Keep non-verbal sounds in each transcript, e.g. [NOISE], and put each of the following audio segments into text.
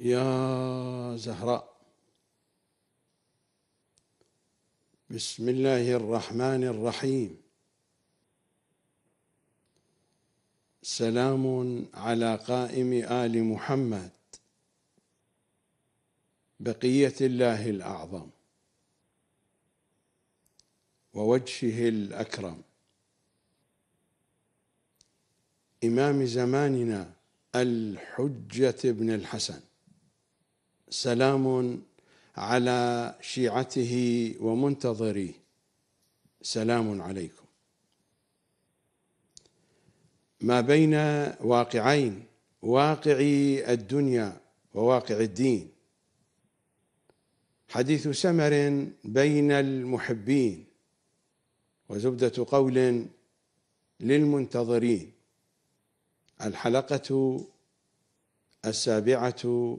يا زهراء بسم الله الرحمن الرحيم سلام على قائم ال محمد بقيه الله الاعظم ووجهه الاكرم امام زماننا الحجه بن الحسن سلام على شيعته ومنتظريه سلام عليكم ما بين واقعين واقع الدنيا وواقع الدين حديث سمر بين المحبين وزبدة قول للمنتظرين الحلقة السابعة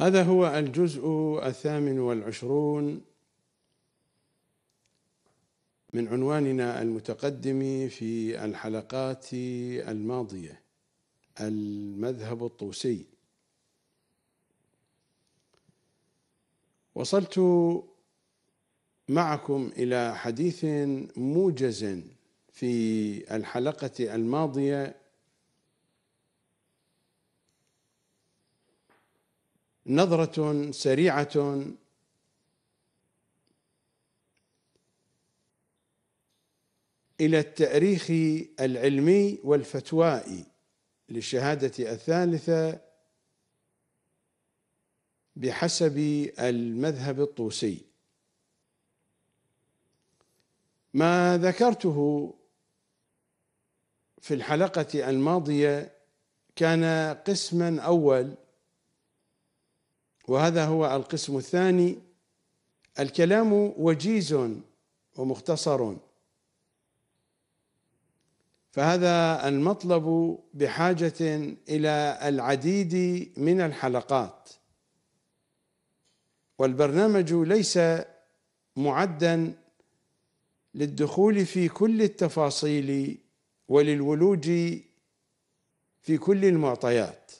هذا هو الجزء الثامن والعشرون من عنواننا المتقدم في الحلقات الماضيه المذهب الطوسي وصلت معكم الى حديث موجز في الحلقه الماضيه نظرة سريعة إلى التأريخ العلمي والفتوائي للشهادة الثالثة بحسب المذهب الطوسي ما ذكرته في الحلقة الماضية كان قسما أول وهذا هو القسم الثاني الكلام وجيز ومختصر فهذا المطلب بحاجة إلى العديد من الحلقات والبرنامج ليس معدا للدخول في كل التفاصيل وللولوج في كل المعطيات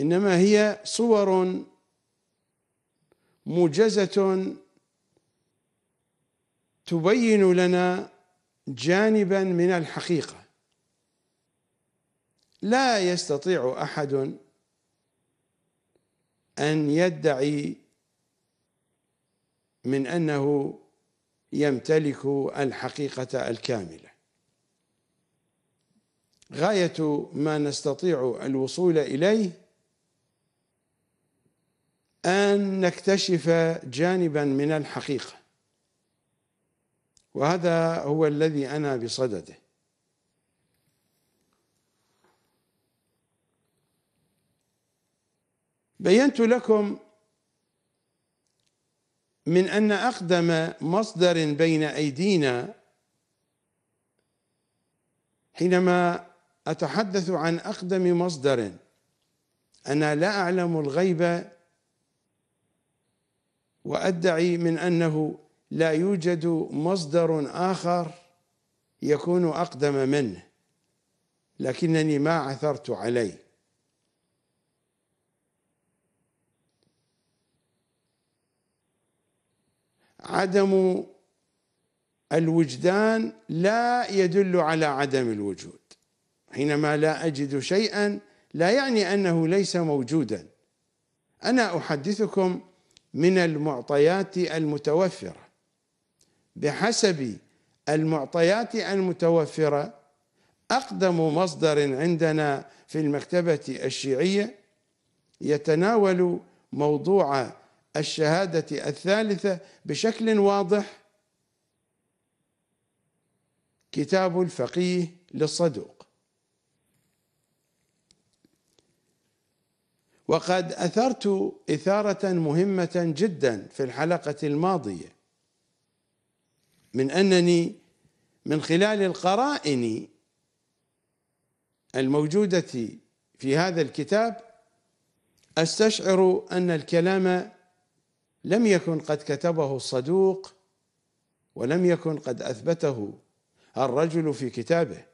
انما هي صور موجزه تبين لنا جانبا من الحقيقه لا يستطيع احد ان يدعي من انه يمتلك الحقيقه الكامله غايه ما نستطيع الوصول اليه ان نكتشف جانبا من الحقيقه وهذا هو الذي انا بصدده بينت لكم من ان اقدم مصدر بين ايدينا حينما اتحدث عن اقدم مصدر انا لا اعلم الغيب وادعي من انه لا يوجد مصدر اخر يكون اقدم منه لكنني ما عثرت عليه عدم الوجدان لا يدل على عدم الوجود حينما لا اجد شيئا لا يعني انه ليس موجودا انا احدثكم من المعطيات المتوفرة بحسب المعطيات المتوفرة أقدم مصدر عندنا في المكتبة الشيعية يتناول موضوع الشهادة الثالثة بشكل واضح كتاب الفقيه للصدوق وقد اثرت اثاره مهمه جدا في الحلقه الماضيه من انني من خلال القرائن الموجوده في هذا الكتاب استشعر ان الكلام لم يكن قد كتبه الصدوق ولم يكن قد اثبته الرجل في كتابه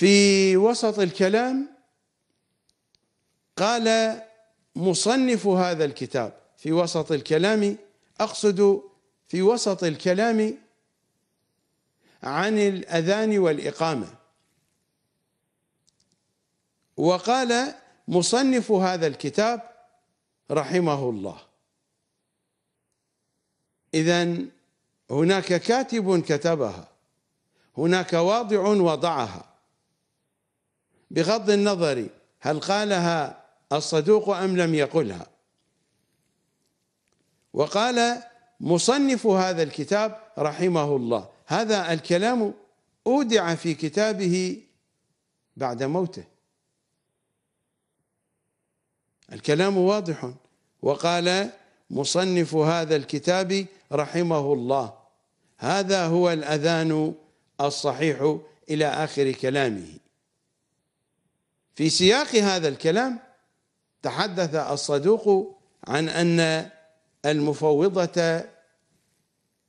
في وسط الكلام قال مصنف هذا الكتاب في وسط الكلام اقصد في وسط الكلام عن الاذان والاقامه وقال مصنف هذا الكتاب رحمه الله اذا هناك كاتب كتبها هناك واضع وضعها بغض النظر هل قالها الصدوق أم لم يقلها وقال مصنف هذا الكتاب رحمه الله هذا الكلام أودع في كتابه بعد موته الكلام واضح وقال مصنف هذا الكتاب رحمه الله هذا هو الأذان الصحيح إلى آخر كلامه في سياق هذا الكلام تحدث الصدوق عن أن المفوضة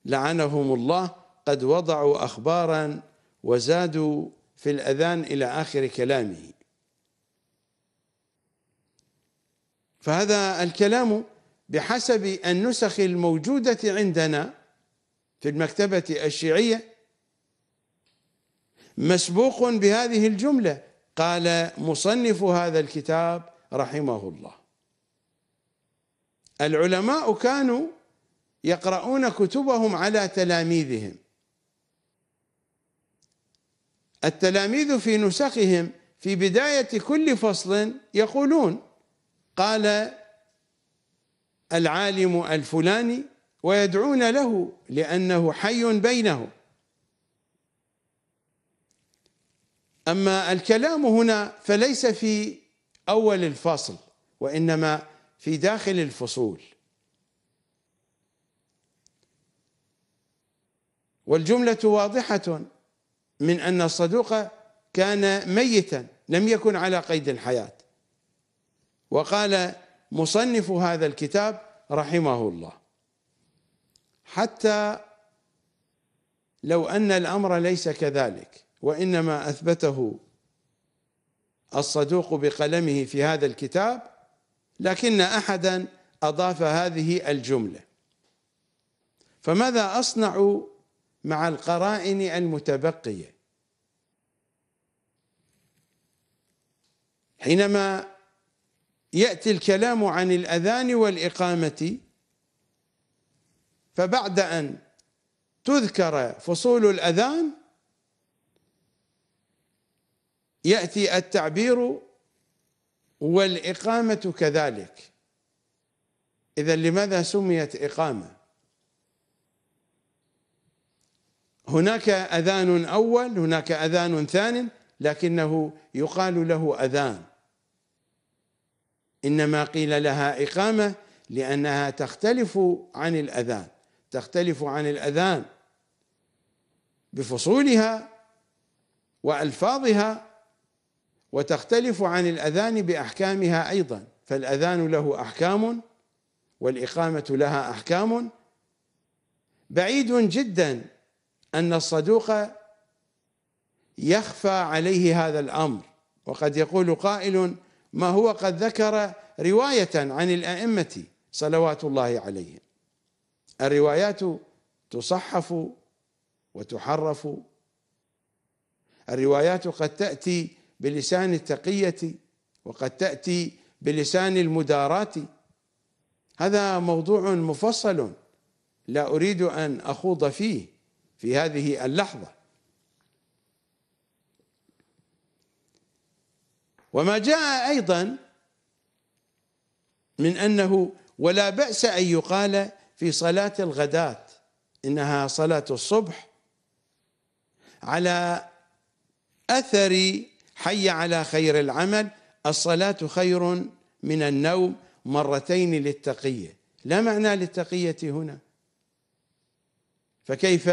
لعنهم الله قد وضعوا أخبارا وزادوا في الأذان إلى آخر كلامه فهذا الكلام بحسب النسخ الموجودة عندنا في المكتبة الشيعية مسبوق بهذه الجملة قال مصنف هذا الكتاب رحمه الله العلماء كانوا يقرؤون كتبهم على تلاميذهم التلاميذ في نسخهم في بداية كل فصل يقولون قال العالم الفلاني ويدعون له لأنه حي بينهم أما الكلام هنا فليس في أول الفصل وإنما في داخل الفصول والجملة واضحة من أن الصدوق كان ميتا لم يكن على قيد الحياة وقال مصنف هذا الكتاب رحمه الله حتى لو أن الأمر ليس كذلك وانما اثبته الصدوق بقلمه في هذا الكتاب لكن احدا اضاف هذه الجمله فماذا اصنع مع القرائن المتبقيه حينما ياتي الكلام عن الاذان والاقامه فبعد ان تذكر فصول الاذان ياتي التعبير والاقامه كذلك اذا لماذا سميت اقامه هناك اذان اول هناك اذان ثان لكنه يقال له اذان انما قيل لها اقامه لانها تختلف عن الاذان تختلف عن الاذان بفصولها والفاظها وتختلف عن الأذان بأحكامها أيضا فالأذان له أحكام والإقامة لها أحكام بعيد جدا أن الصدوق يخفى عليه هذا الأمر وقد يقول قائل ما هو قد ذكر رواية عن الأئمة صلوات الله عليهم الروايات تصحف وتحرف الروايات قد تأتي بلسان التقية وقد تأتي بلسان المداراة هذا موضوع مفصل لا أريد أن أخوض فيه في هذه اللحظة وما جاء أيضا من أنه ولا بأس أن يقال في صلاة الغداة إنها صلاة الصبح على أثر حي على خير العمل الصلاة خير من النوم مرتين للتقية لا معنى للتقية هنا فكيف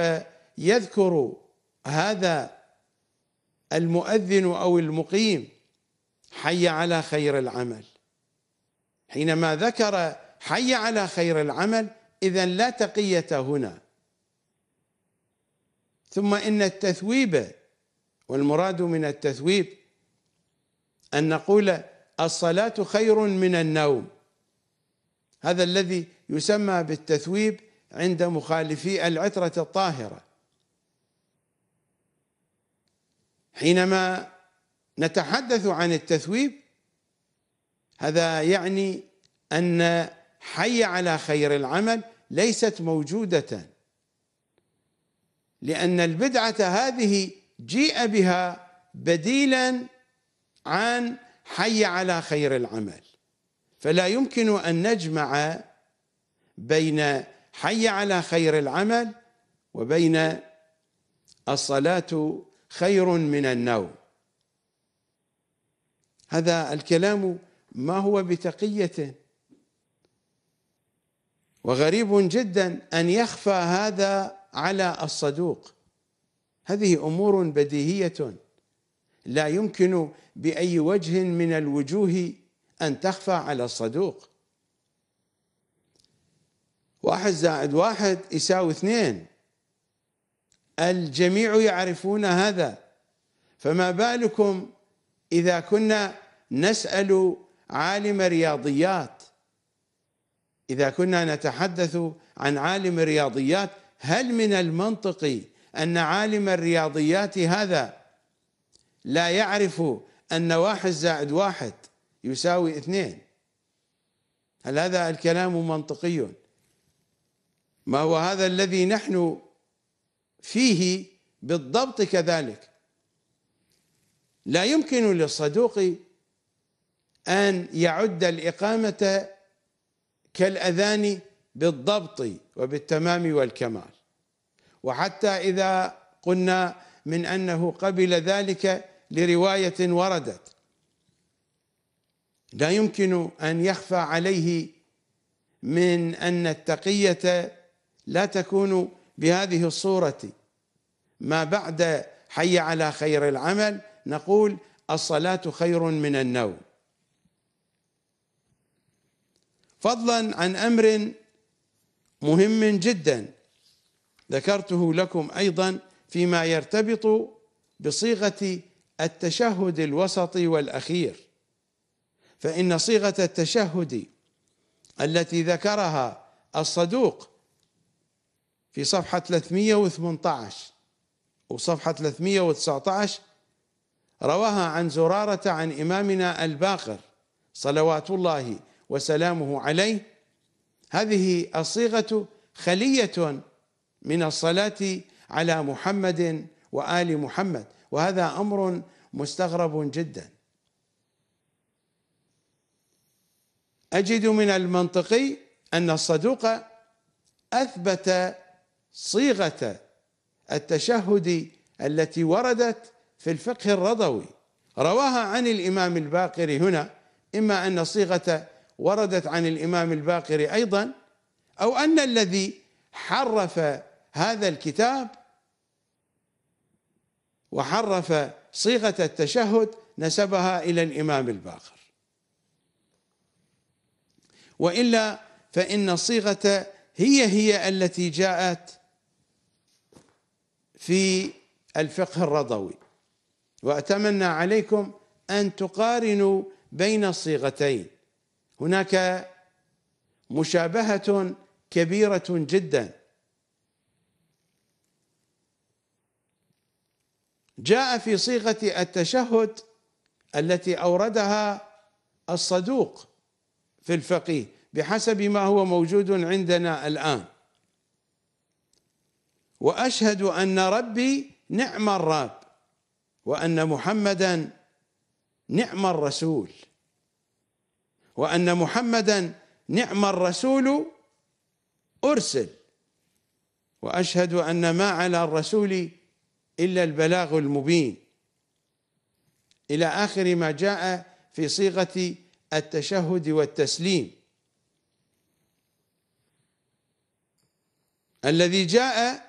يذكر هذا المؤذن أو المقيم حي على خير العمل حينما ذكر حي على خير العمل إذا لا تقية هنا ثم إن التثويب والمراد من التثويب أن نقول الصلاة خير من النوم هذا الذي يسمى بالتثويب عند مخالفي العترة الطاهرة حينما نتحدث عن التثويب هذا يعني أن حي على خير العمل ليست موجودة لأن البدعة هذه جيء بها بديلا عن حي على خير العمل فلا يمكن ان نجمع بين حي على خير العمل وبين الصلاه خير من النوم هذا الكلام ما هو بتقيه وغريب جدا ان يخفى هذا على الصدوق هذه امور بديهيه لا يمكن باي وجه من الوجوه ان تخفى على الصدوق واحد زائد واحد يساوي اثنين الجميع يعرفون هذا فما بالكم اذا كنا نسال عالم رياضيات اذا كنا نتحدث عن عالم رياضيات هل من المنطقي ان عالم الرياضيات هذا لا يعرف أن واحد زائد واحد يساوي اثنين هل هذا الكلام منطقي ما هو هذا الذي نحن فيه بالضبط كذلك لا يمكن للصدوق أن يعد الإقامة كالأذان بالضبط وبالتمام والكمال وحتى إذا قلنا من أنه قبل ذلك لرواية وردت لا يمكن أن يخفى عليه من أن التقية لا تكون بهذه الصورة ما بعد حي على خير العمل نقول الصلاة خير من النوم فضلا عن أمر مهم جدا ذكرته لكم أيضا فيما يرتبط بصيغه التشهد الوسطي والاخير فان صيغه التشهد التي ذكرها الصدوق في صفحه 318 وصفحه 319 رواها عن زراره عن امامنا الباقر صلوات الله وسلامه عليه هذه الصيغه خليه من الصلاه على محمد وال محمد وهذا امر مستغرب جدا اجد من المنطقي ان الصدوق اثبت صيغه التشهد التي وردت في الفقه الرضوي رواها عن الامام الباقري هنا اما ان الصيغه وردت عن الامام الباقري ايضا او ان الذي حرف هذا الكتاب وحرف صيغة التشهد نسبها إلى الإمام الباقر وإلا فإن الصيغة هي هي التي جاءت في الفقه الرضوي وأتمنى عليكم أن تقارنوا بين الصيغتين هناك مشابهة كبيرة جدا جاء في صيغه التشهد التي اوردها الصدوق في الفقيه بحسب ما هو موجود عندنا الان واشهد ان ربي نعم الراب وان محمدا نعم الرسول وان محمدا نعم الرسول ارسل واشهد ان ما على الرسول إلا البلاغ المبين إلى آخر ما جاء في صيغة التشهد والتسليم الذي جاء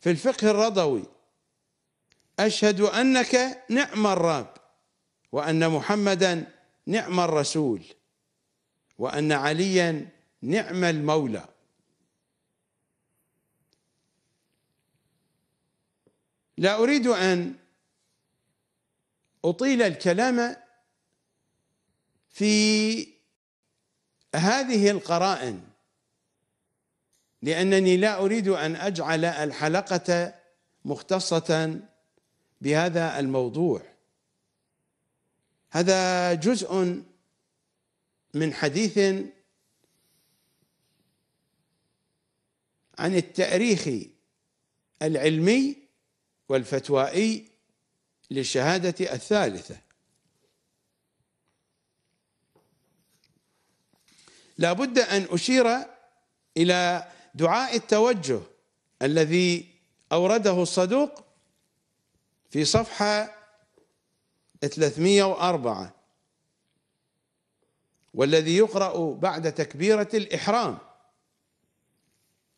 في الفقه الرضوي أشهد أنك نعم الرب وأن محمدا نعم الرسول وأن عليا نعم المولى لا أريد أن أطيل الكلام في هذه القرائن لأنني لا أريد أن أجعل الحلقة مختصة بهذا الموضوع هذا جزء من حديث عن التأريخ العلمي والفتوائي للشهادة الثالثة لا بد أن أشير إلى دعاء التوجه الذي أورده الصدوق في صفحة 304 والذي يقرأ بعد تكبيرة الإحرام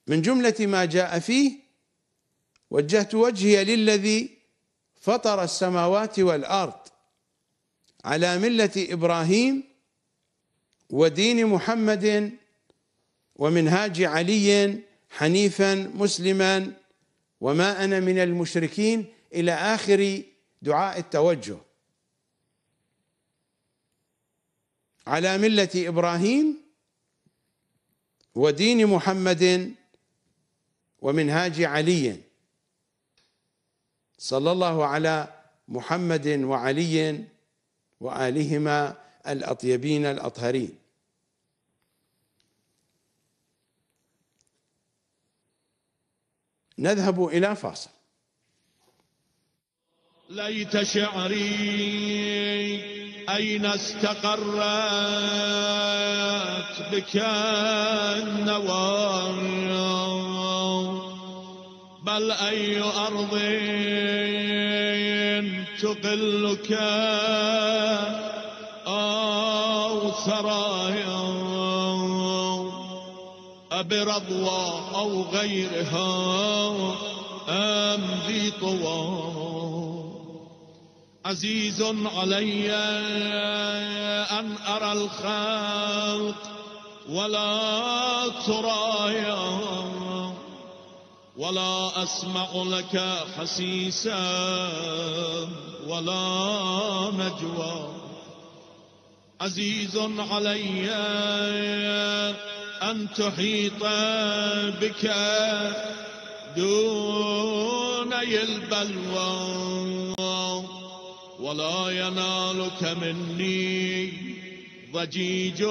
من جملة ما جاء فيه وجهت وجهي للذي فطر السماوات والارض على مله ابراهيم ودين محمد ومنهاج علي حنيفا مسلما وما انا من المشركين الى اخر دعاء التوجه على مله ابراهيم ودين محمد ومنهاج علي صلى الله على محمد وعلي وآلهما الأطيبين الأطهرين نذهب إلى فاصل ليت شعري أين استقرت بك النوايا بل أي أرض تقلك أو سرايا برضوى أو غيرها أم ذي طوى عزيز علي أن أرى الخلق ولا ترايا ولا أسمع لك حسيسا ولا نجوى عزيز علي أن تحيط بك دوني البلوى ولا ينالك مني ضجيج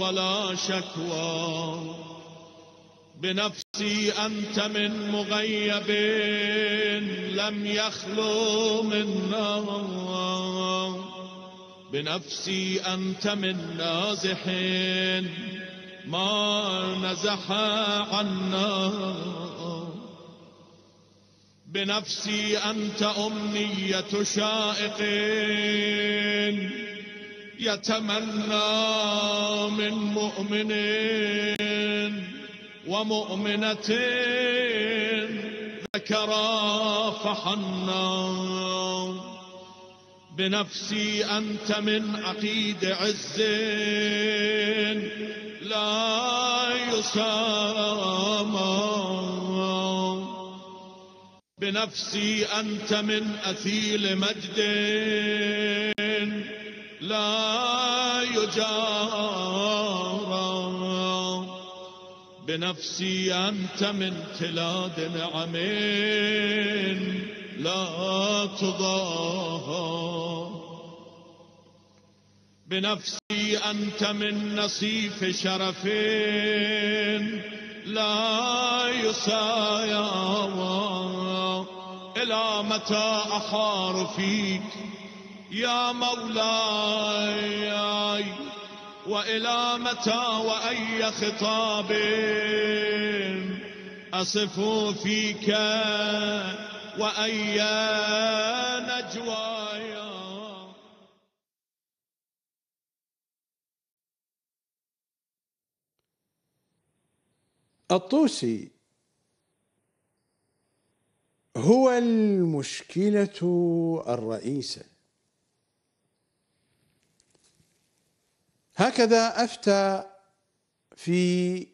ولا شكوى بنفسي أنت من مغيب لم يخلو منا بنفسي أنت من نازح ما نزح عنا بنفسي أنت أمنية شائق يتمنى من مؤمنين ومؤمنة ذكرا فحنا بنفسي أنت من عقيد عز لا يسامى بنفسي أنت من أثيل مجد لا يجامى بنفسي أنت من تلاد نعمين لا تضاهى بنفسي أنت من نصيف شرفين لا يسايا إلى متى أحار فيك يا مولاي وإلى متى وأي خطاب أصف فيك وأي نجوايا الطوسي هو المشكلة الرئيسة هكذا افتى في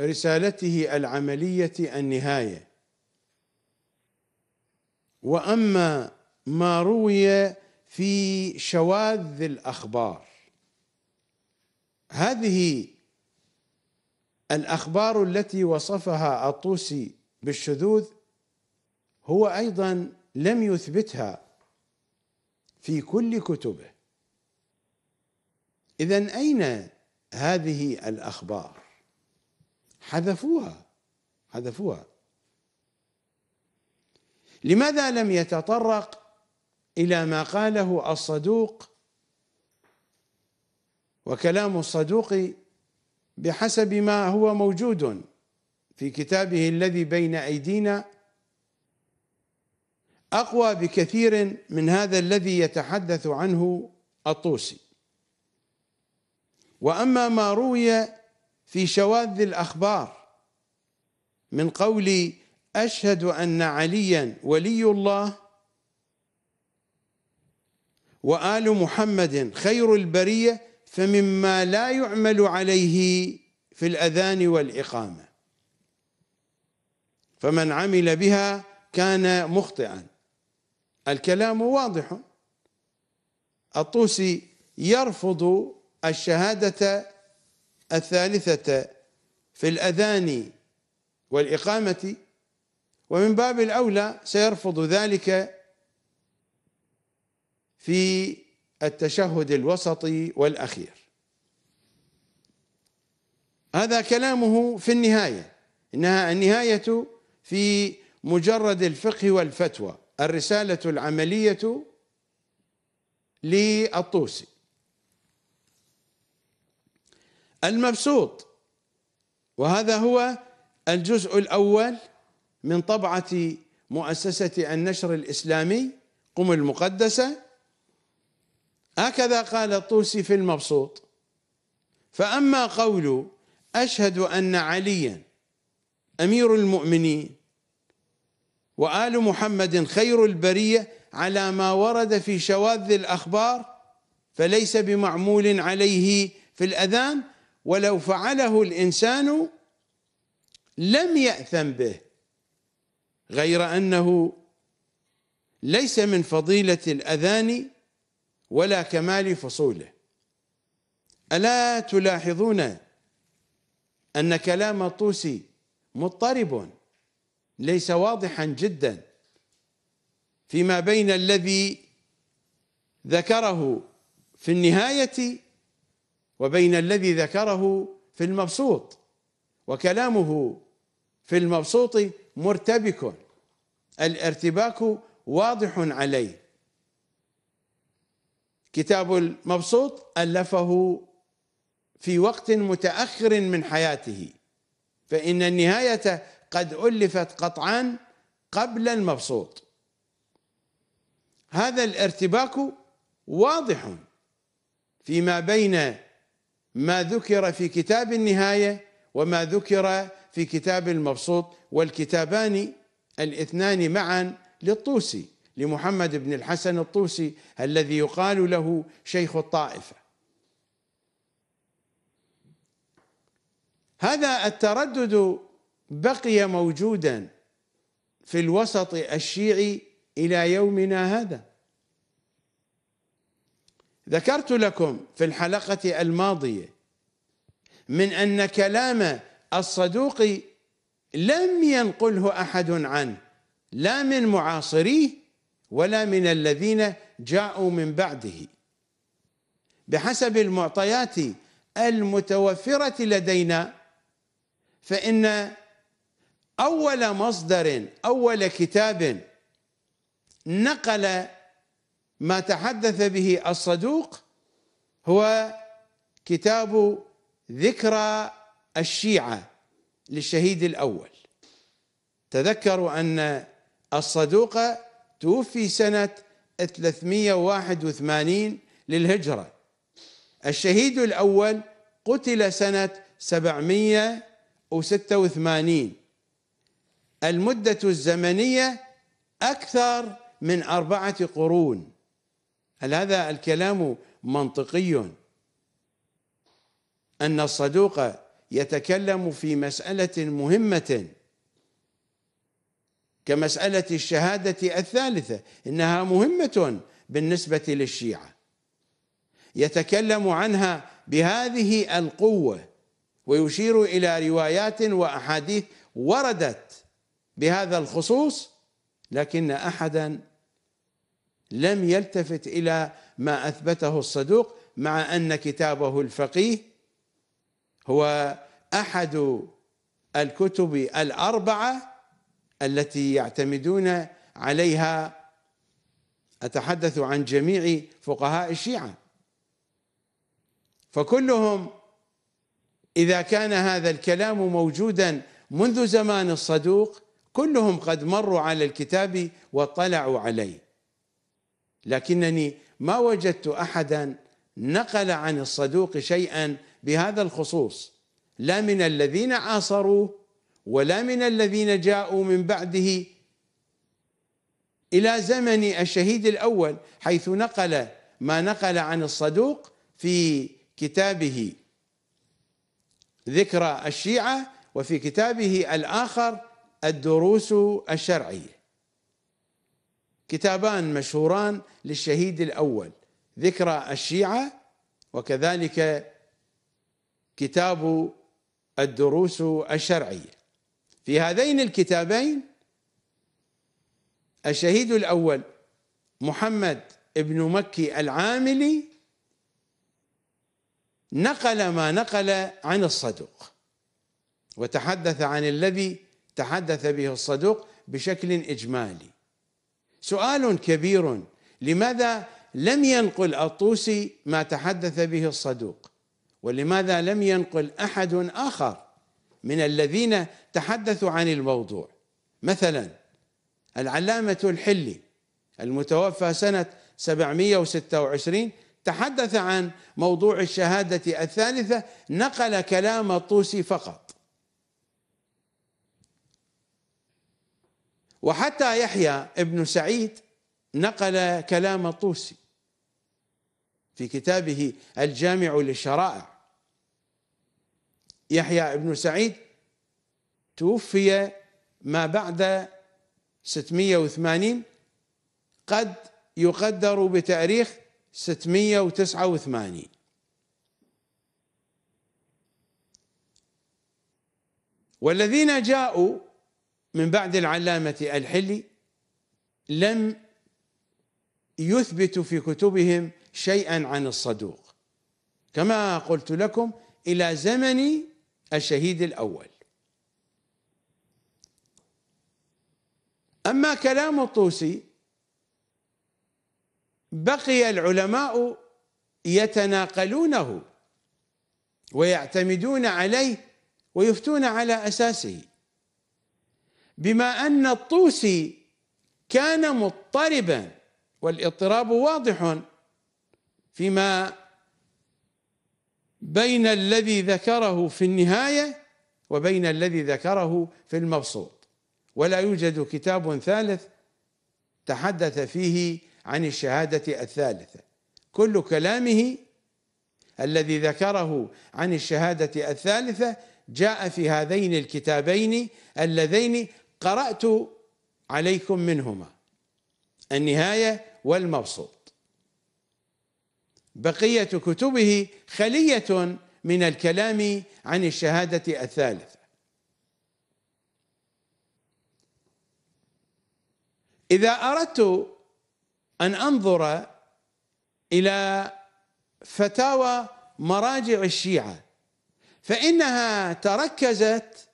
رسالته العمليه النهايه واما ما روي في شواذ الاخبار هذه الاخبار التي وصفها الطوسي بالشذوذ هو ايضا لم يثبتها في كل كتبه اذا اين هذه الاخبار حذفوها حذفوها لماذا لم يتطرق الى ما قاله الصدوق وكلام الصدوق بحسب ما هو موجود في كتابه الذي بين ايدينا اقوى بكثير من هذا الذي يتحدث عنه الطوسي واما ما روي في شواذ الاخبار من قول اشهد ان عليا ولي الله وال محمد خير البريه فمما لا يعمل عليه في الاذان والاقامه فمن عمل بها كان مخطئا الكلام واضح الطوسي يرفض الشهادة الثالثة في الأذان والإقامة ومن باب الأولى سيرفض ذلك في التشهد الوسطي والأخير هذا كلامه في النهاية إنها النهاية في مجرد الفقه والفتوى الرسالة العملية للطوسي المبسوط وهذا هو الجزء الاول من طبعه مؤسسه النشر الاسلامي قم المقدسه هكذا قال الطوسي في المبسوط فاما قول اشهد ان عليا امير المؤمنين وال محمد خير البريه على ما ورد في شواذ الاخبار فليس بمعمول عليه في الاذان ولو فعله الإنسان لم يأثم به غير أنه ليس من فضيلة الأذان ولا كمال فصوله ألا تلاحظون أن كلام الطوسي مضطرب ليس واضحا جدا فيما بين الذي ذكره في النهاية وبين الذي ذكره في المبسوط وكلامه في المبسوط مرتبك الارتباك واضح عليه كتاب المبسوط ألفه في وقت متأخر من حياته فإن النهاية قد ألفت قطعا قبل المبسوط هذا الارتباك واضح فيما بين ما ذكر في كتاب النهاية وما ذكر في كتاب المبسوط والكتابان الاثنان معا للطوسي لمحمد بن الحسن الطوسي الذي يقال له شيخ الطائفة هذا التردد بقي موجودا في الوسط الشيعي إلى يومنا هذا ذكرت لكم في الحلقة الماضية من أن كلام الصدوق لم ينقله أحد عنه لا من معاصريه ولا من الذين جاءوا من بعده بحسب المعطيات المتوفرة لدينا فإن أول مصدر أول كتاب نقل ما تحدث به الصدوق هو كتاب ذكرى الشيعة للشهيد الأول تذكروا أن الصدوق توفي سنة 381 للهجرة الشهيد الأول قتل سنة 786 المدة الزمنية أكثر من أربعة قرون هل هذا الكلام منطقي أن الصدوق يتكلم في مسألة مهمة كمسألة الشهادة الثالثة إنها مهمة بالنسبة للشيعة يتكلم عنها بهذه القوة ويشير إلى روايات وأحاديث وردت بهذا الخصوص لكن أحدا لم يلتفت إلى ما أثبته الصدوق مع أن كتابه الفقيه هو أحد الكتب الأربعة التي يعتمدون عليها أتحدث عن جميع فقهاء الشيعة فكلهم إذا كان هذا الكلام موجودا منذ زمان الصدوق كلهم قد مروا على الكتاب واطلعوا عليه لكنني ما وجدت احدا نقل عن الصدوق شيئا بهذا الخصوص لا من الذين عاصروه ولا من الذين جاءوا من بعده الى زمن الشهيد الاول حيث نقل ما نقل عن الصدوق في كتابه ذكرى الشيعه وفي كتابه الاخر الدروس الشرعيه كتابان مشهوران للشهيد الأول ذكرى الشيعة وكذلك كتاب الدروس الشرعية في هذين الكتابين الشهيد الأول محمد ابن مكي العاملي نقل ما نقل عن الصدوق وتحدث عن الذي تحدث به الصدوق بشكل إجمالي سؤال كبير لماذا لم ينقل الطوسي ما تحدث به الصدوق ولماذا لم ينقل احد اخر من الذين تحدثوا عن الموضوع مثلا العلامه الحلي المتوفى سنه 726 تحدث عن موضوع الشهاده الثالثه نقل كلام الطوسي فقط وحتى يحيى ابن سعيد نقل كلام الطوسي في كتابه الجامع للشرائع يحيى ابن سعيد توفي ما بعد 680 قد يقدر بتاريخ 689 والذين جاءوا من بعد العلامة الحلي لم يثبتوا في كتبهم شيئا عن الصدوق كما قلت لكم إلى زمن الشهيد الأول أما كلام الطوسي بقي العلماء يتناقلونه ويعتمدون عليه ويفتون على أساسه بما ان الطوسي كان مضطربا والاضطراب واضح فيما بين الذي ذكره في النهايه وبين الذي ذكره في المبسوط ولا يوجد كتاب ثالث تحدث فيه عن الشهاده الثالثه كل كلامه الذي ذكره عن الشهاده الثالثه جاء في هذين الكتابين اللذين قرأت عليكم منهما النهاية والمبسوط بقية كتبه خلية من الكلام عن الشهادة الثالثة إذا أردت أن أنظر إلى فتاوى مراجع الشيعة فإنها تركزت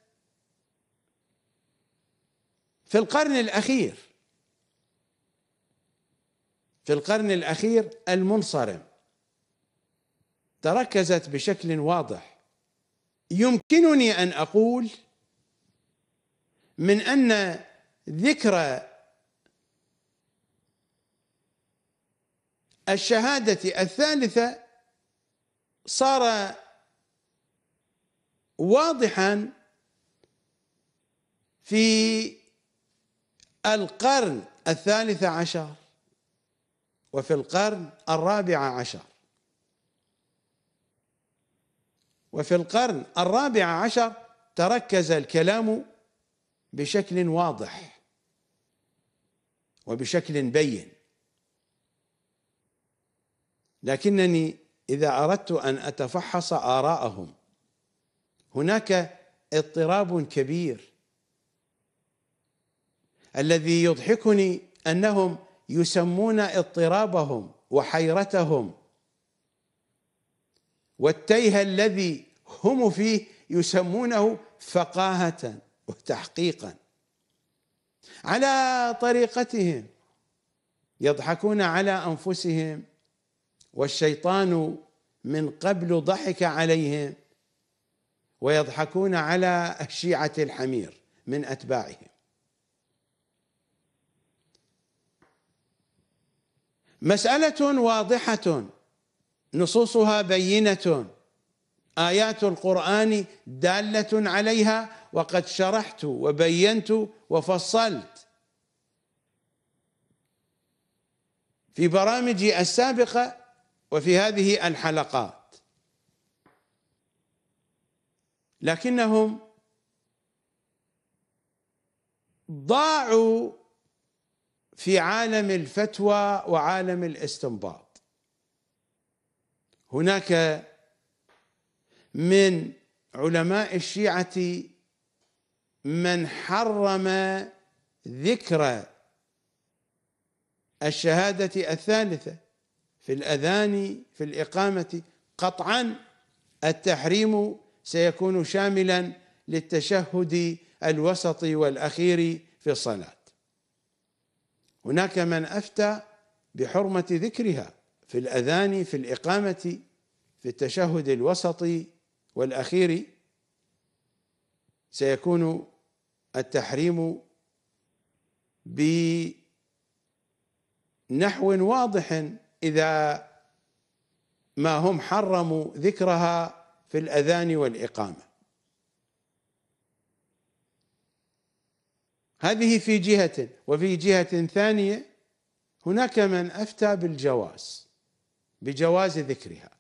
في القرن الأخير في القرن الأخير المنصرم تركزت بشكل واضح يمكنني أن أقول من أن ذكرى الشهادة الثالثة صار واضحا في القرن الثالث عشر وفي القرن الرابع عشر وفي القرن الرابع عشر تركز الكلام بشكل واضح وبشكل بين لكنني اذا اردت ان اتفحص اراءهم هناك اضطراب كبير الذي يضحكني انهم يسمون اضطرابهم وحيرتهم والتيه الذي هم فيه يسمونه فقاهه وتحقيقا على طريقتهم يضحكون على انفسهم والشيطان من قبل ضحك عليهم ويضحكون على الشيعه الحمير من اتباعهم مسألة واضحة نصوصها بينة آيات القرآن دالة عليها وقد شرحت وبينت وفصلت في برامجي السابقة وفي هذه الحلقات لكنهم ضاعوا في عالم الفتوى وعالم الاستنباط هناك من علماء الشيعة من حرم ذكر الشهادة الثالثة في الأذان في الإقامة قطعا التحريم سيكون شاملا للتشهد الوسطي والأخير في الصلاة هناك من افتى بحرمه ذكرها في الاذان في الاقامه في التشهد الوسطي والاخير سيكون التحريم بنحو واضح اذا ما هم حرموا ذكرها في الاذان والاقامه هذه في جهة وفي جهة ثانية هناك من أفتى بالجواز بجواز ذكرها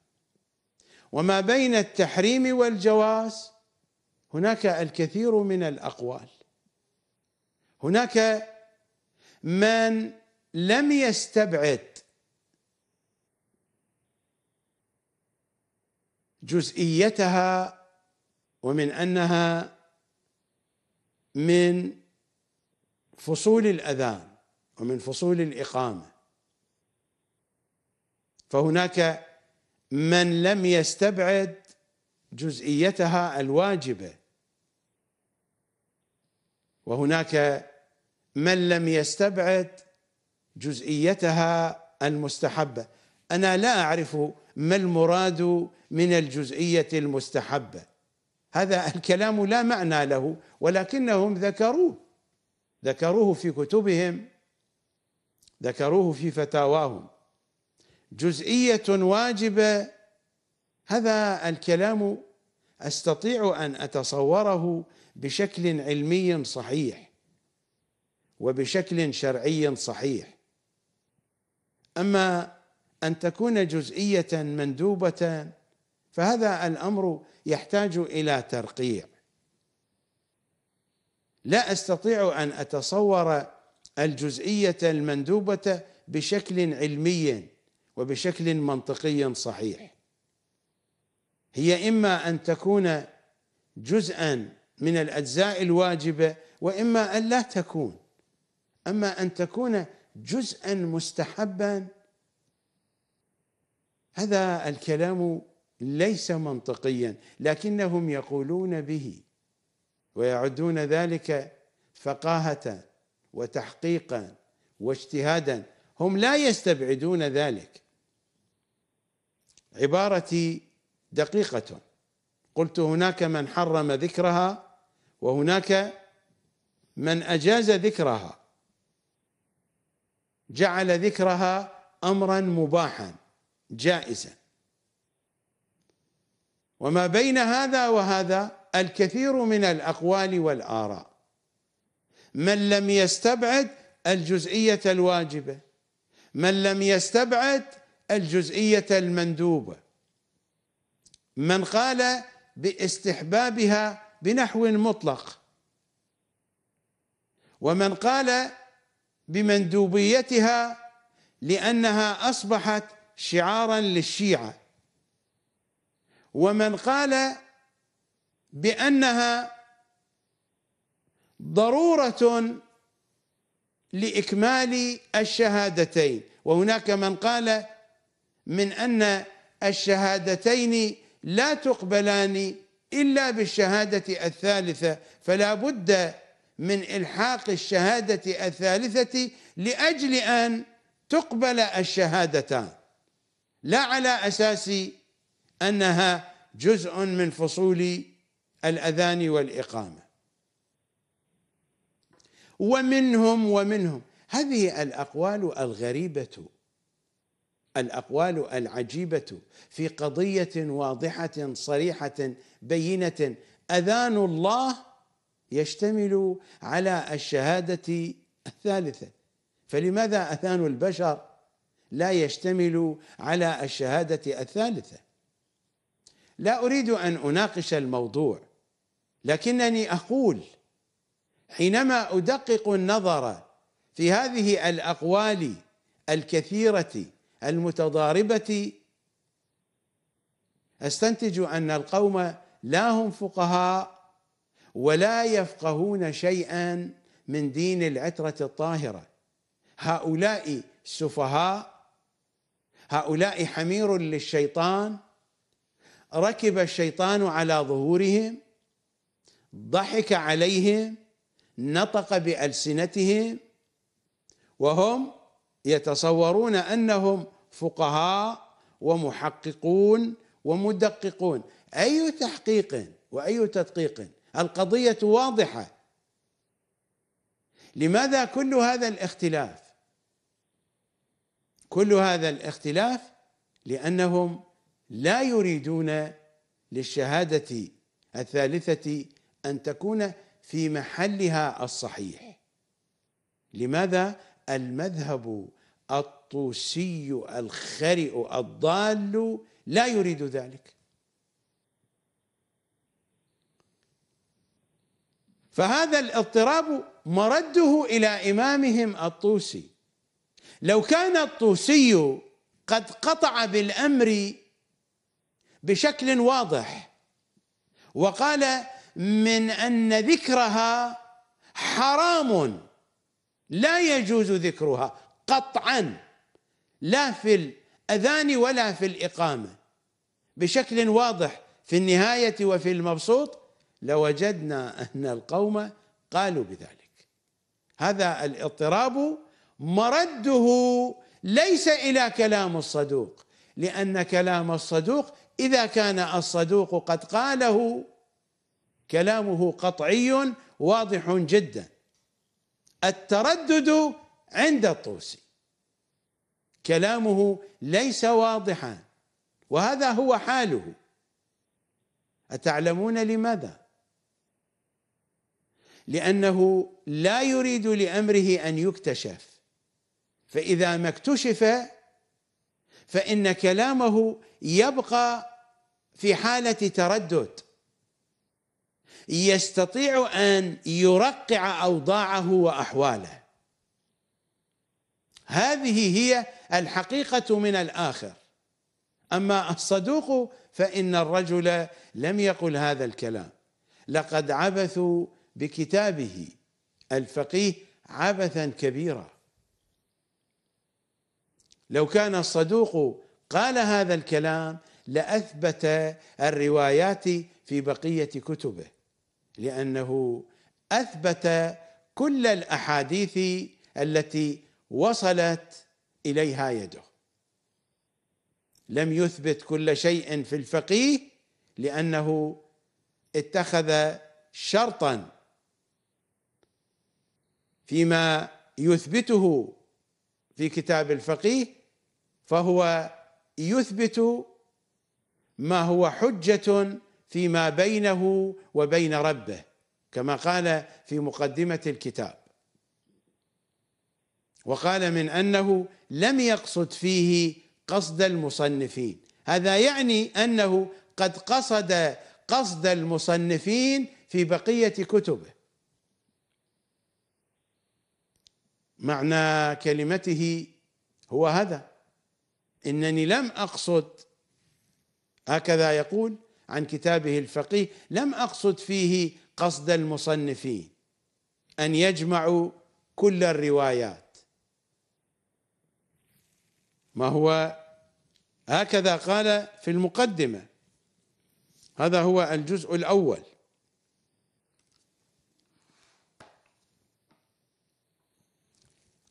وما بين التحريم والجواز هناك الكثير من الأقوال هناك من لم يستبعد جزئيتها ومن انها من فصول الاذان ومن فصول الاقامه فهناك من لم يستبعد جزئيتها الواجبه وهناك من لم يستبعد جزئيتها المستحبه انا لا اعرف ما المراد من الجزئيه المستحبه هذا الكلام لا معنى له ولكنهم ذكروه ذكروه في كتبهم ذكروه في فتاواهم جزئيه واجبه هذا الكلام استطيع ان اتصوره بشكل علمي صحيح وبشكل شرعي صحيح اما ان تكون جزئيه مندوبه فهذا الامر يحتاج الى ترقيع لا استطيع ان اتصور الجزئيه المندوبه بشكل علمي وبشكل منطقي صحيح هي اما ان تكون جزءا من الاجزاء الواجبه واما ان لا تكون اما ان تكون جزءا مستحبا هذا الكلام ليس منطقيا لكنهم يقولون به ويعدون ذلك فقاهة وتحقيقا واجتهادا هم لا يستبعدون ذلك عبارتي دقيقة قلت هناك من حرم ذكرها وهناك من أجاز ذكرها جعل ذكرها أمرا مباحا جائزا وما بين هذا وهذا الكثير من الأقوال والآراء من لم يستبعد الجزئية الواجبة من لم يستبعد الجزئية المندوبة من قال باستحبابها بنحو مطلق ومن قال بمندوبيتها لأنها أصبحت شعارا للشيعة ومن قال بانها ضروره لاكمال الشهادتين وهناك من قال من ان الشهادتين لا تقبلان الا بالشهاده الثالثه فلا بد من الحاق الشهاده الثالثه لاجل ان تقبل الشهادتان لا على اساس انها جزء من فصول الأذان والإقامة ومنهم ومنهم هذه الأقوال الغريبة الأقوال العجيبة في قضية واضحة صريحة بينة أذان الله يشتمل على الشهادة الثالثة فلماذا أذان البشر لا يشتمل على الشهادة الثالثة لا أريد أن أناقش الموضوع لكنني اقول حينما ادقق النظر في هذه الاقوال الكثيره المتضاربه استنتج ان القوم لا هم فقهاء ولا يفقهون شيئا من دين العتره الطاهره هؤلاء سفهاء هؤلاء حمير للشيطان ركب الشيطان على ظهورهم ضحك عليهم نطق بألسنتهم وهم يتصورون أنهم فقهاء ومحققون ومدققون أي تحقيق وأي تدقيق القضية واضحة لماذا كل هذا الاختلاف كل هذا الاختلاف لأنهم لا يريدون للشهادة الثالثة أن تكون في محلها الصحيح لماذا المذهب الطوسي الخرئ الضال لا يريد ذلك فهذا الاضطراب مرده الى امامهم الطوسي لو كان الطوسي قد قطع بالامر بشكل واضح وقال من ان ذكرها حرام لا يجوز ذكرها قطعا لا في الاذان ولا في الاقامه بشكل واضح في النهايه وفي المبسوط لوجدنا ان القوم قالوا بذلك هذا الاضطراب مرده ليس الى كلام الصدوق لان كلام الصدوق اذا كان الصدوق قد قاله كلامه قطعي واضح جدا التردد عند الطوسي كلامه ليس واضحا وهذا هو حاله أتعلمون لماذا؟ لأنه لا يريد لأمره أن يكتشف فإذا ما اكتشف فإن كلامه يبقى في حالة تردد يستطيع ان يرقع اوضاعه واحواله هذه هي الحقيقه من الاخر اما الصدوق فان الرجل لم يقل هذا الكلام لقد عبثوا بكتابه الفقيه عبثا كبيرا لو كان الصدوق قال هذا الكلام لاثبت الروايات في بقيه كتبه لأنه أثبت كل الأحاديث التي وصلت إليها يده لم يثبت كل شيء في الفقيه لأنه اتخذ شرطا فيما يثبته في كتاب الفقيه فهو يثبت ما هو حجه فيما بينه وبين ربه كما قال في مقدمة الكتاب وقال من أنه لم يقصد فيه قصد المصنفين هذا يعني أنه قد قصد قصد المصنفين في بقية كتبه معنى كلمته هو هذا انني لم اقصد هكذا يقول عن كتابه الفقيه لم اقصد فيه قصد المصنفين ان يجمعوا كل الروايات ما هو هكذا قال في المقدمه هذا هو الجزء الاول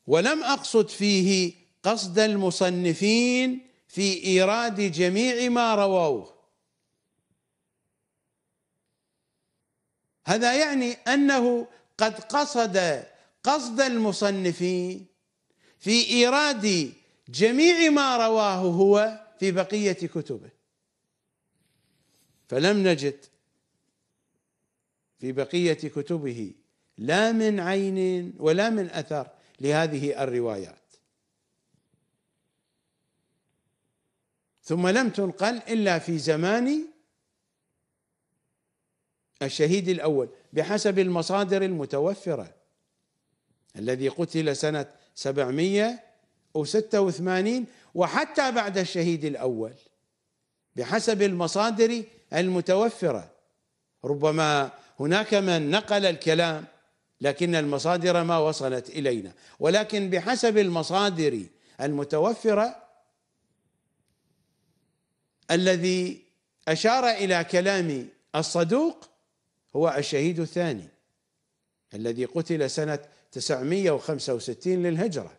ولم اقصد فيه قصد المصنفين في ايراد جميع ما رووه هذا يعني انه قد قصد قصد المصنفين في ايراد جميع ما رواه هو في بقيه كتبه فلم نجد في بقيه كتبه لا من عين ولا من اثر لهذه الروايات ثم لم تنقل الا في زمان الشهيد الأول بحسب المصادر المتوفرة الذي قتل سنة 786 وحتى بعد الشهيد الأول بحسب المصادر المتوفرة ربما هناك من نقل الكلام لكن المصادر ما وصلت إلينا ولكن بحسب المصادر المتوفرة الذي أشار إلى كلام الصدوق هو الشهيد الثاني الذي قتل سنة 965 للهجرة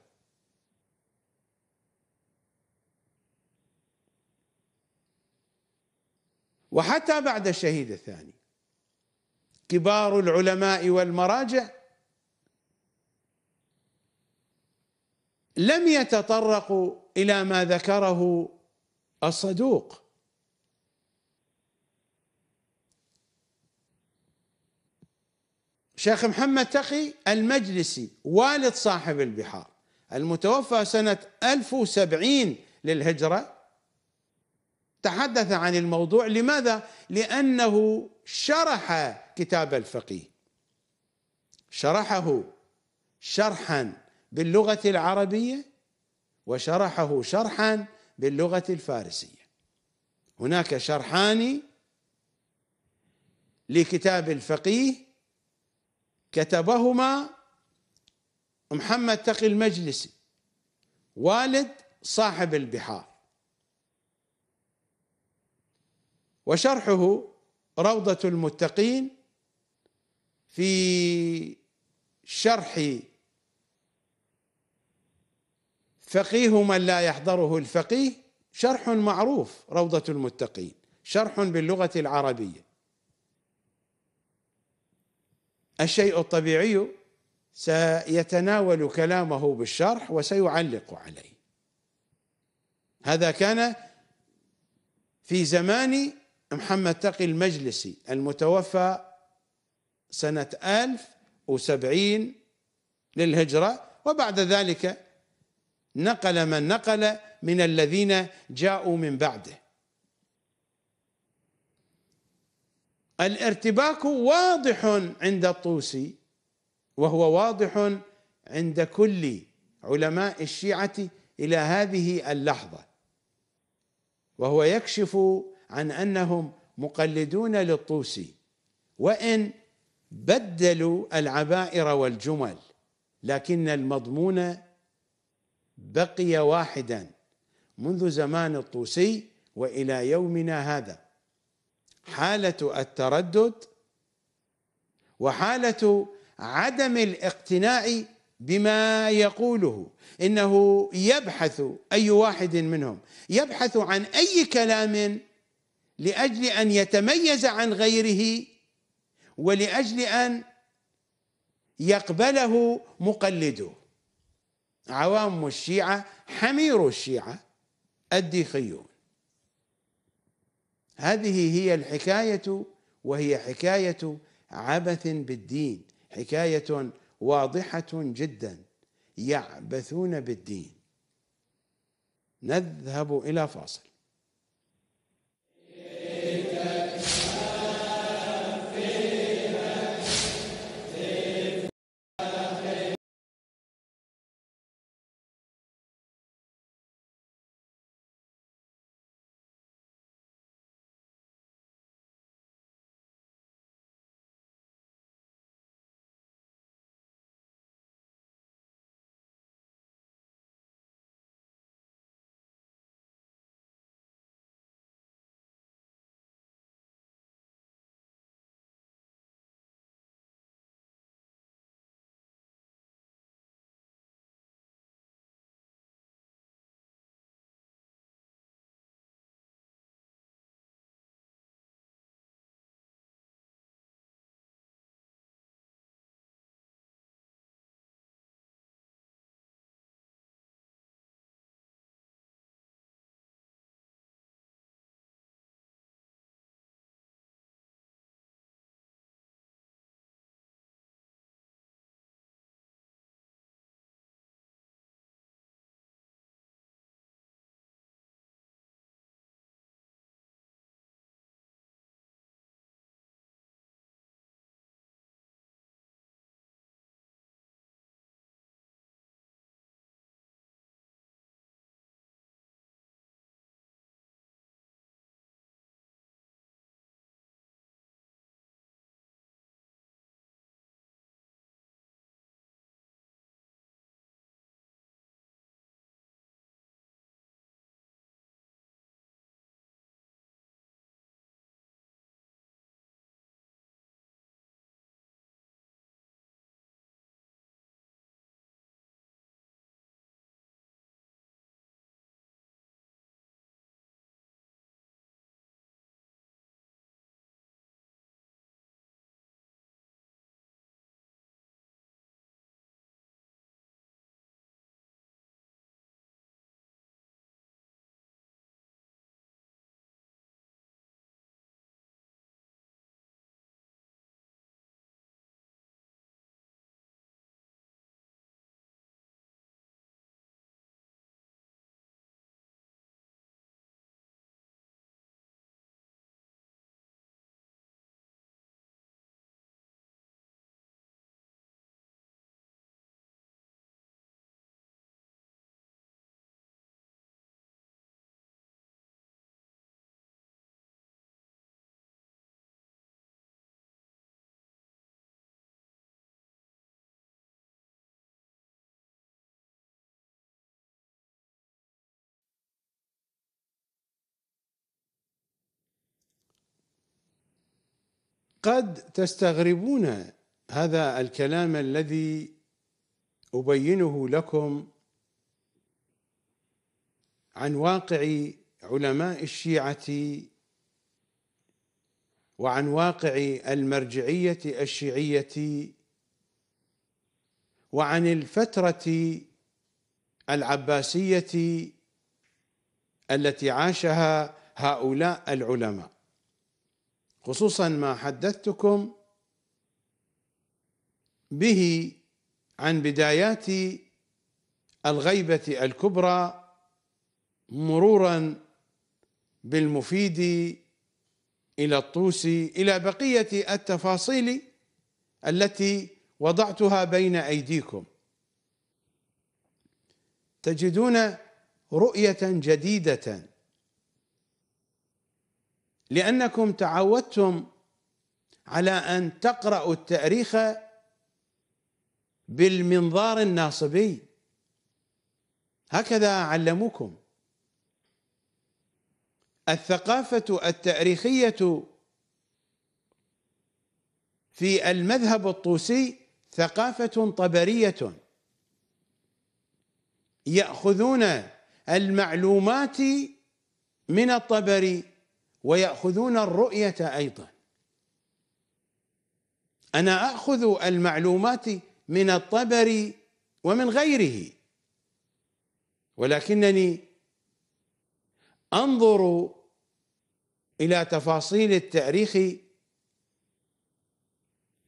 وحتى بعد الشهيد الثاني كبار العلماء والمراجع لم يتطرقوا إلى ما ذكره الصدوق شيخ محمد تقي المجلسي والد صاحب البحار المتوفى سنة 1070 للهجرة تحدث عن الموضوع لماذا؟ لأنه شرح كتاب الفقيه شرحه شرحا باللغة العربية وشرحه شرحا باللغة الفارسية هناك شرحان لكتاب الفقيه كتبهما محمد تقي المجلسي والد صاحب البحار وشرحه روضة المتقين في شرح فقيه من لا يحضره الفقيه شرح معروف روضة المتقين شرح باللغة العربية الشيء الطبيعي سيتناول كلامه بالشرح وسيعلق عليه هذا كان في زمان محمد تقي المجلسي المتوفى سنة ألف وسبعين للهجرة وبعد ذلك نقل من نقل من الذين جاءوا من بعده الارتباك واضح عند الطوسي وهو واضح عند كل علماء الشيعة إلى هذه اللحظة وهو يكشف عن أنهم مقلدون للطوسي وإن بدلوا العبائر والجمل لكن المضمون بقي واحدا منذ زمان الطوسي والى يومنا هذا حالة التردد وحالة عدم الاقتناع بما يقوله انه يبحث اي واحد منهم يبحث عن اي كلام لاجل ان يتميز عن غيره ولاجل ان يقبله مقلده عوام الشيعه حمير الشيعه الديخيون هذه هي الحكاية وهي حكاية عبث بالدين حكاية واضحة جدا يعبثون بالدين نذهب إلى فاصل قد تستغربون هذا الكلام الذي ابينه لكم عن واقع علماء الشيعه وعن واقع المرجعيه الشيعيه وعن الفتره العباسيه التي عاشها هؤلاء العلماء خصوصا ما حدثتكم به عن بدايات الغيبه الكبرى مرورا بالمفيد الى الطوسي الى بقيه التفاصيل التي وضعتها بين ايديكم تجدون رؤيه جديده لانكم تعودتم على ان تقرأوا التاريخ بالمنظار الناصبي هكذا علموكم الثقافه التاريخيه في المذهب الطوسي ثقافه طبريه ياخذون المعلومات من الطبري ويأخذون الرؤية أيضا أنا أخذ المعلومات من الطبري ومن غيره ولكنني أنظر إلى تفاصيل التاريخ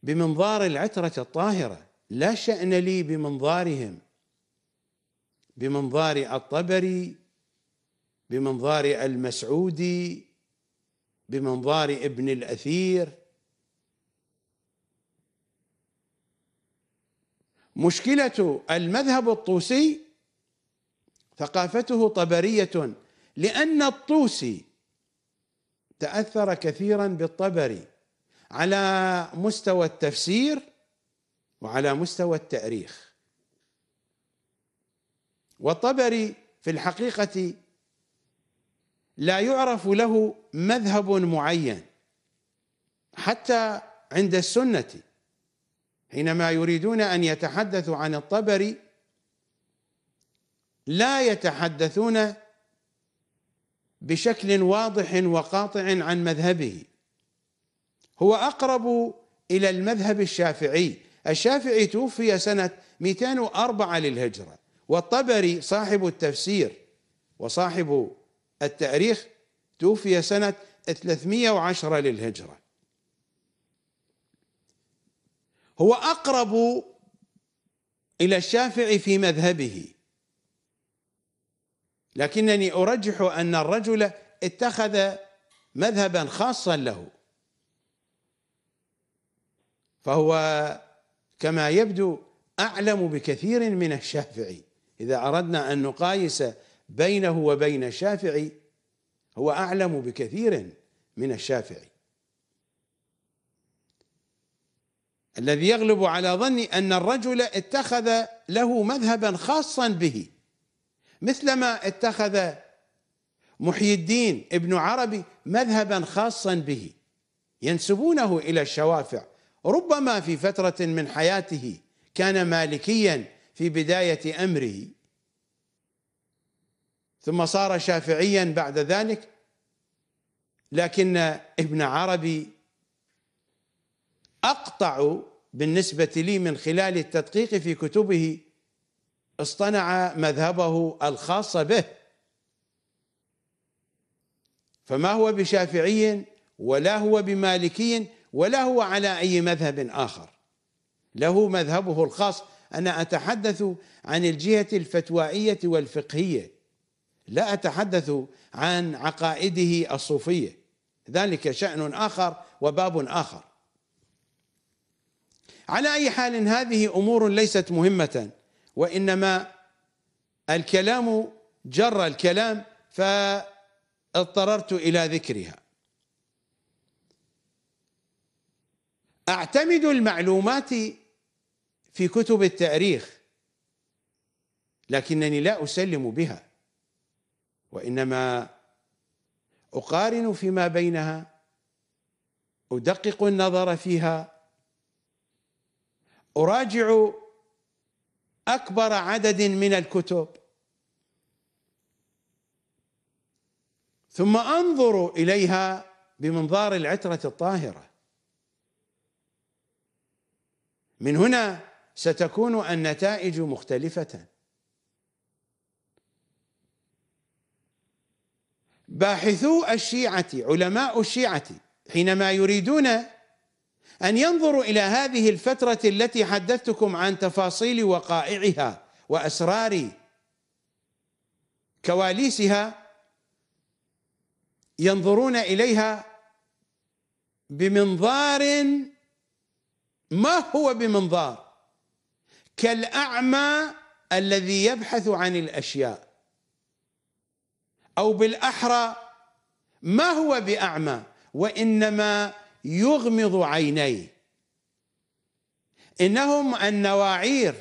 بمنظار العترة الطاهرة لا شأن لي بمنظارهم بمنظار الطبري بمنظار المسعودي بمنظار ابن الاثير مشكله المذهب الطوسي ثقافته طبريه لان الطوسي تاثر كثيرا بالطبري على مستوى التفسير وعلى مستوى التاريخ والطبري في الحقيقه لا يعرف له مذهب معين حتى عند السنه حينما يريدون ان يتحدثوا عن الطبري لا يتحدثون بشكل واضح وقاطع عن مذهبه هو اقرب الى المذهب الشافعي الشافعي توفي سنه 204 للهجره والطبري صاحب التفسير وصاحب التاريخ توفي سنة 310 للهجرة هو أقرب إلى الشافعي في مذهبه لكنني أرجح أن الرجل اتخذ مذهبا خاصا له فهو كما يبدو أعلم بكثير من الشافعي إذا أردنا أن نقايس بينه وبين الشافعي هو أعلم بكثير من الشافعي الذي يغلب على ظني أن الرجل اتخذ له مذهبا خاصا به مثلما اتخذ محي الدين ابن عربي مذهبا خاصا به ينسبونه الى الشوافع ربما في فتره من حياته كان مالكيا في بدايه امره ثم صار شافعيا بعد ذلك لكن ابن عربي اقطع بالنسبه لي من خلال التدقيق في كتبه اصطنع مذهبه الخاص به فما هو بشافعي ولا هو بمالكي ولا هو على اي مذهب اخر له مذهبه الخاص انا اتحدث عن الجهه الفتوائيه والفقهيه لا اتحدث عن عقائده الصوفيه ذلك شان اخر وباب اخر على اي حال هذه امور ليست مهمه وانما الكلام جر الكلام فاضطررت الى ذكرها اعتمد المعلومات في كتب التاريخ لكنني لا اسلم بها وإنما أقارن فيما بينها أدقق النظر فيها أراجع أكبر عدد من الكتب ثم أنظر إليها بمنظار العترة الطاهرة من هنا ستكون النتائج مختلفة باحثو الشيعة علماء الشيعة حينما يريدون أن ينظروا إلى هذه الفترة التي حدثتكم عن تفاصيل وقائعها وأسرار كواليسها ينظرون إليها بمنظار ما هو بمنظار كالأعمى الذي يبحث عن الأشياء أو بالأحرى ما هو بأعمى وإنما يغمض عينيه إنهم النواعير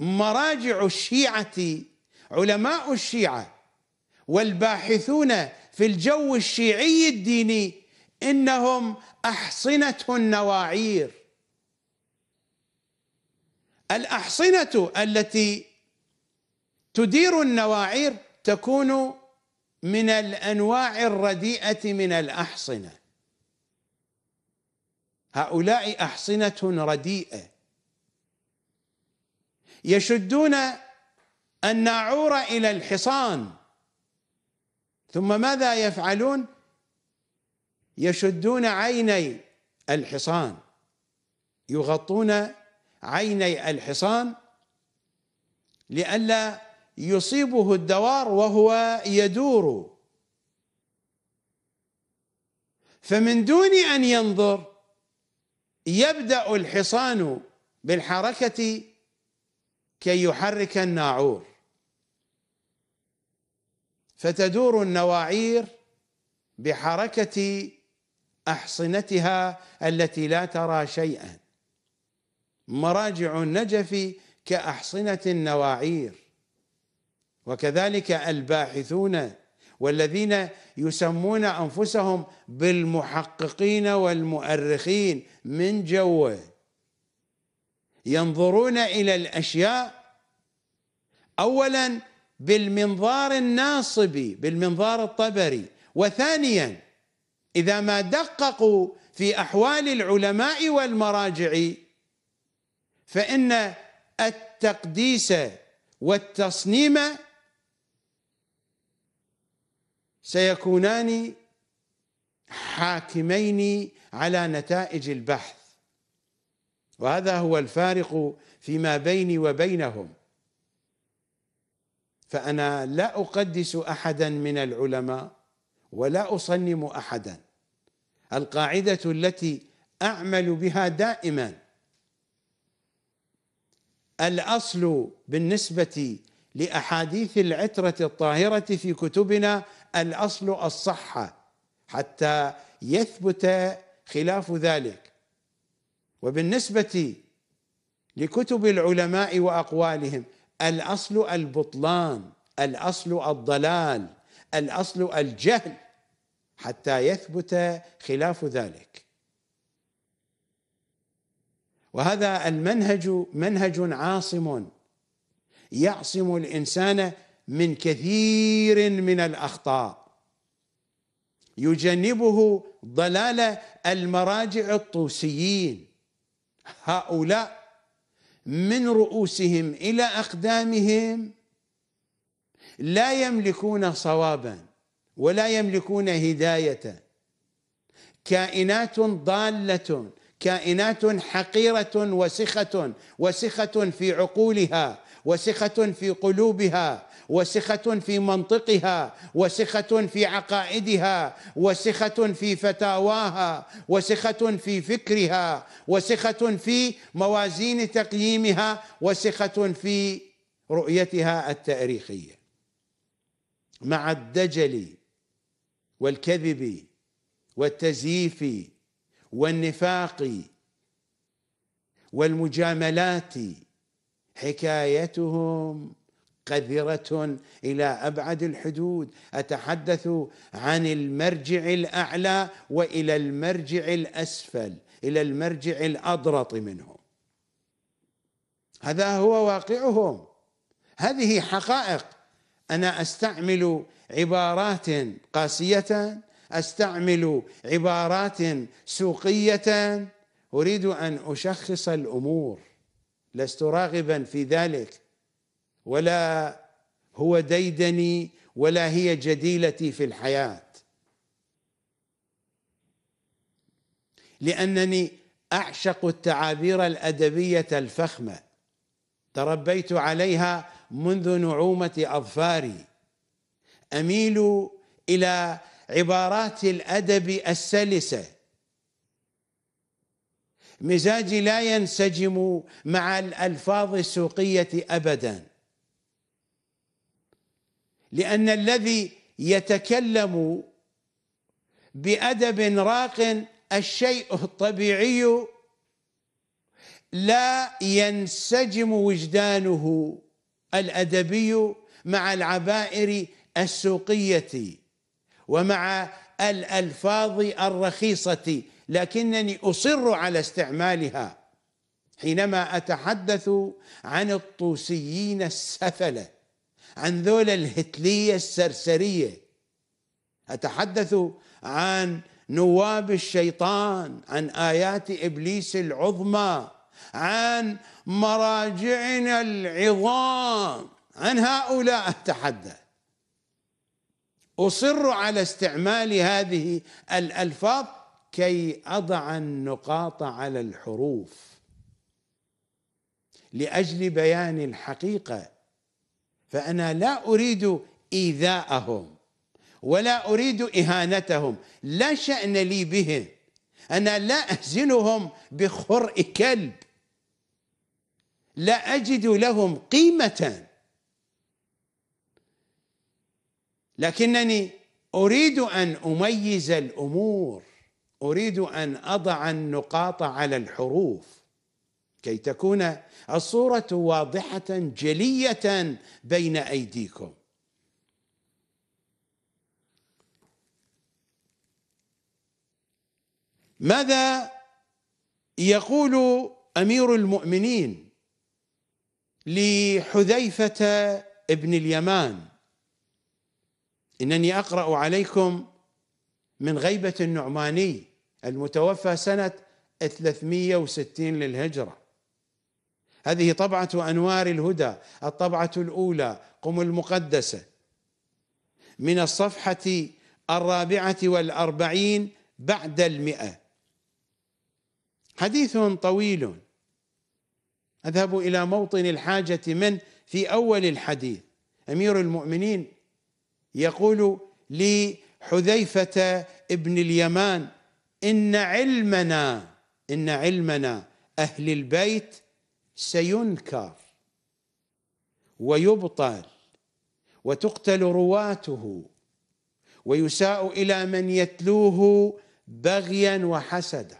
مراجع الشيعة علماء الشيعة والباحثون في الجو الشيعي الديني إنهم أحصنة النواعير الأحصنة التي تدير النواعير تكون من الأنواع الرديئة من الأحصنة هؤلاء أحصنة رديئة يشدون الناعور إلى الحصان ثم ماذا يفعلون يشدون عيني الحصان يغطون عيني الحصان لئلا يصيبه الدوار وهو يدور فمن دون ان ينظر يبدا الحصان بالحركه كي يحرك الناعور فتدور النواعير بحركه احصنتها التي لا ترى شيئا مراجع النجف كاحصنه النواعير وكذلك الباحثون والذين يسمون انفسهم بالمحققين والمؤرخين من جوه ينظرون الى الاشياء اولا بالمنظار الناصبي بالمنظار الطبري وثانيا اذا ما دققوا في احوال العلماء والمراجع فان التقديس والتصنيم سيكونان حاكمين على نتائج البحث وهذا هو الفارق فيما بيني وبينهم فأنا لا أقدس أحدا من العلماء ولا أصنم أحدا القاعدة التي أعمل بها دائما الأصل بالنسبة لأحاديث العترة الطاهرة في كتبنا الاصل الصحه حتى يثبت خلاف ذلك وبالنسبه لكتب العلماء واقوالهم الاصل البطلان الاصل الضلال الاصل الجهل حتى يثبت خلاف ذلك وهذا المنهج منهج عاصم يعصم الانسان من كثير من الاخطاء يجنبه ضلال المراجع الطوسيين هؤلاء من رؤوسهم الى اقدامهم لا يملكون صوابا ولا يملكون هدايه كائنات ضاله كائنات حقيره وسخه وسخه في عقولها وسخه في قلوبها وسخه في منطقها وسخه في عقائدها وسخه في فتاواها وسخه في فكرها وسخه في موازين تقييمها وسخه في رؤيتها التاريخيه مع الدجل والكذب والتزييف والنفاق والمجاملات حكايتهم قذرة إلى أبعد الحدود أتحدث عن المرجع الأعلى وإلى المرجع الأسفل إلى المرجع الأضرط منهم هذا هو واقعهم هذه حقائق أنا أستعمل عبارات قاسية أستعمل عبارات سوقية أريد أن أشخص الأمور لست راغبا في ذلك ولا هو ديدني ولا هي جديلتي في الحياه لانني اعشق التعابير الادبيه الفخمه تربيت عليها منذ نعومه اظفاري اميل الى عبارات الادب السلسه مزاجي لا ينسجم مع الالفاظ السوقيه ابدا لأن الذي يتكلم بأدب راق الشيء الطبيعي لا ينسجم وجدانه الأدبي مع العبائر السوقية ومع الألفاظ الرخيصة لكنني أصر على استعمالها حينما أتحدث عن الطوسيين السفله عن ذولا الهتلية السرسرية أتحدث عن نواب الشيطان عن آيات إبليس العظمى عن مراجعنا العظام عن هؤلاء أتحدث أصر على استعمال هذه الألفاظ كي أضع النقاط على الحروف لأجل بيان الحقيقة فأنا لا أريد إيذاءهم ولا أريد إهانتهم لا شأن لي بهم أنا لا أهزلهم بخرء كلب لا أجد لهم قيمة لكنني أريد أن أميز الأمور أريد أن أضع النقاط على الحروف كي تكون الصورة واضحة جلية بين أيديكم ماذا يقول أمير المؤمنين لحذيفة ابن اليمان إنني أقرأ عليكم من غيبة النعماني المتوفى سنة 360 للهجرة هذه طبعة أنوار الهدى الطبعة الأولى قم المقدسة من الصفحة الرابعة والأربعين بعد المئة حديث طويل أذهب إلى موطن الحاجة من في أول الحديث أمير المؤمنين يقول لحذيفة ابن اليمان إن علمنا إن علمنا أهل البيت سينكر ويبطل وتقتل رواته ويساء الى من يتلوه بغيا وحسدا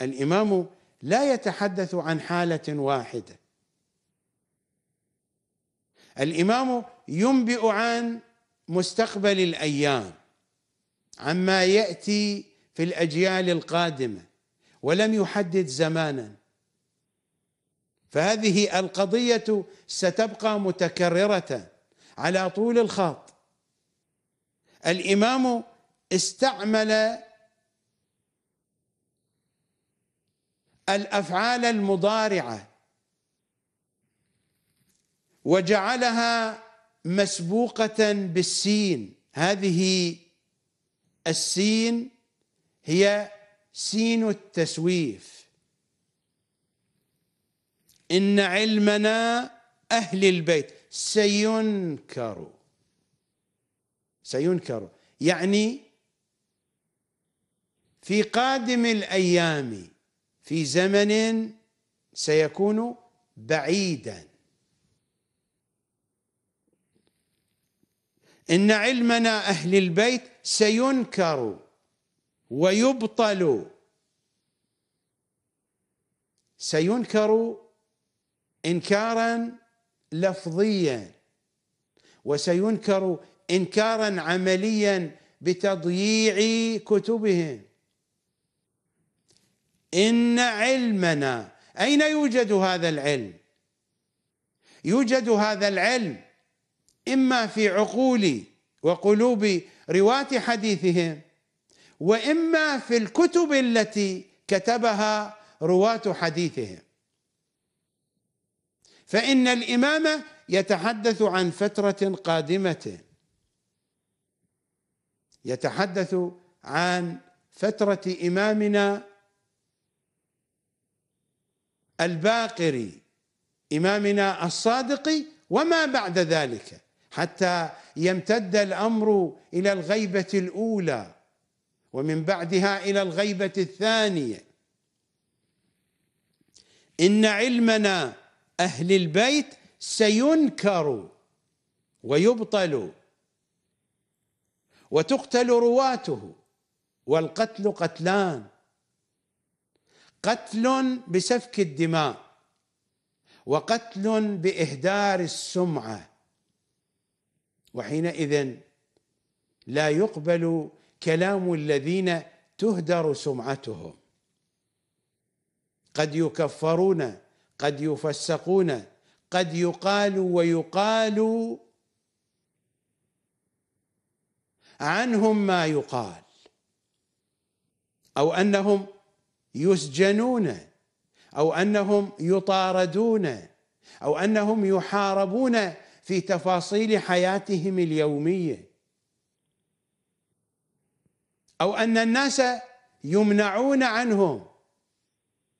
الامام لا يتحدث عن حاله واحده الامام ينبئ عن مستقبل الايام عما ياتي في الاجيال القادمه ولم يحدد زمانا فهذه القضية ستبقى متكررة على طول الخط الإمام استعمل الافعال المضارعه وجعلها مسبوقه بالسين هذه السين هي سين التسويف إن علمنا أهل البيت سينكر سينكر يعني في قادم الأيام في زمن سيكون بعيدا إن علمنا أهل البيت سينكر ويبطل سينكر انكارا لفظيا وسينكر انكارا عمليا بتضييع كتبهم ان علمنا اين يوجد هذا العلم يوجد هذا العلم اما في عقول وقلوب رواه حديثهم واما في الكتب التي كتبها رواه حديثهم فان الامام يتحدث عن فتره قادمه يتحدث عن فتره امامنا الباقري امامنا الصادق وما بعد ذلك حتى يمتد الامر الى الغيبه الاولى ومن بعدها إلى الغيبة الثانية إن علمنا أهل البيت سينكر ويبطل وتقتل رواته والقتل قتلان قتل بسفك الدماء وقتل باهدار السمعه وحينئذ لا يقبل كلام الذين تهدر سمعتهم قد يكفرون قد يفسقون قد يقال ويقال عنهم ما يقال او انهم يسجنون او انهم يطاردون او انهم يحاربون في تفاصيل حياتهم اليوميه أو أن الناس يمنعون عنهم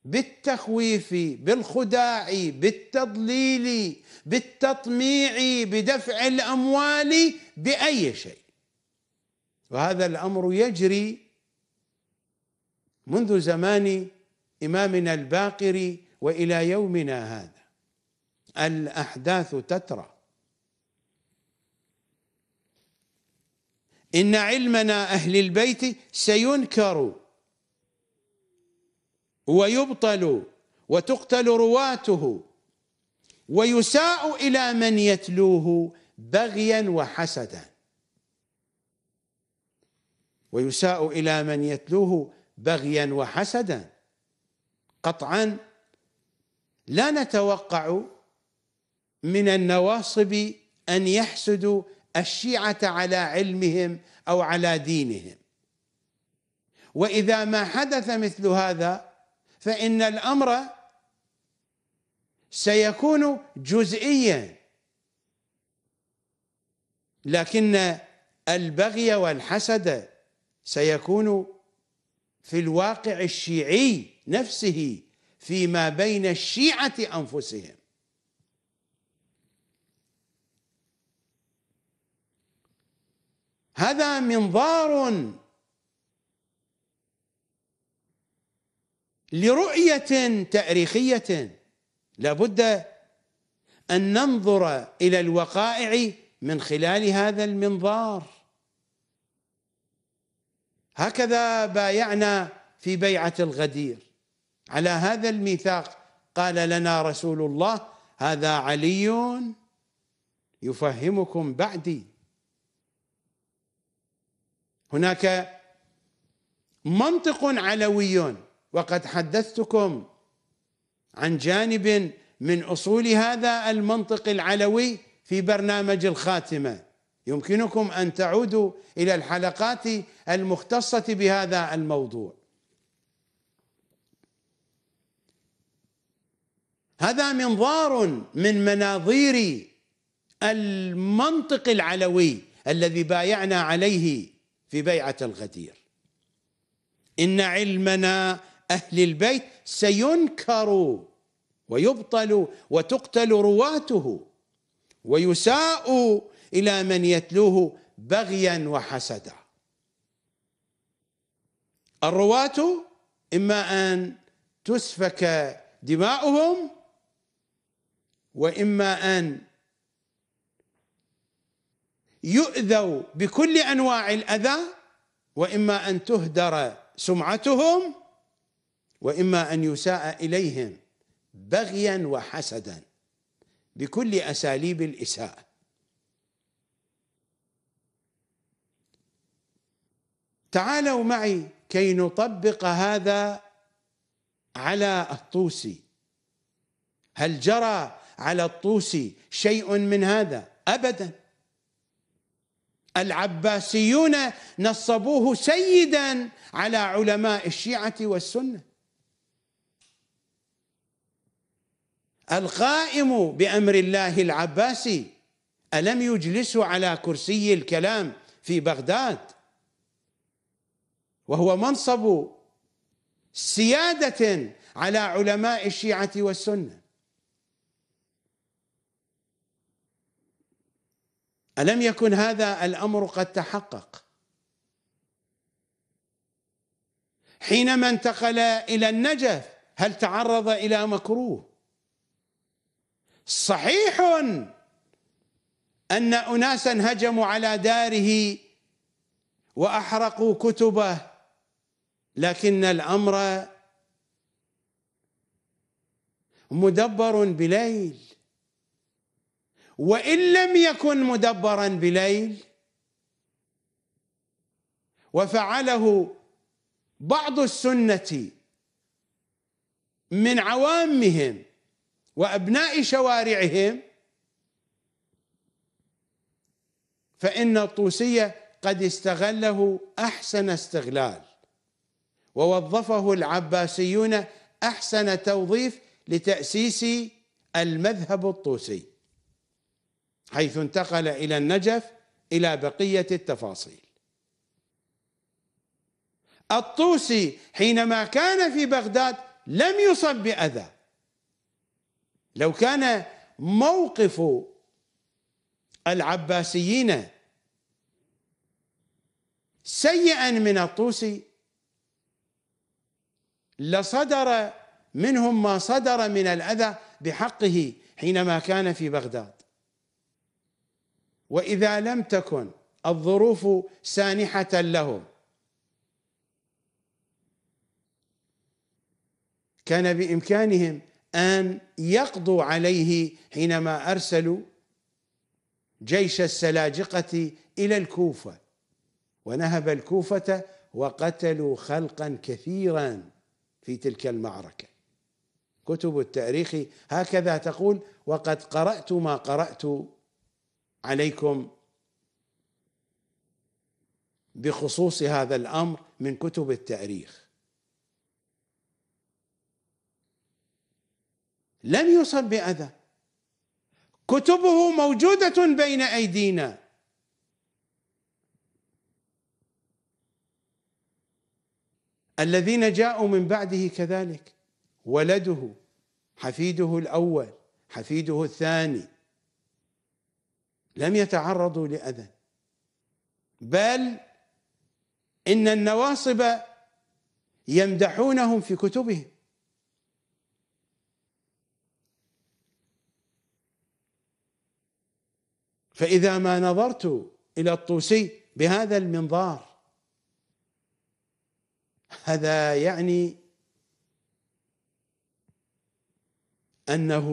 بالتخويف بالخداع بالتضليل بالتطميع بدفع الأموال بأي شيء وهذا الأمر يجري منذ زمان إمامنا الباقر وإلى يومنا هذا الأحداث تترى إن علمنا أهل البيت سينكر ويبطل وتقتل رواته ويساء إلى من يتلوه بغيا وحسدا ويساء إلى من يتلوه بغيا وحسدا قطعا لا نتوقع من النواصب أن يحسدوا الشيعة على علمهم أو على دينهم وإذا ما حدث مثل هذا فإن الأمر سيكون جزئيا لكن البغي والحسد سيكون في الواقع الشيعي نفسه فيما بين الشيعة أنفسهم هذا منظار لرؤيه تاريخيه لابد ان ننظر الى الوقائع من خلال هذا المنظار هكذا بايعنا في بيعه الغدير على هذا الميثاق قال لنا رسول الله هذا علي يفهمكم بعدي هناك منطق علوي وقد حدثتكم عن جانب من اصول هذا المنطق العلوي في برنامج الخاتمه يمكنكم ان تعودوا الى الحلقات المختصه بهذا الموضوع هذا منظار من مناظير المنطق العلوي الذي بايعنا عليه في بيعة الغدير إن علمنا أهل البيت سينكر ويبطل وتقتل رواته ويساء إلى من يتلوه بغيا وحسدا الرواة إما أن تسفك دماؤهم وإما أن يؤذوا بكل انواع الاذى واما ان تهدر سمعتهم واما ان يساء اليهم بغيا وحسدا بكل اساليب الاساءه تعالوا معي كي نطبق هذا على الطوسي هل جرى على الطوسي شيء من هذا ابدا العباسيون نصبوه سيدا على علماء الشيعه والسنه القائم بامر الله العباسي الم يجلس على كرسي الكلام في بغداد وهو منصب سياده على علماء الشيعه والسنه الم يكن هذا الامر قد تحقق حينما انتقل الى النجف هل تعرض الى مكروه صحيح ان اناسا هجموا على داره واحرقوا كتبه لكن الامر مدبر بليل وان لم يكن مدبرا بليل وفعله بعض السنه من عوامهم وابناء شوارعهم فان الطوسيه قد استغله احسن استغلال ووظفه العباسيون احسن توظيف لتاسيس المذهب الطوسي حيث انتقل إلى النجف إلى بقية التفاصيل الطوسي حينما كان في بغداد لم يصب بأذى لو كان موقف العباسيين سيئا من الطوسي لصدر منهم ما صدر من الأذى بحقه حينما كان في بغداد واذا لم تكن الظروف سانحه لهم كان بامكانهم ان يقضوا عليه حينما ارسلوا جيش السلاجقه الى الكوفه ونهب الكوفه وقتلوا خلقا كثيرا في تلك المعركه كتب التاريخ هكذا تقول وقد قرات ما قرات عليكم بخصوص هذا الامر من كتب التاريخ لم يصب باذى كتبه موجوده بين ايدينا الذين جاءوا من بعده كذلك ولده حفيده الاول حفيده الثاني لم يتعرضوا لأذى بل إن النواصب يمدحونهم في كتبهم فإذا ما نظرت إلى الطوسي بهذا المنظار هذا يعني أنه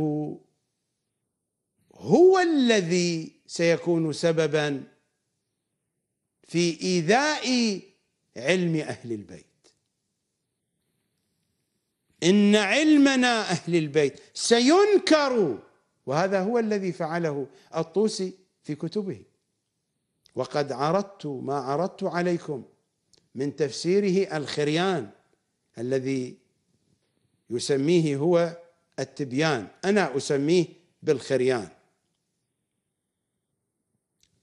هو الذي سيكون سببا في إيذاء علم أهل البيت إن علمنا أهل البيت سينكر وهذا هو الذي فعله الطوسي في كتبه وقد عرضت ما عرضت عليكم من تفسيره الخريان الذي يسميه هو التبيان أنا أسميه بالخريان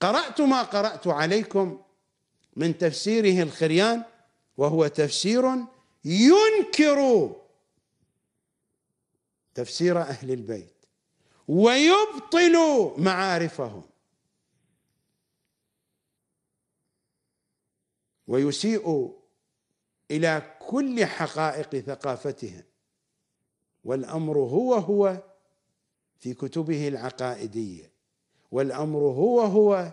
قرأت ما قرأت عليكم من تفسيره الخريان وهو تفسير ينكر تفسير أهل البيت ويبطل معارفهم ويسيء إلى كل حقائق ثقافتهم والأمر هو هو في كتبه العقائديه والامر هو هو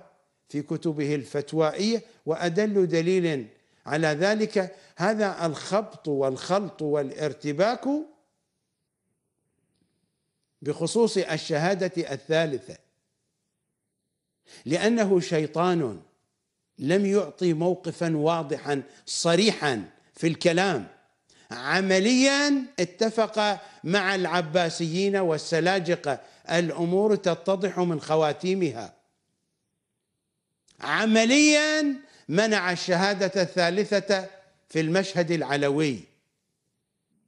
في كتبه الفتوائيه وادل دليل على ذلك هذا الخبط والخلط والارتباك بخصوص الشهاده الثالثه لانه شيطان لم يعطي موقفا واضحا صريحا في الكلام عمليا اتفق مع العباسيين والسلاجقه الامور تتضح من خواتيمها عمليا منع الشهاده الثالثه في المشهد العلوي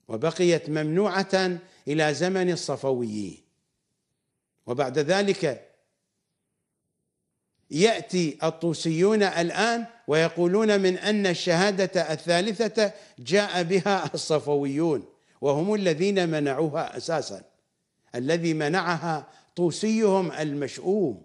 وبقيت ممنوعه الى زمن الصفويين وبعد ذلك ياتي الطوسيون الان ويقولون من ان الشهاده الثالثه جاء بها الصفويون وهم الذين منعوها اساسا الذي منعها طوسيهم المشؤوم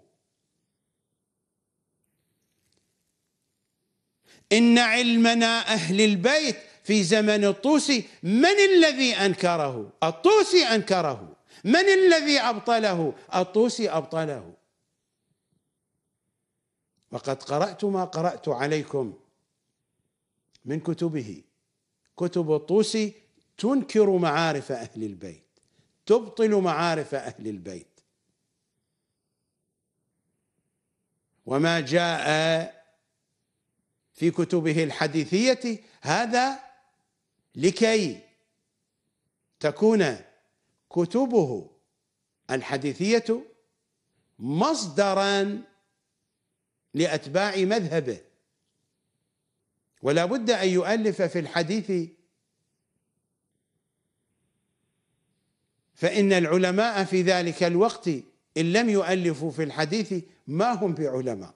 ان علمنا اهل البيت في زمن الطوسي من الذي انكره؟ الطوسي انكره من الذي ابطله؟ الطوسي ابطله وقد قرات ما قرات عليكم من كتبه كتب الطوسي تنكر معارف اهل البيت تبطل معارف اهل البيت وما جاء في كتبه الحديثيه هذا لكي تكون كتبه الحديثيه مصدرا لاتباع مذهبه ولا بد ان يؤلف في الحديث فإن العلماء في ذلك الوقت إن لم يؤلفوا في الحديث ما هم بعلماء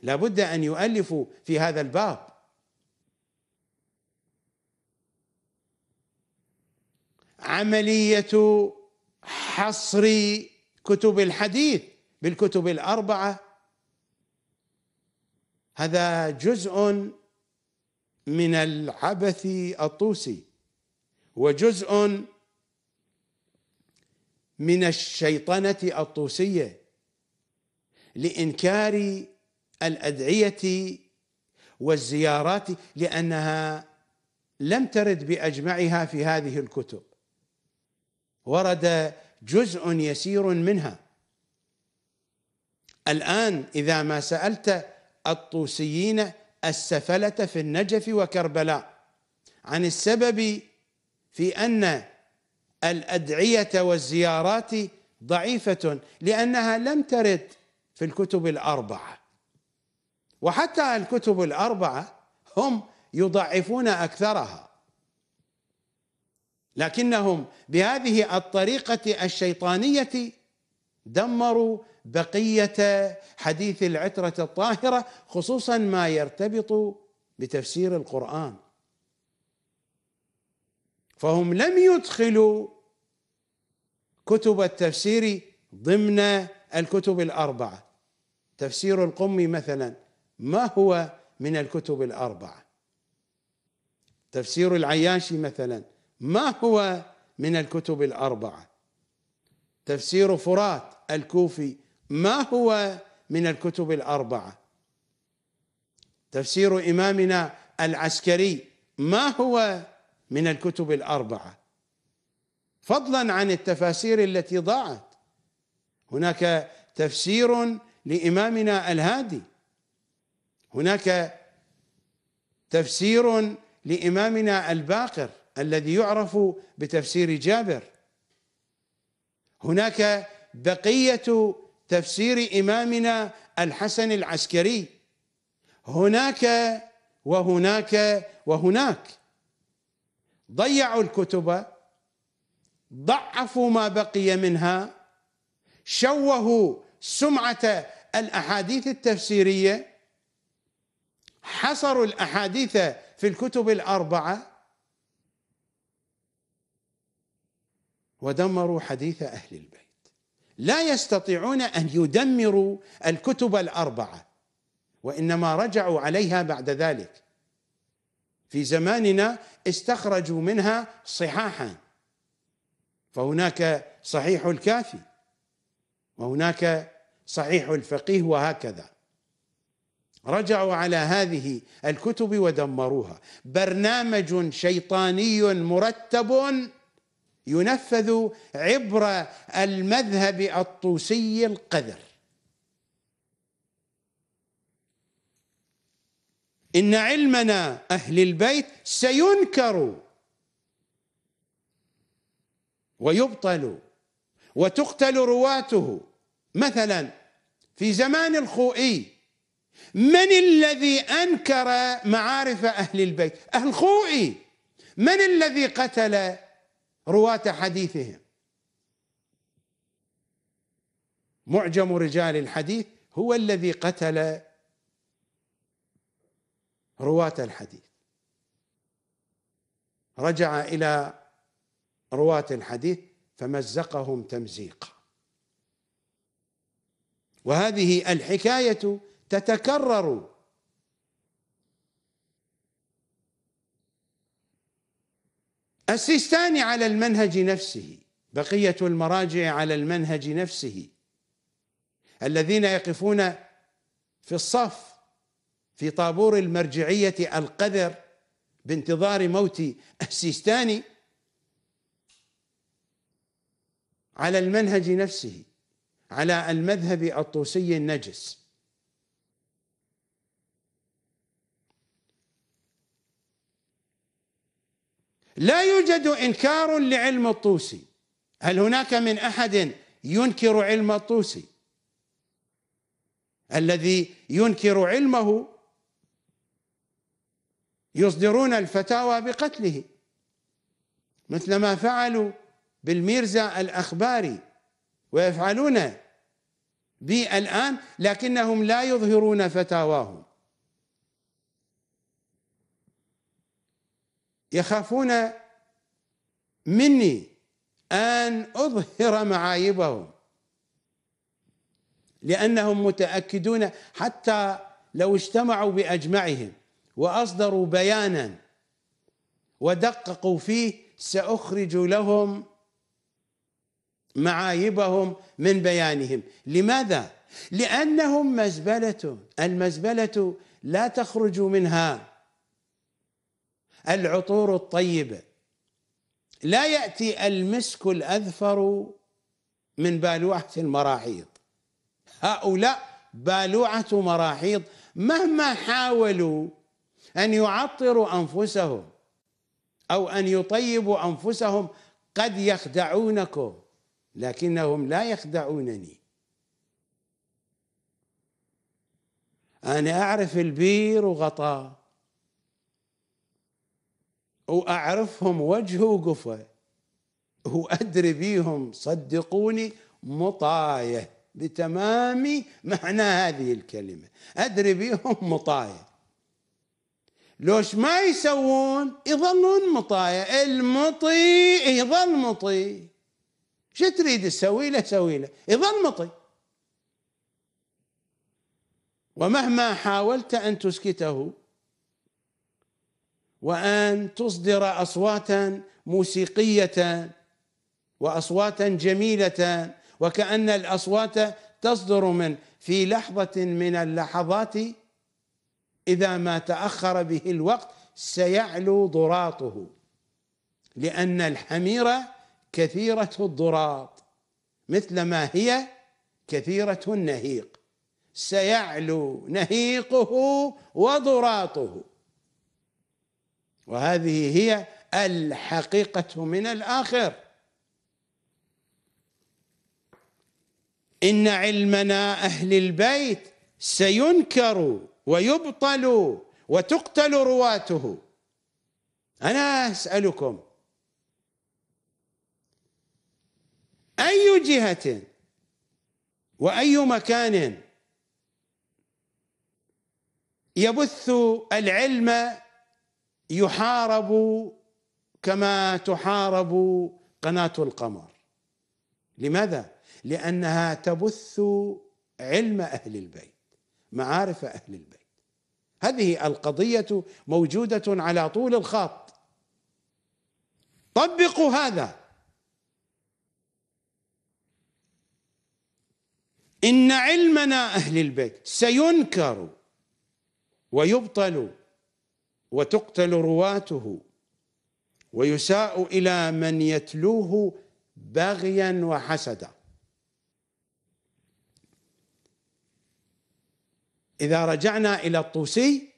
لابد أن يؤلفوا في هذا الباب عملية حصر كتب الحديث بالكتب الأربعة هذا جزء من العبث الطوسي وجزء من الشيطنه الطوسيه لانكار الادعيه والزيارات لانها لم ترد باجمعها في هذه الكتب ورد جزء يسير منها الان اذا ما سالت الطوسيين السفله في النجف وكربلاء عن السبب في ان الأدعية والزيارات ضعيفة لأنها لم ترد في الكتب الأربعة وحتى الكتب الأربعة هم يضعفون أكثرها لكنهم بهذه الطريقة الشيطانية دمروا بقية حديث العترة الطاهرة خصوصا ما يرتبط بتفسير القرآن فهم لم يدخلوا كتب التفسير ضمن الكتب الاربعه تفسير القمي مثلا ما هو من الكتب الاربعه تفسير العياشي مثلا ما هو من الكتب الاربعه تفسير فرات الكوفي ما هو من الكتب الاربعه تفسير امامنا العسكري ما هو من الكتب الاربعه فضلا عن التفاسير التي ضاعت هناك تفسير لامامنا الهادي هناك تفسير لامامنا الباقر الذي يعرف بتفسير جابر هناك بقيه تفسير امامنا الحسن العسكري هناك وهناك وهناك ضيعوا الكتب ضعفوا ما بقي منها شوهوا سمعة الأحاديث التفسيرية حصروا الأحاديث في الكتب الأربعة ودمروا حديث أهل البيت لا يستطيعون أن يدمروا الكتب الأربعة وإنما رجعوا عليها بعد ذلك في زماننا استخرجوا منها صحاحا فهناك صحيح الكافي وهناك صحيح الفقيه وهكذا رجعوا على هذه الكتب ودمروها برنامج شيطاني مرتب ينفذ عبر المذهب الطوسي القذر ان علمنا اهل البيت سينكر ويبطل وتقتل رواته مثلا في زمان الخوئي من الذي انكر معارف اهل البيت؟ اهل الخوئي من الذي قتل رواة حديثهم؟ معجم رجال الحديث هو الذي قتل رواة الحديث رجع الى رواة الحديث فمزقهم تمزيقا وهذه الحكاية تتكرر السيستاني على المنهج نفسه بقية المراجع على المنهج نفسه الذين يقفون في الصف في طابور المرجعية القذر بانتظار موت السيستاني على المنهج نفسه على المذهب الطوسي النجس لا يوجد انكار لعلم الطوسي هل هناك من احد ينكر علم الطوسي الذي ينكر علمه يصدرون الفتاوى بقتله مثل ما فعلوا بالميرزا الأخباري ويفعلون بي الآن لكنهم لا يظهرون فتاواهم يخافون مني أن أظهر معايبهم لأنهم متأكدون حتى لو اجتمعوا بأجمعهم وأصدروا بيانا ودققوا فيه سأخرج لهم معايبهم من بيانهم لماذا لانهم مزبله المزبله لا تخرج منها العطور الطيبه لا ياتي المسك الاذفر من بالوعه المراحيض هؤلاء بالوعه مراحيض مهما حاولوا ان يعطروا انفسهم او ان يطيبوا انفسهم قد يخدعونكم لكنهم لا يخدعونني أنا أعرف البير وغطاه وأعرفهم وجه وقفة وأدري بيهم صدقوني مطاية بتمام معنى هذه الكلمة أدري بيهم مطاية لوش ما يسوون يظلون مطاية المطي يظل مطي شو تريد تسوي له سوي له يظل مطي ومهما حاولت ان تسكته وان تصدر اصواتا موسيقيه واصواتا جميله وكان الاصوات تصدر من في لحظه من اللحظات اذا ما تاخر به الوقت سيعلو ضراطه لان الحمير كثيرة الضراط مثل ما هي كثيرة النهيق سيعلو نهيقه وضراطه وهذه هي الحقيقة من الآخر إن علمنا أهل البيت سينكر ويبطل وتقتل رواته أنا أسألكم اي جهه واي مكان يبث العلم يحارب كما تحارب قناه القمر لماذا لانها تبث علم اهل البيت معارف اهل البيت هذه القضيه موجوده على طول الخط طبقوا هذا إن علمنا أهل البيت سينكر ويبطل وتقتل رواته ويساء إلى من يتلوه بغيا وحسدا إذا رجعنا إلى الطوسي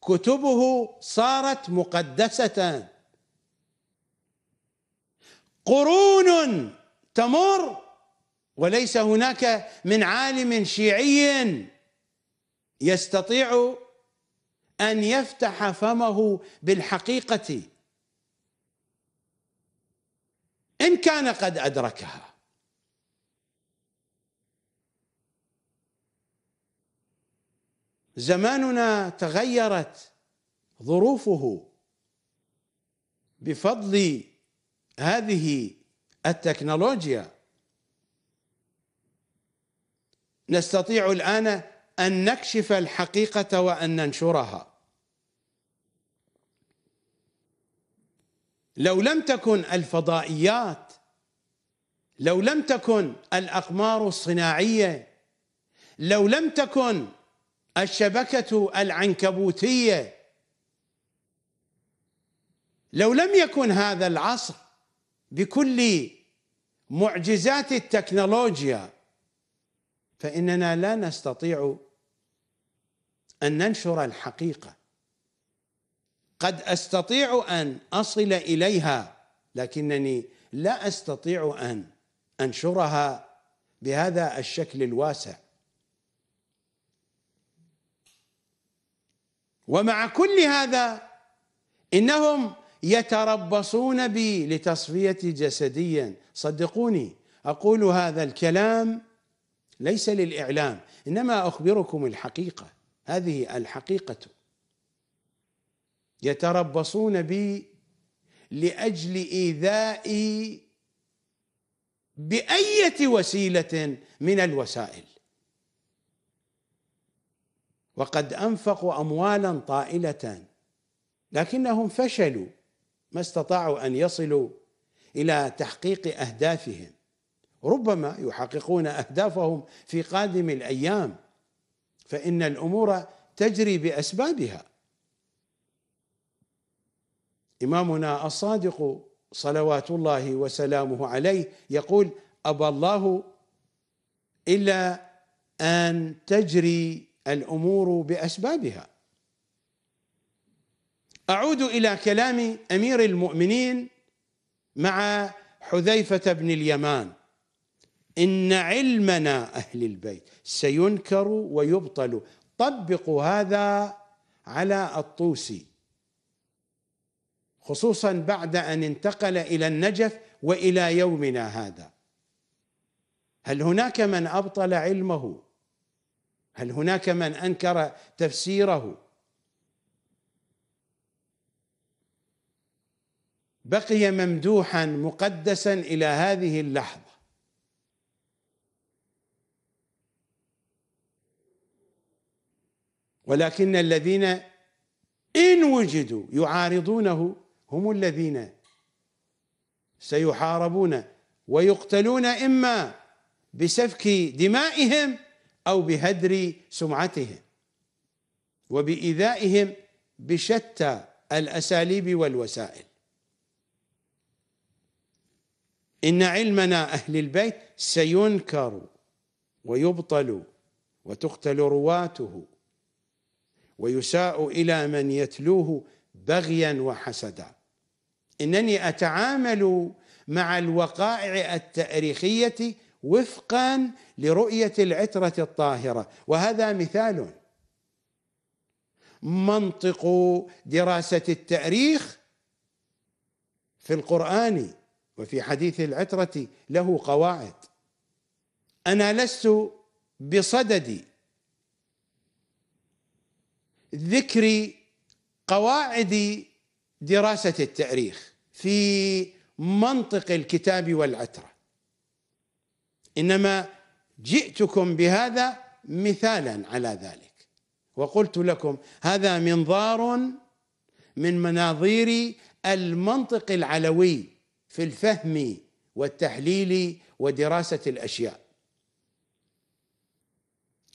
كتبه صارت مقدسة قرون تمر وليس هناك من عالم شيعي يستطيع ان يفتح فمه بالحقيقه ان كان قد ادركها زماننا تغيرت ظروفه بفضل هذه التكنولوجيا نستطيع الآن أن نكشف الحقيقة وأن ننشرها لو لم تكن الفضائيات لو لم تكن الأقمار الصناعية لو لم تكن الشبكة العنكبوتية لو لم يكن هذا العصر بكل معجزات التكنولوجيا فاننا لا نستطيع ان ننشر الحقيقه قد استطيع ان اصل اليها لكنني لا استطيع ان انشرها بهذا الشكل الواسع ومع كل هذا انهم يتربصون بي لتصفيه جسديا صدقوني اقول هذا الكلام ليس للاعلام انما اخبركم الحقيقه هذه الحقيقه يتربصون بي لاجل ايذائي باية وسيله من الوسائل وقد انفقوا اموالا طائله لكنهم فشلوا ما استطاعوا ان يصلوا الى تحقيق اهدافهم ربما يحققون اهدافهم في قادم الايام فان الامور تجري باسبابها امامنا الصادق صلوات الله وسلامه عليه يقول ابى الله الا ان تجري الامور باسبابها اعود الى كلام امير المؤمنين مع حذيفه بن اليمان إن علمنا أهل البيت سينكر ويبطل طبقوا هذا على الطوسي خصوصا بعد أن انتقل إلى النجف وإلى يومنا هذا هل هناك من أبطل علمه هل هناك من أنكر تفسيره بقي ممدوحا مقدسا إلى هذه اللحظة ولكن الذين إن وجدوا يعارضونه هم الذين سيحاربون ويقتلون إما بسفك دمائهم أو بهدر سمعتهم وبإيذائهم بشتى الأساليب والوسائل إن علمنا أهل البيت سينكر ويبطل وتقتل رواته ويساء الى من يتلوه بغيا وحسدا انني اتعامل مع الوقائع التاريخيه وفقا لرؤيه العتره الطاهره وهذا مثال منطق دراسه التاريخ في القران وفي حديث العتره له قواعد انا لست بصدد ذكر قواعد دراسة التاريخ في منطق الكتاب والعترة إنما جئتكم بهذا مثالا على ذلك وقلت لكم هذا منظار من مناظير المنطق العلوي في الفهم والتحليل ودراسة الأشياء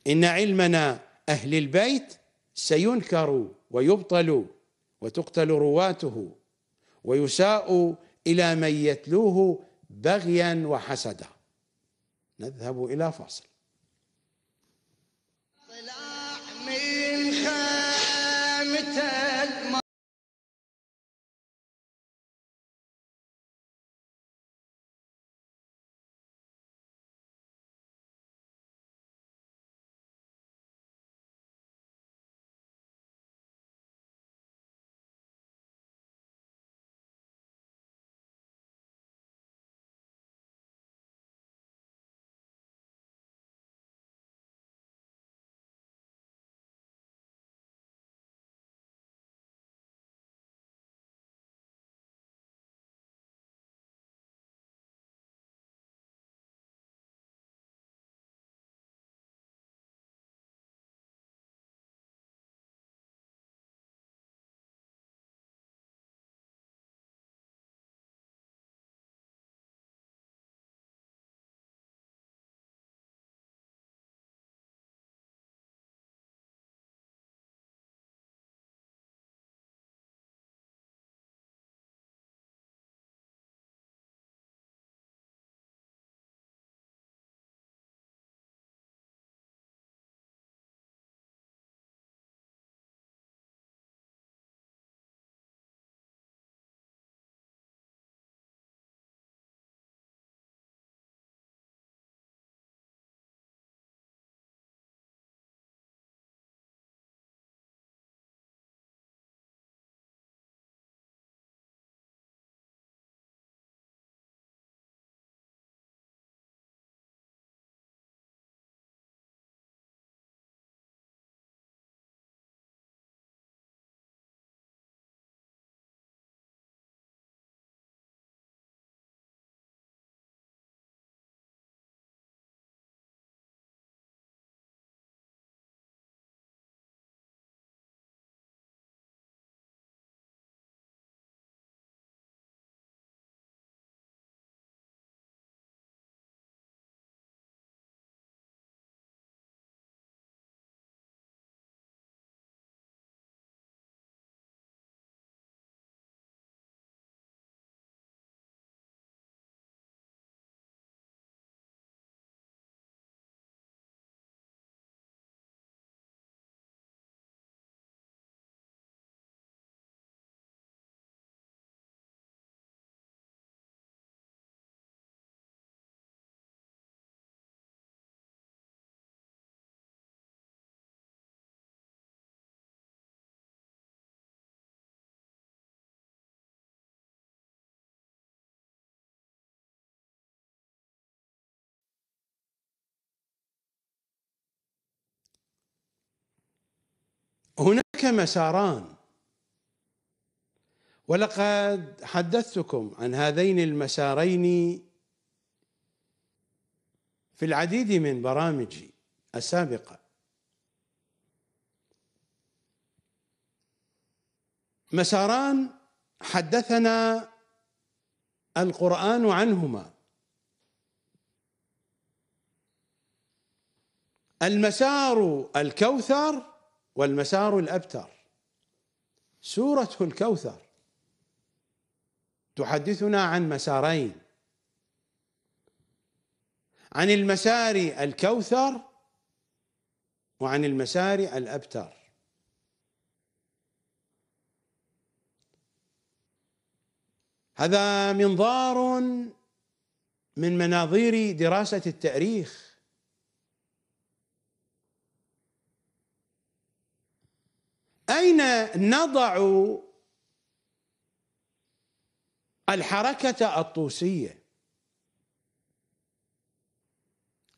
إن علمنا أهل البيت سينكر ويبطل وتقتل رواته ويساء الى من يتلوه بغيا وحسدا نذهب الى فاصل من خامته هناك مساران ولقد حدثتكم عن هذين المسارين في العديد من برامجي السابقه مساران حدثنا القران عنهما المسار الكوثر والمسار الابتر سوره الكوثر تحدثنا عن مسارين عن المسار الكوثر وعن المسار الابتر هذا منظار من مناظير دراسه التاريخ اين نضع الحركه الطوسيه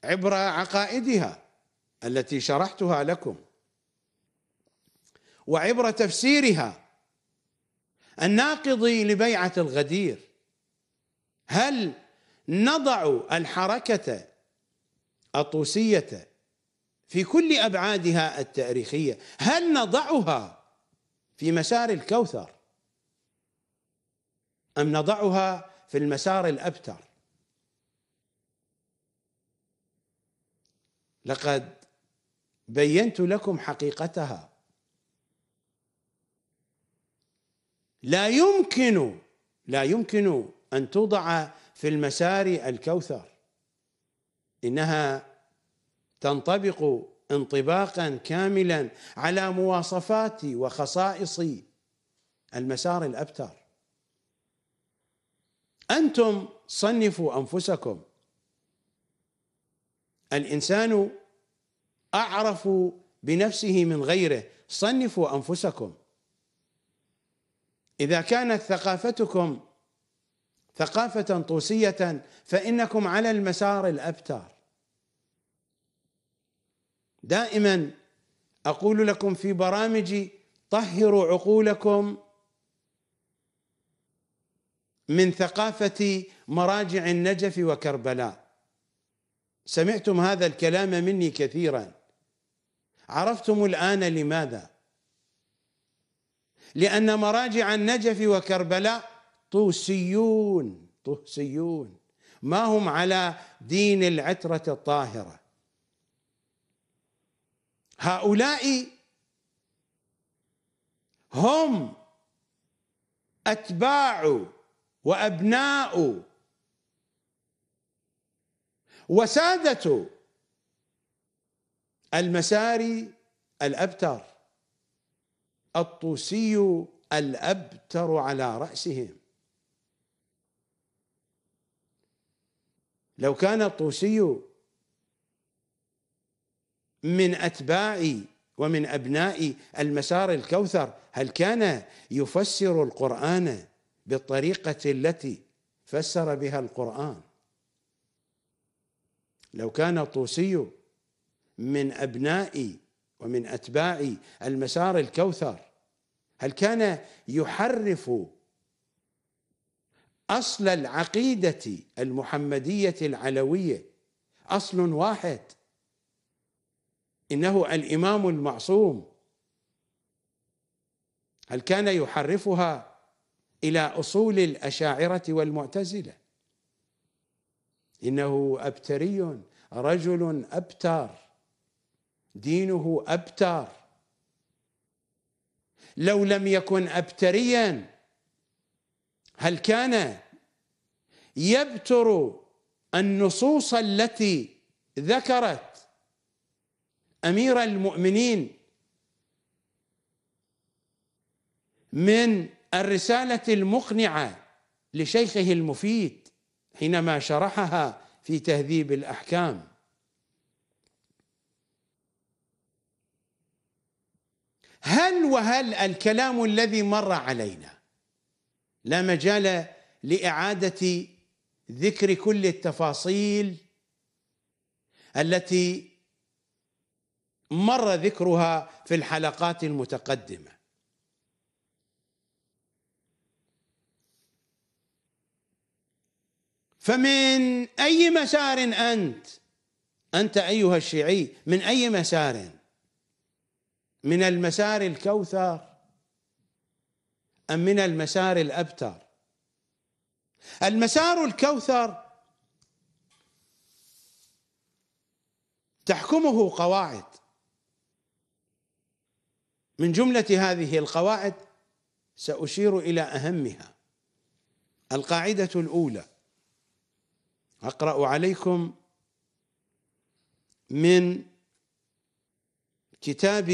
عبر عقائدها التي شرحتها لكم وعبر تفسيرها الناقض لبيعه الغدير هل نضع الحركه الطوسيه في كل ابعادها التاريخيه هل نضعها في مسار الكوثر ام نضعها في المسار الابتر لقد بينت لكم حقيقتها لا يمكن لا يمكن ان توضع في المسار الكوثر انها تنطبق انطباقا كاملا على مواصفات وخصائص المسار الابتر انتم صنفوا انفسكم الانسان اعرف بنفسه من غيره صنفوا انفسكم اذا كانت ثقافتكم ثقافه طوسيه فانكم على المسار الابتر دائما اقول لكم في برامجي طهروا عقولكم من ثقافه مراجع النجف وكربلاء سمعتم هذا الكلام مني كثيرا عرفتم الان لماذا لان مراجع النجف وكربلاء طوسيون طوسيون ما هم على دين العتره الطاهره هؤلاء هم اتباع وابناء وساده المساري الابتر الطوسي الابتر على راسهم لو كان الطوسي من أتباع ومن أبناء المسار الكوثر هل كان يفسر القرآن بالطريقة التي فسر بها القرآن لو كان الطوسي من أبناء ومن أتباع المسار الكوثر هل كان يحرف أصل العقيدة المحمدية العلوية أصل واحد انه الامام المعصوم هل كان يحرفها الى اصول الاشاعره والمعتزله انه ابتري رجل ابتر دينه ابتر لو لم يكن ابتريا هل كان يبتر النصوص التي ذكرت امير المؤمنين من الرساله المقنعه لشيخه المفيد حينما شرحها في تهذيب الاحكام هل وهل الكلام الذي مر علينا لا مجال لاعاده ذكر كل التفاصيل التي مر ذكرها في الحلقات المتقدمه فمن اي مسار انت انت ايها الشيعي من اي مسار من المسار الكوثر ام من المسار الابتر المسار الكوثر تحكمه قواعد من جملة هذه القواعد سأشير إلى أهمها القاعدة الأولى أقرأ عليكم من كتاب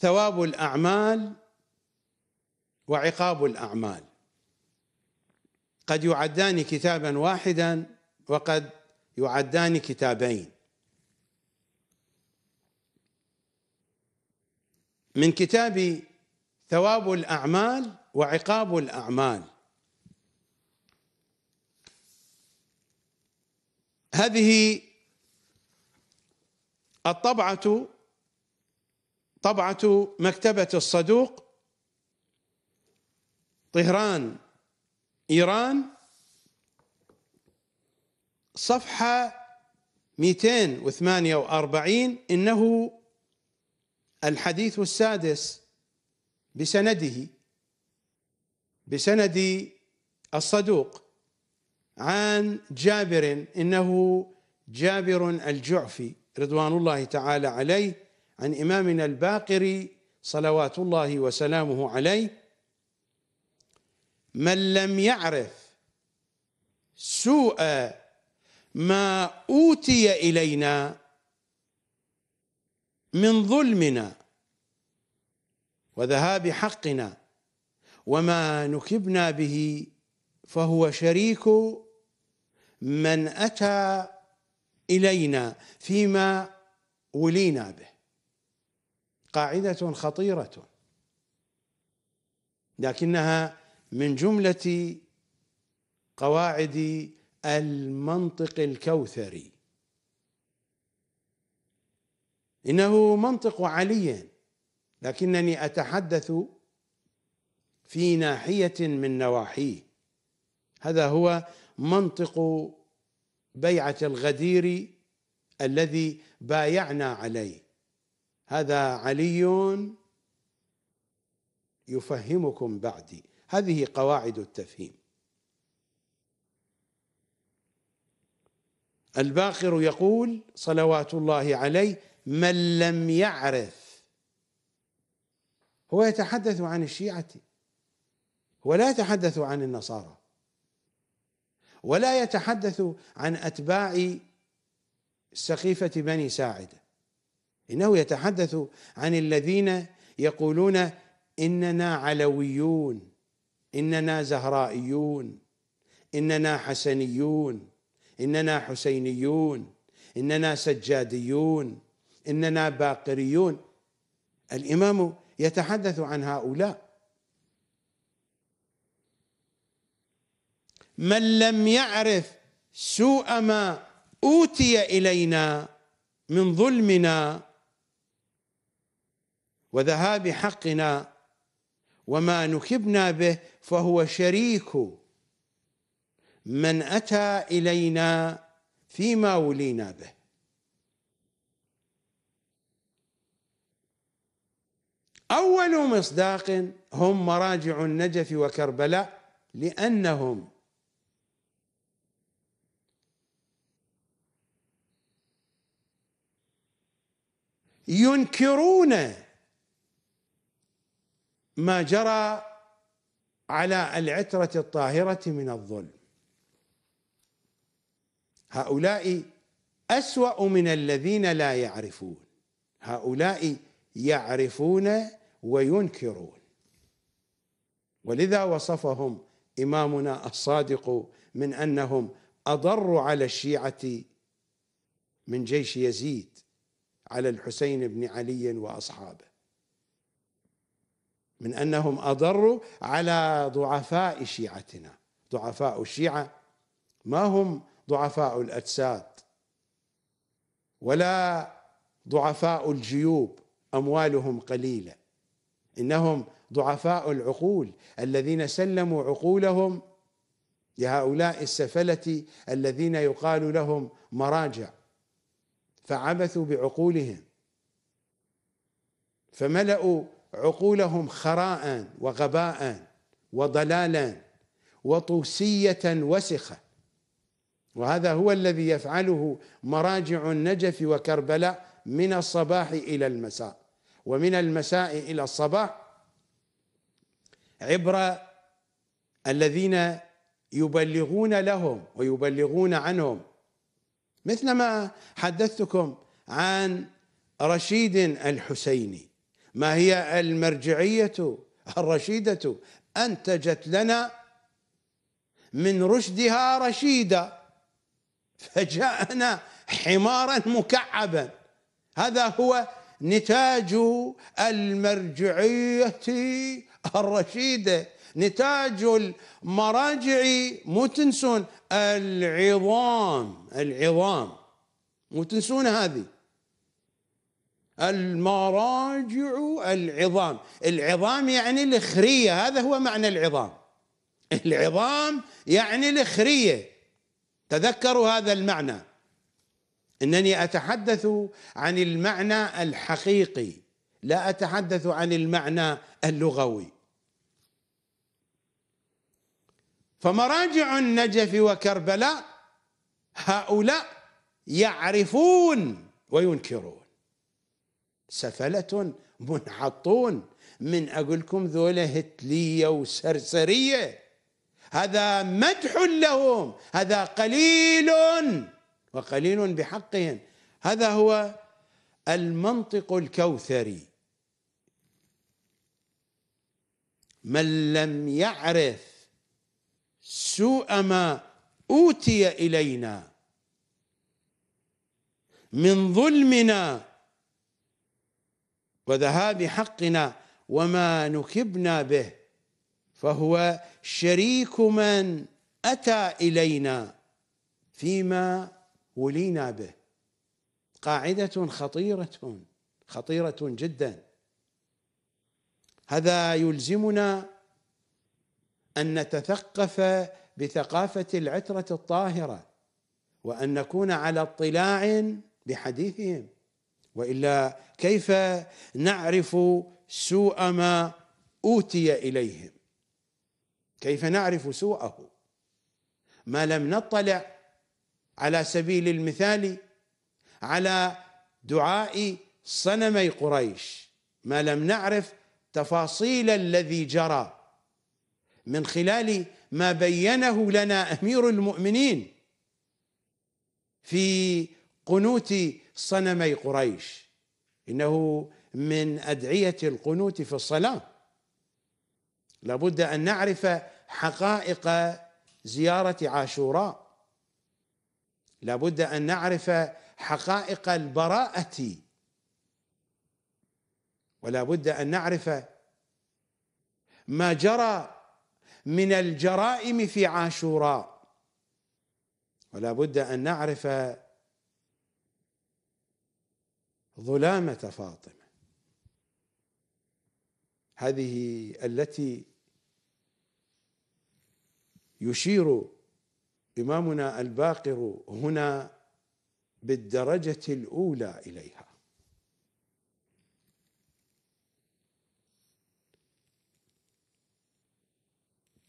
ثواب الأعمال وعقاب الأعمال قد يعدان كتابا واحدا وقد يعدان كتابين من كتاب ثواب الاعمال وعقاب الاعمال هذه الطبعه طبعه مكتبه الصدوق طهران إيران صفحة 248 إنه الحديث السادس بسنده بسند الصدوق عن جابر إنه جابر الجعفي رضوان الله تعالى عليه عن إمامنا الباقري صلوات الله وسلامه عليه من لم يعرف سوء ما اوتي الينا من ظلمنا وذهاب حقنا وما نكبنا به فهو شريك من اتى الينا فيما ولينا به قاعده خطيره لكنها من جمله قواعد المنطق الكوثري انه منطق علي لكنني اتحدث في ناحيه من نواحيه هذا هو منطق بيعه الغدير الذي بايعنا عليه هذا علي يفهمكم بعدي هذه قواعد التفهيم الباقر يقول صلوات الله عليه من لم يعرف هو يتحدث عن الشيعة ولا يتحدث عن النصارى ولا يتحدث عن أتباع سقيفة بني ساعدة إنه يتحدث عن الذين يقولون إننا علويون اننا زهرائيون اننا حسنيون اننا حسينيون اننا سجاديون اننا باقريون الامام يتحدث عن هؤلاء من لم يعرف سوء ما اوتي الينا من ظلمنا وذهاب حقنا وما نكبنا به فهو شريك من اتى الينا فيما ولينا به اول مصداق هم مراجع النجف وكربلاء لانهم ينكرون ما جرى على العترة الطاهرة من الظلم هؤلاء أسوأ من الذين لا يعرفون هؤلاء يعرفون وينكرون ولذا وصفهم إمامنا الصادق من أنهم أضر على الشيعة من جيش يزيد على الحسين بن علي وأصحابه من أنهم أضروا على ضعفاء شيعتنا ضعفاء الشيعة ما هم ضعفاء الأجساد ولا ضعفاء الجيوب أموالهم قليلة إنهم ضعفاء العقول الذين سلموا عقولهم لهؤلاء السفلة الذين يقال لهم مراجع فعبثوا بعقولهم فملأوا عقولهم خراء وغباء وضلالا وطوسية وسخة وهذا هو الذي يفعله مراجع النجف وكربلاء من الصباح إلى المساء ومن المساء إلى الصباح عبر الذين يبلغون لهم ويبلغون عنهم مثلما حدثتكم عن رشيد الحسيني ما هي المرجعية الرشيدة أنتجت لنا من رشدها رشيدة فجاءنا حمارا مكعبا هذا هو نتاج المرجعية الرشيدة نتاج المراجع مو تنسون العظام العظام مو تنسون هذه المراجع العظام العظام يعني الخرية هذا هو معنى العظام العظام يعني الخرية تذكروا هذا المعنى إنني أتحدث عن المعنى الحقيقي لا أتحدث عن المعنى اللغوي فمراجع النجف وكربلاء هؤلاء يعرفون وينكرون سفلة منحطون من أقول لكم ذولا هتلية وسرسرية هذا مدح لهم هذا قليل وقليل بحقهم هذا هو المنطق الكوثري من لم يعرف سوء ما اوتي الينا من ظلمنا وذهاب حقنا وما نكبنا به فهو شريك من أتى إلينا فيما ولينا به قاعدة خطيرة خطيرة جدا هذا يلزمنا أن نتثقف بثقافة العترة الطاهرة وأن نكون على اطلاع بحديثهم والا كيف نعرف سوء ما اوتي اليهم كيف نعرف سوءه ما لم نطلع على سبيل المثال على دعاء صنمي قريش ما لم نعرف تفاصيل الذي جرى من خلال ما بينه لنا امير المؤمنين في قنوت صنمي قريش انه من ادعيه القنوت في الصلاه لابد ان نعرف حقائق زياره عاشوراء لابد ان نعرف حقائق البراءه ولا بد ان نعرف ما جرى من الجرائم في عاشوراء ولا بد ان نعرف ظلامة فاطمة هذه التي يشير إمامنا الباقر هنا بالدرجة الأولى إليها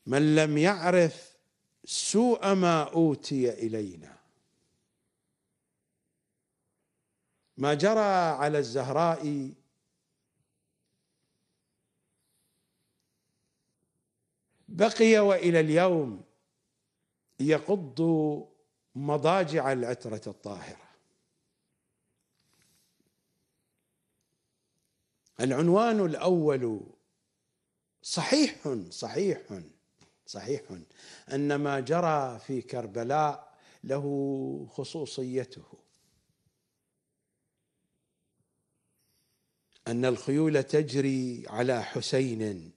من لم يعرف سوء ما أوتي إلينا ما جرى على الزهراء بقي والى اليوم يقض مضاجع العتره الطاهره العنوان الاول صحيح صحيح صحيح ان ما جرى في كربلاء له خصوصيته أن الخيول تجري على حسين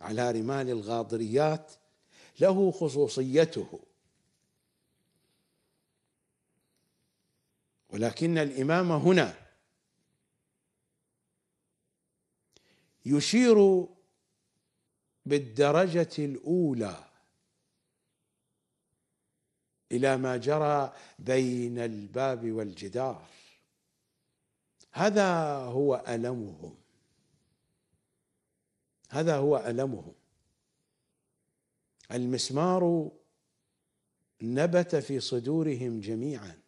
على رمال الغاضريات له خصوصيته ولكن الإمام هنا يشير بالدرجة الأولى إلى ما جرى بين الباب والجدار هذا هو ألمهم هذا هو ألمهم المسمار نبت في صدورهم جميعا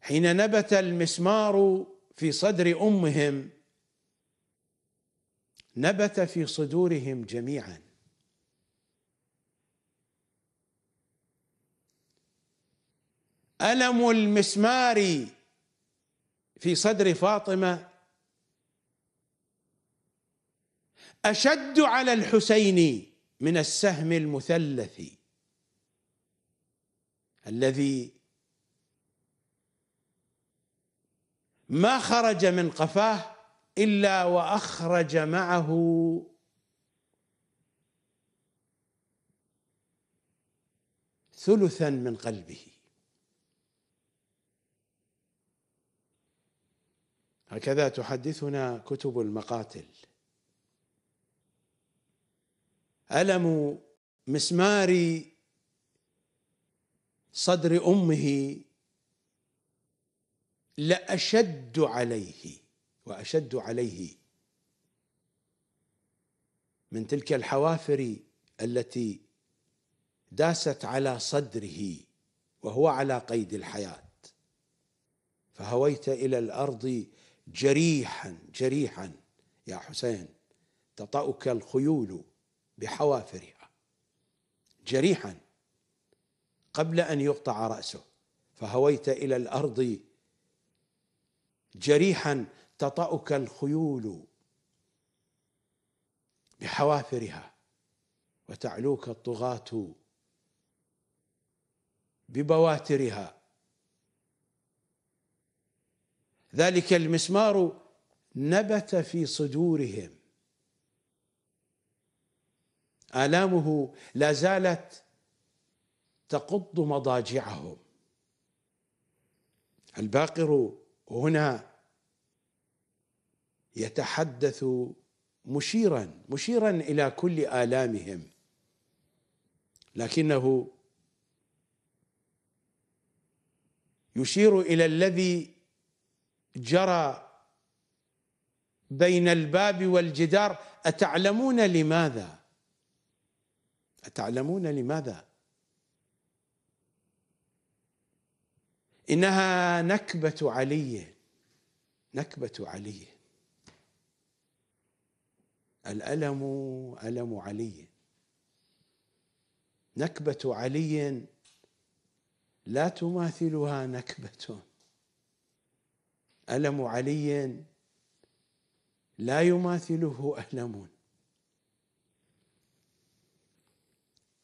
حين نبت المسمار في صدر امهم نبت في صدورهم جميعا ألم المسمار في صدر فاطمة أشد على الحسين من السهم المثلث الذي ما خرج من قفاه إلا وأخرج معه ثلثا من قلبه هكذا تحدثنا كتب المقاتل ألم مسمار صدر أمه لأشد عليه وأشد عليه من تلك الحوافر التي داست على صدره وهو على قيد الحياة فهويت إلى الأرض جريحا جريحا يا حسين تطأك الخيول بحوافرها جريحا قبل أن يقطع رأسه فهويت إلى الأرض جريحا تطأك الخيول بحوافرها وتعلوك الطغاة ببواترها ذلك المسمار نبت في صدورهم آلامه لا زالت تقض مضاجعهم الباقر هنا يتحدث مشيرا مشيرا إلى كل آلامهم لكنه يشير إلى الذي جرى بين الباب والجدار أتعلمون لماذا أتعلمون لماذا إنها نكبة علي نكبة علي الألم ألم علي نكبة علي لا تماثلها نكبة ألم علي لا يماثله ألم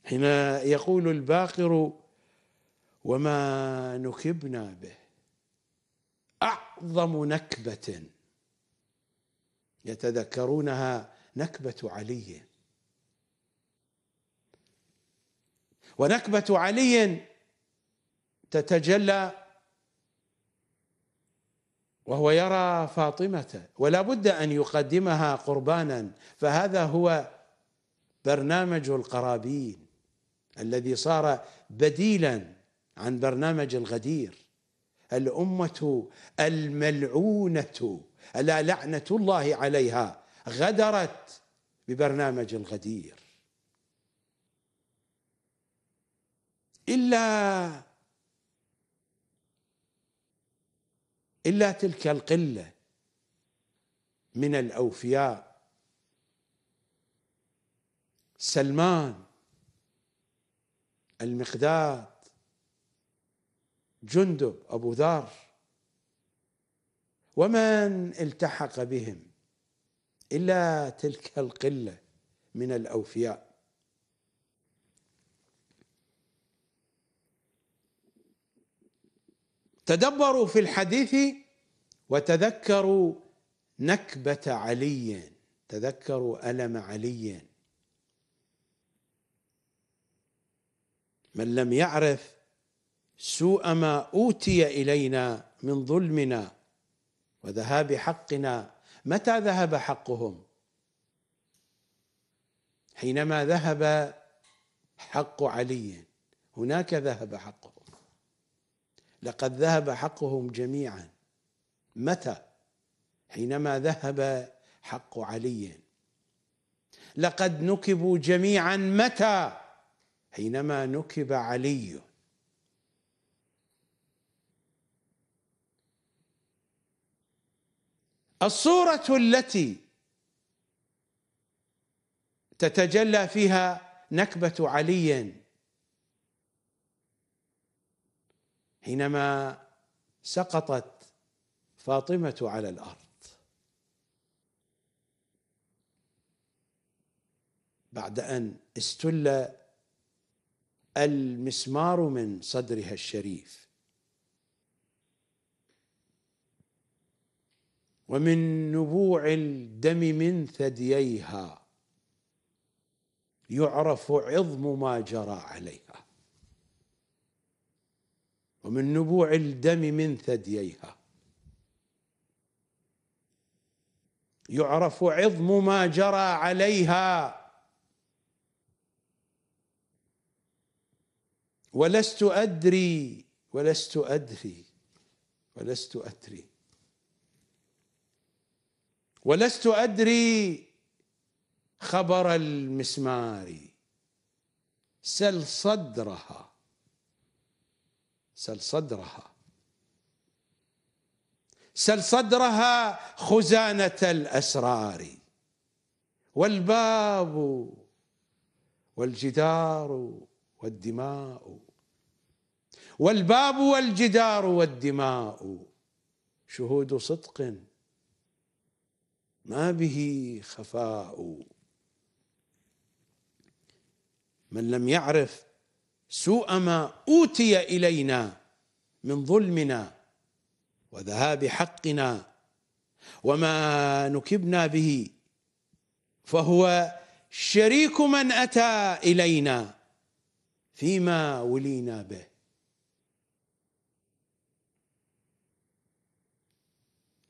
حين يقول الباقر وما نكبنا به أعظم نكبة يتذكرونها نكبة علي ونكبة علي تتجلى وهو يرى فاطمة ولا بد أن يقدمها قربانا فهذا هو برنامج القرابين الذي صار بديلا عن برنامج الغدير الأمة الملعونة ألا لعنة الله عليها غدرت ببرنامج الغدير إلا الا تلك القله من الاوفياء سلمان المقداد جندب ابو ذر ومن التحق بهم الا تلك القله من الاوفياء تدبروا في الحديث وتذكروا نكبة علي تذكروا ألم علي من لم يعرف سوء ما أوتي إلينا من ظلمنا وذهاب حقنا متى ذهب حقهم حينما ذهب حق علي هناك ذهب حقه لقد ذهب حقهم جميعا متى حينما ذهب حق علي لقد نكبوا جميعا متى حينما نكب علي الصوره التي تتجلى فيها نكبه علي حينما سقطت فاطمه على الارض بعد ان استل المسمار من صدرها الشريف ومن نبوع الدم من ثدييها يعرف عظم ما جرى عليها ومن نبوع الدم من ثدييها يعرف عظم ما جرى عليها ولست أدري ولست أدري ولست أدري ولست أدري خبر المسمار سل صدرها سل صدرها سل صدرها خزانة الأسرار والباب والجدار والدماء والباب والجدار والدماء شهود صدق ما به خفاء من لم يعرف سوء ما اوتي الينا من ظلمنا وذهاب حقنا وما نكبنا به فهو شريك من اتى الينا فيما ولينا به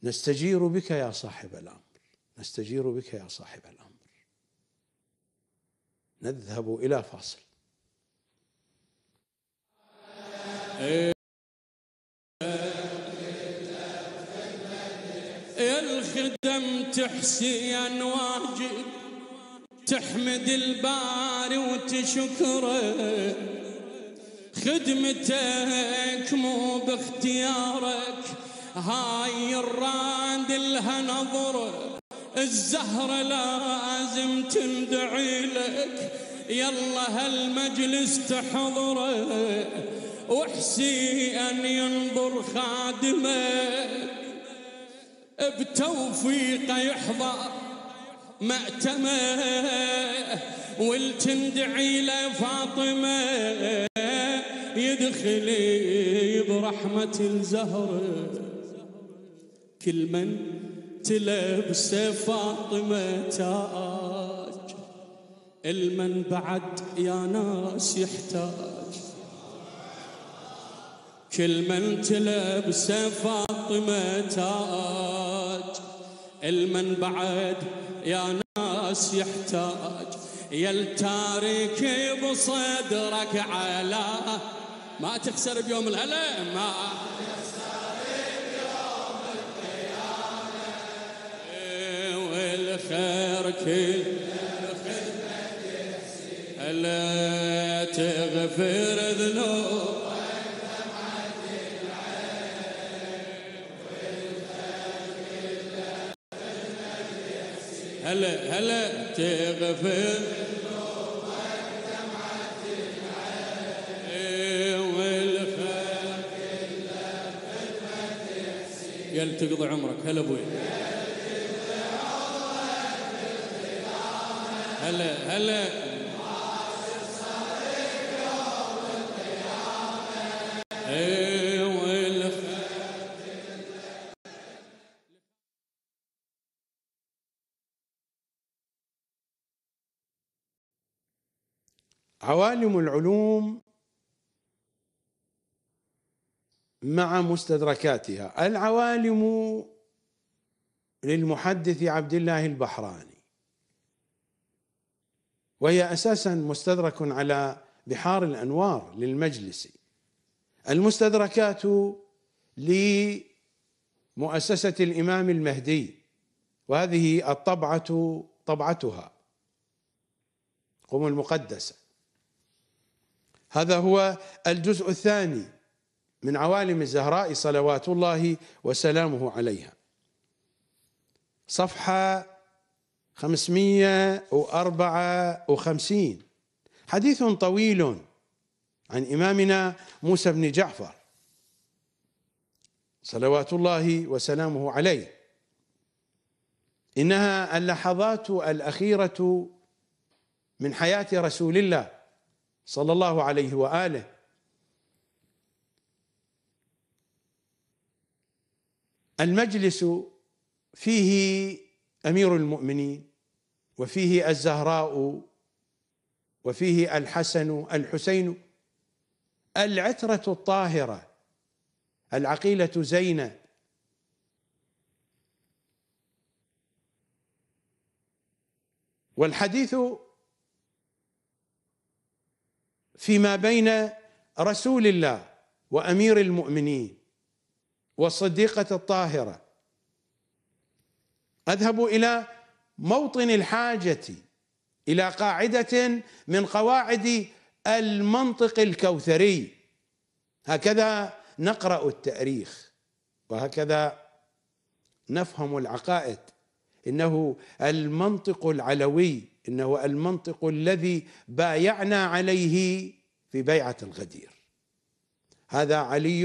نستجير بك يا صاحب الامر نستجير بك يا صاحب الامر نذهب الى فاصل إيه. الخدم تحسي واجب تحمد الباري وتشكره خدمتك مو باختيارك هاي الراد لها نظره الزهرة لازم تندعي لك يلا هالمجلس تحضره وحسي أن ينظر خادمه بتوفيقه يحضر مأتمه ولتندعي له فاطمة برحمة الزهر كل من تلبس فاطمة تاج المن بعد يا ناس يحتاج كل من تلبس فاطمة تاج المن بعد يا ناس يحتاج يا التارك بصدرك على ما تخسر بيوم الهلا ما والخير كل الا تغفر ذنوب هلا هلا تغفر قال تقضي عمرك هلا ابوي هلا هلا عوالم العلوم مع مستدركاتها العوالم للمحدث عبد الله البحراني وهي اساسا مستدرك على بحار الانوار للمجلس المستدركات لمؤسسه الامام المهدي وهذه الطبعه طبعتها قم المقدسه هذا هو الجزء الثاني من عوالم الزهراء صلوات الله وسلامه عليها صفحة 554 حديث طويل عن إمامنا موسى بن جعفر صلوات الله وسلامه عليه إنها اللحظات الأخيرة من حياة رسول الله صلى الله عليه واله المجلس فيه امير المؤمنين وفيه الزهراء وفيه الحسن الحسين العتره الطاهره العقيله زينة والحديث فيما بين رسول الله وامير المؤمنين والصديقه الطاهره اذهب الى موطن الحاجه الى قاعده من قواعد المنطق الكوثري هكذا نقرا التاريخ وهكذا نفهم العقائد انه المنطق العلوي انه المنطق الذي بايعنا عليه في بيعه الغدير هذا علي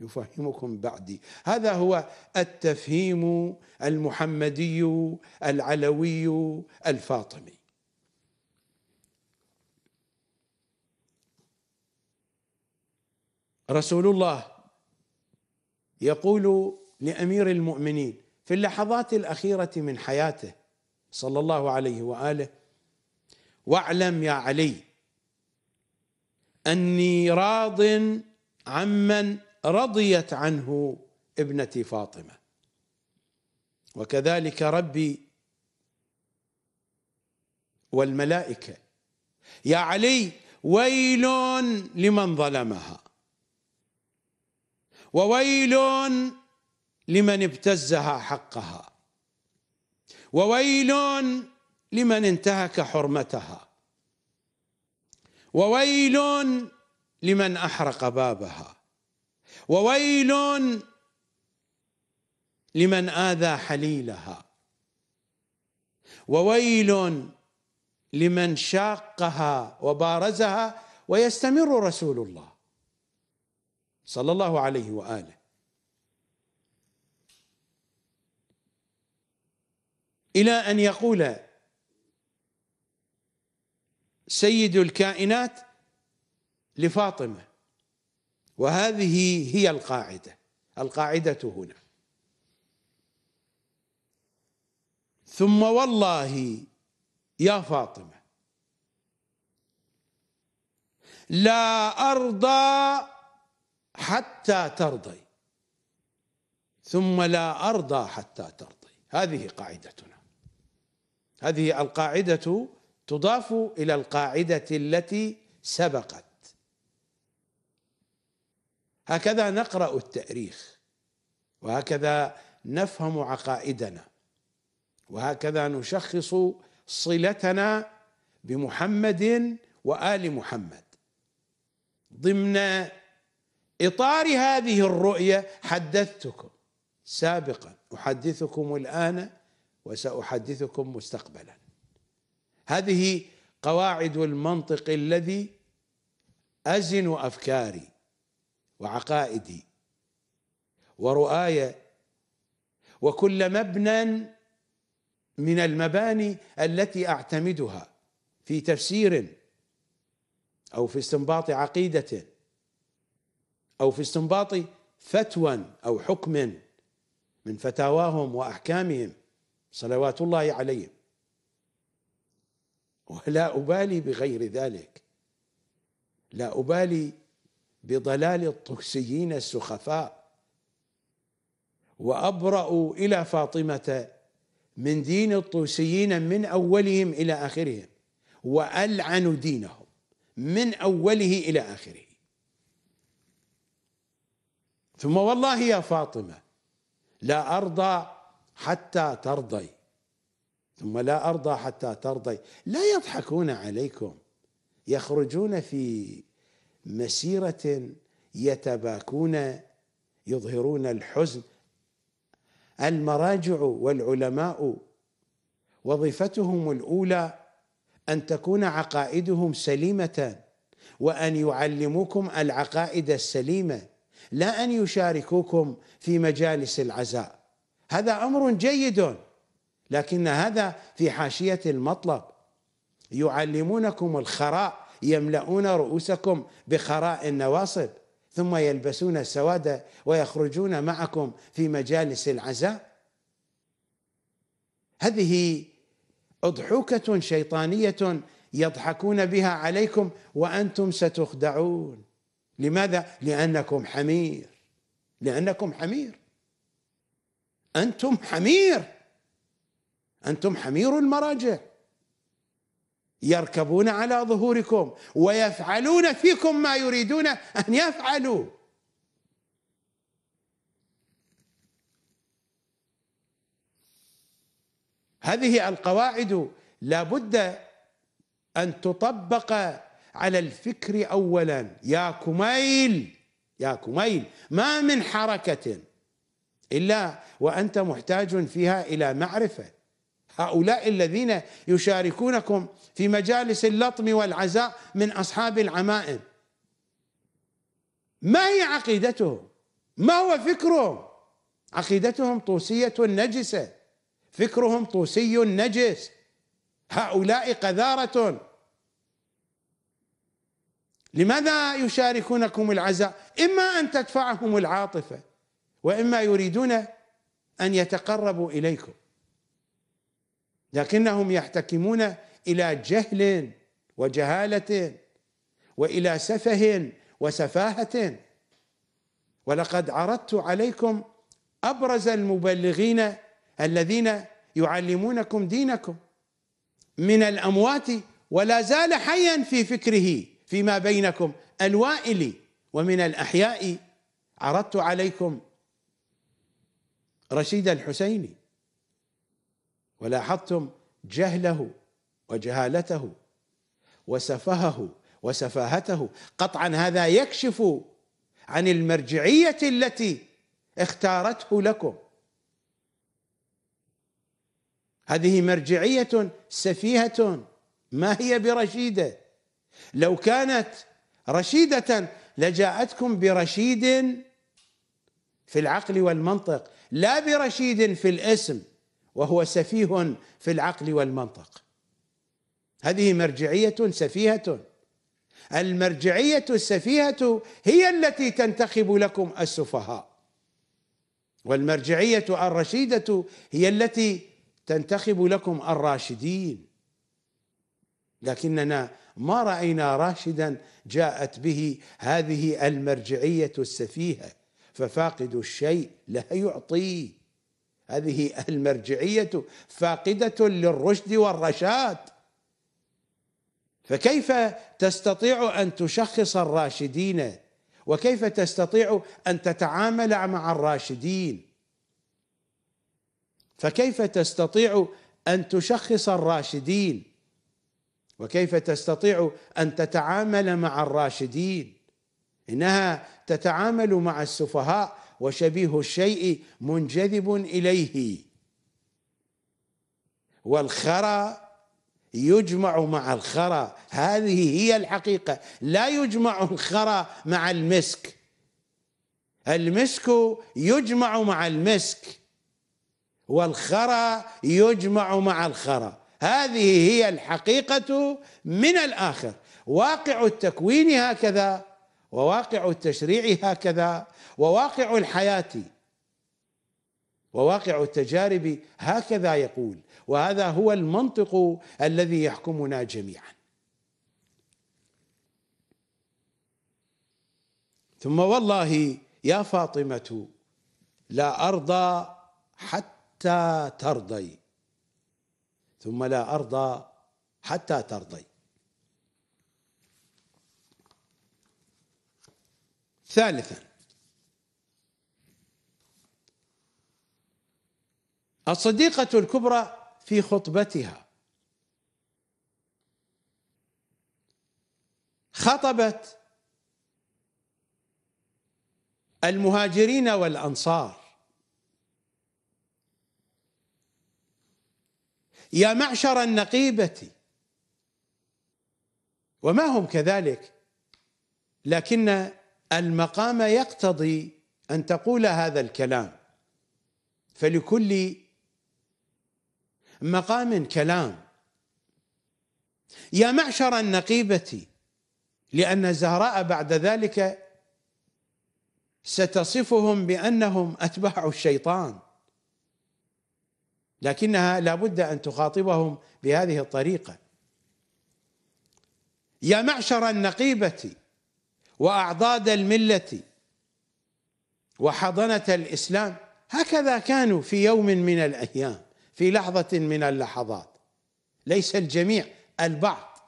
يفهمكم بعدي هذا هو التفهيم المحمدي العلوي الفاطمي رسول الله يقول لامير المؤمنين في اللحظات الاخيره من حياته صلى الله عليه واله واعلم يا علي اني راض عمن رضيت عنه ابنتي فاطمه وكذلك ربي والملائكه يا علي ويل لمن ظلمها وويل لمن ابتزها حقها وويل لمن انتهك حرمتها وويل لمن احرق بابها وويل لمن اذى حليلها وويل لمن شاقها وبارزها ويستمر رسول الله صلى الله عليه واله إلى أن يقول سيد الكائنات لفاطمة وهذه هي القاعدة القاعدة هنا ثم والله يا فاطمة لا أرضى حتى ترضي ثم لا أرضى حتى ترضي هذه قاعدتنا هذه القاعدة تضاف إلى القاعدة التي سبقت هكذا نقرأ التاريخ وهكذا نفهم عقائدنا وهكذا نشخص صلتنا بمحمد وآل محمد ضمن إطار هذه الرؤية حدثتكم سابقا أحدثكم الآن وساحدثكم مستقبلا هذه قواعد المنطق الذي ازن افكاري وعقائدي ورؤاي وكل مبنى من المباني التي اعتمدها في تفسير او في استنباط عقيده او في استنباط فتوى او حكم من فتاواهم واحكامهم صلوات الله عليهم ولا أبالي بغير ذلك لا أبالي بضلال الطوسيين السخفاء وابرا إلى فاطمة من دين الطوسيين من أولهم إلى آخرهم وألعن دينهم من أوله إلى آخره ثم والله يا فاطمة لا أرضى حتى ترضي ثم لا أرضى حتى ترضي لا يضحكون عليكم يخرجون في مسيرة يتباكون يظهرون الحزن المراجع والعلماء وظيفتهم الأولى أن تكون عقائدهم سليمة وأن يعلموكم العقائد السليمة لا أن يشاركوكم في مجالس العزاء هذا امر جيد لكن هذا في حاشيه المطلب يعلمونكم الخراء يملؤون رؤوسكم بخراء النواصب ثم يلبسون السواد ويخرجون معكم في مجالس العزاء هذه اضحوكه شيطانيه يضحكون بها عليكم وانتم ستخدعون لماذا لانكم حمير لانكم حمير انتم حمير انتم حمير المراجع يركبون على ظهوركم ويفعلون فيكم ما يريدون ان يفعلوا هذه القواعد لا بد ان تطبق على الفكر اولا يا كميل يا كميل ما من حركه إلا وأنت محتاج فيها إلى معرفة هؤلاء الذين يشاركونكم في مجالس اللطم والعزاء من أصحاب العمائم ما هي عقيدتهم ما هو فكرهم عقيدتهم طوسية نجسة فكرهم طوسي نجس هؤلاء قذارة لماذا يشاركونكم العزاء إما أن تدفعهم العاطفة واما يريدون ان يتقربوا اليكم لكنهم يحتكمون الى جهل وجهاله والى سفه وسفاهه ولقد عرضت عليكم ابرز المبلغين الذين يعلمونكم دينكم من الاموات ولا زال حيا في فكره فيما بينكم الوائل ومن الاحياء عرضت عليكم رشيد الحسيني ولاحظتم جهله وجهالته وسفهه وسفاهته قطعا هذا يكشف عن المرجعيه التي اختارته لكم هذه مرجعيه سفيهه ما هي برشيده لو كانت رشيده لجاءتكم برشيد في العقل والمنطق لا برشيد في الاسم وهو سفيه في العقل والمنطق هذه مرجعيه سفيهه المرجعيه السفيهه هي التي تنتخب لكم السفهاء والمرجعيه الرشيده هي التي تنتخب لكم الراشدين لكننا ما راينا راشدا جاءت به هذه المرجعيه السفيهه ففاقد الشيء لا يعطيه هذه المرجعية فاقدة للرشد والرشاد فكيف تستطيع أن تشخص الراشدين وكيف تستطيع أن تتعامل مع الراشدين فكيف تستطيع أن تشخص الراشدين وكيف تستطيع أن تتعامل مع الراشدين إنها تتعامل مع السفهاء وشبيه الشيء منجذب اليه والخرى يجمع مع الخرى هذه هي الحقيقه لا يجمع الخرى مع المسك المسك يجمع مع المسك والخرى يجمع مع الخرى هذه هي الحقيقه من الاخر واقع التكوين هكذا وواقع التشريع هكذا وواقع الحياة وواقع التجارب هكذا يقول وهذا هو المنطق الذي يحكمنا جميعا ثم والله يا فاطمة لا أرضى حتى ترضي ثم لا أرضى حتى ترضي ثالثا الصديقة الكبرى في خطبتها خطبت المهاجرين والأنصار يا معشر النقيبة وما هم كذلك لكن المقام يقتضي ان تقول هذا الكلام فلكل مقام كلام يا معشر النقيبه لان الزهراء بعد ذلك ستصفهم بانهم اتباع الشيطان لكنها لابد ان تخاطبهم بهذه الطريقه يا معشر النقيبه واعضاد المله وحضنه الاسلام هكذا كانوا في يوم من الايام في لحظه من اللحظات ليس الجميع البعض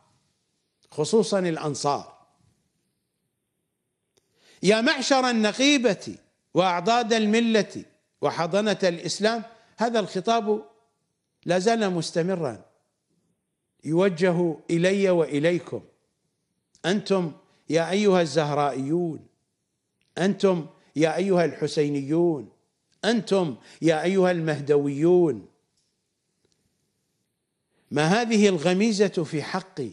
خصوصا الانصار يا معشر النقيبه واعضاد المله وحضنه الاسلام هذا الخطاب لا زال مستمرا يوجه الي واليكم انتم يا أيها الزهرائيون أنتم يا أيها الحسينيون أنتم يا أيها المهدويون ما هذه الغميزة في حقي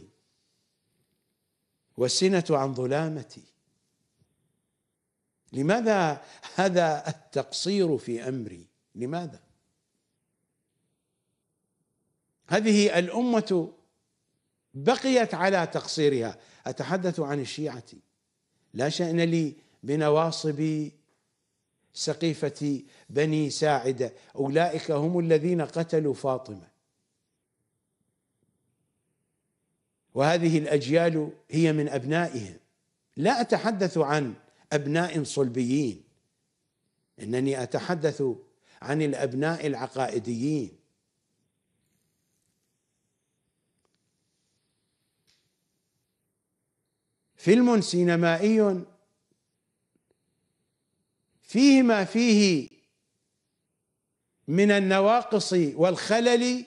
والسنة عن ظلامتي لماذا هذا التقصير في أمري لماذا هذه الأمة بقيت على تقصيرها أتحدث عن الشيعة لا شأن لي بنواصب سقيفة بني ساعدة أولئك هم الذين قتلوا فاطمة وهذه الأجيال هي من أبنائهم لا أتحدث عن أبناء صلبيين إنني أتحدث عن الأبناء العقائديين فيلم سينمائي فيه ما فيه من النواقص والخلل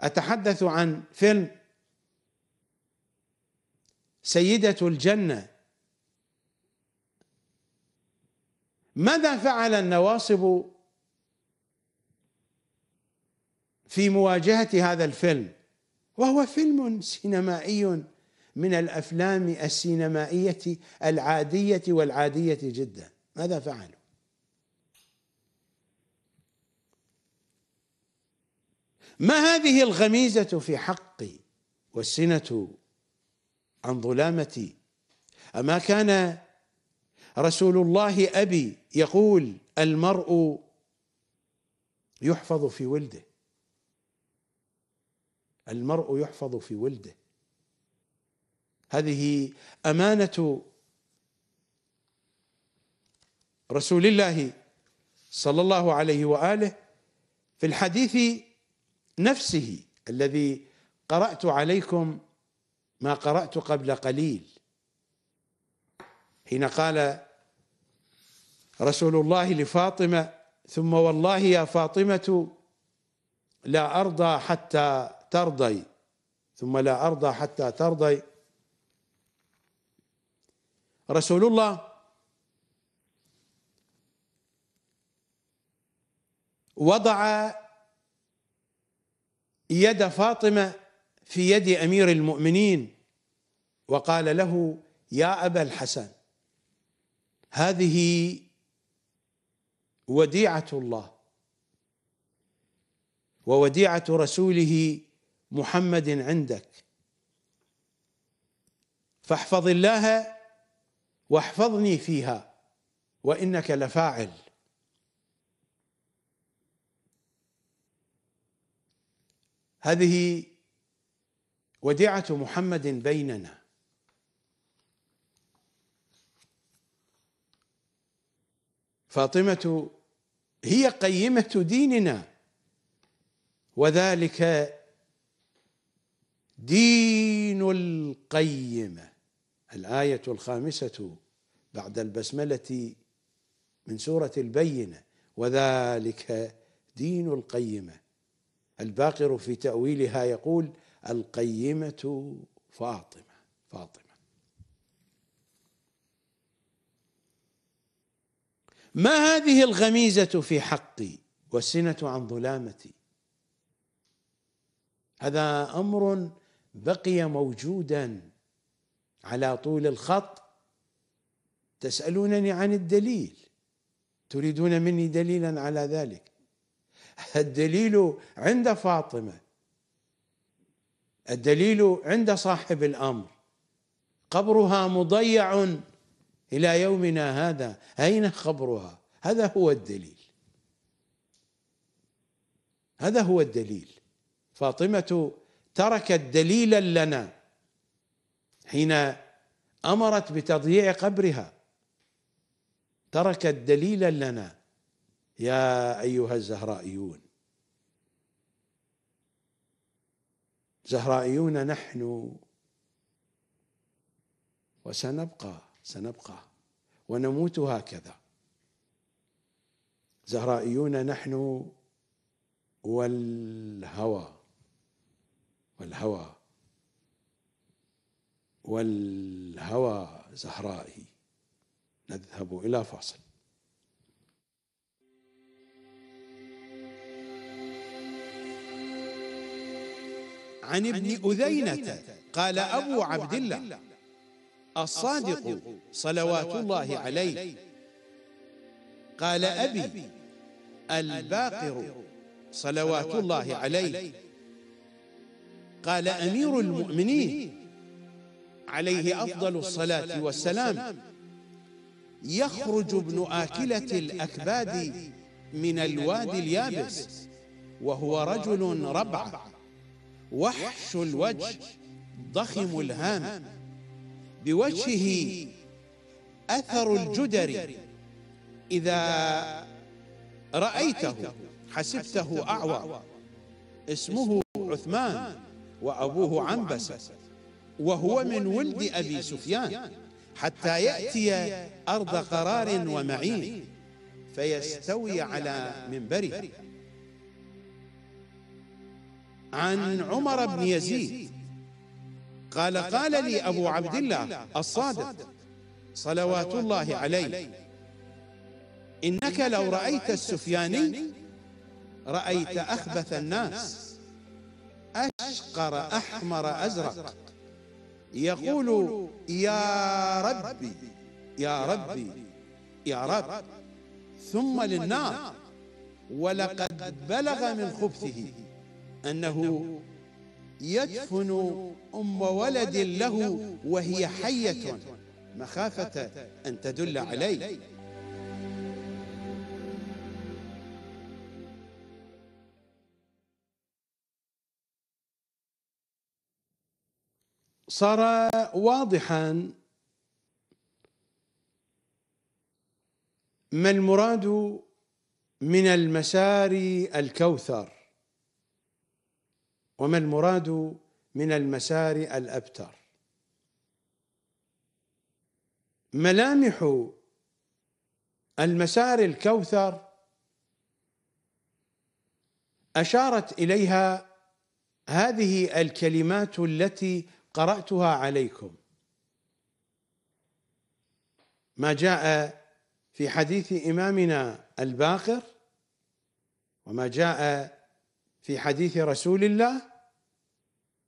اتحدث عن فيلم سيده الجنه ماذا فعل النواصب في مواجهه هذا الفيلم وهو فيلم سينمائي من الافلام السينمائيه العاديه والعاديه جدا ماذا فعلوا؟ ما هذه الغميزه في حقي والسنه عن ظلامتي اما كان رسول الله ابي يقول المرء يحفظ في ولده المرء يحفظ في ولده هذه امانه رسول الله صلى الله عليه واله في الحديث نفسه الذي قرات عليكم ما قرات قبل قليل حين قال رسول الله لفاطمه ثم والله يا فاطمه لا ارضى حتى ترضي ثم لا ارضى حتى ترضي رسول الله وضع يد فاطمه في يد امير المؤمنين وقال له يا ابا الحسن هذه وديعه الله ووديعه رسوله محمد عندك فاحفظ الله واحفظني فيها وانك لفاعل هذه وديعه محمد بيننا فاطمه هي قيمه ديننا وذلك دين القيمه الآية الخامسة بعد البسملة من سورة البينة وذلك دين القيمة الباقر في تأويلها يقول القيمة فاطمة فاطمة ما هذه الغميزة في حقي والسنة عن ظلامتي هذا أمر بقي موجودا على طول الخط تسألونني عن الدليل تريدون مني دليلا على ذلك الدليل عند فاطمة الدليل عند صاحب الأمر قبرها مضيع إلى يومنا هذا أين قبرها هذا هو الدليل هذا هو الدليل فاطمة تركت دليلا لنا حين امرت بتضييع قبرها تركت دليلا لنا يا ايها الزهرائيون زهرائيون نحن وسنبقى سنبقى ونموت هكذا زهرائيون نحن والهوى والهوى والهوى زهرائي نذهب إلى فاصل عن ابن أذينة قال أبو عبد الله الصادق صلوات الله عليه قال أبي الباقر صلوات الله عليه قال أمير المؤمنين عليه أفضل الصلاة والسلام يخرج ابن آكلة الأكباد من الوادي اليابس وهو رجل ربع وحش الوجه ضخم الهام بوجهه أثر الجدر إذا رأيته حسبته أعوى اسمه عثمان وأبوه عنبسة وهو من ولد أبي سفيان حتى يأتي أرض قرار ومعين فيستوي على منبره عن عمر بن يزيد قال قال لي أبو عبد الله الصادق صلوات الله عليه إنك لو رأيت السفياني رأيت أخبث الناس أشقر أحمر أزرق يقول يا ربي يا ربي يا رب ثم للنار ولقد بلغ من خبثه أنه يدفن أم ولد له وهي حية مخافة أن تدل عليه صار واضحا ما المراد من المساري الكوثر وما المراد من المساري الابتر ملامح المسار الكوثر اشارت اليها هذه الكلمات التي قرأتها عليكم ما جاء في حديث إمامنا الباقر وما جاء في حديث رسول الله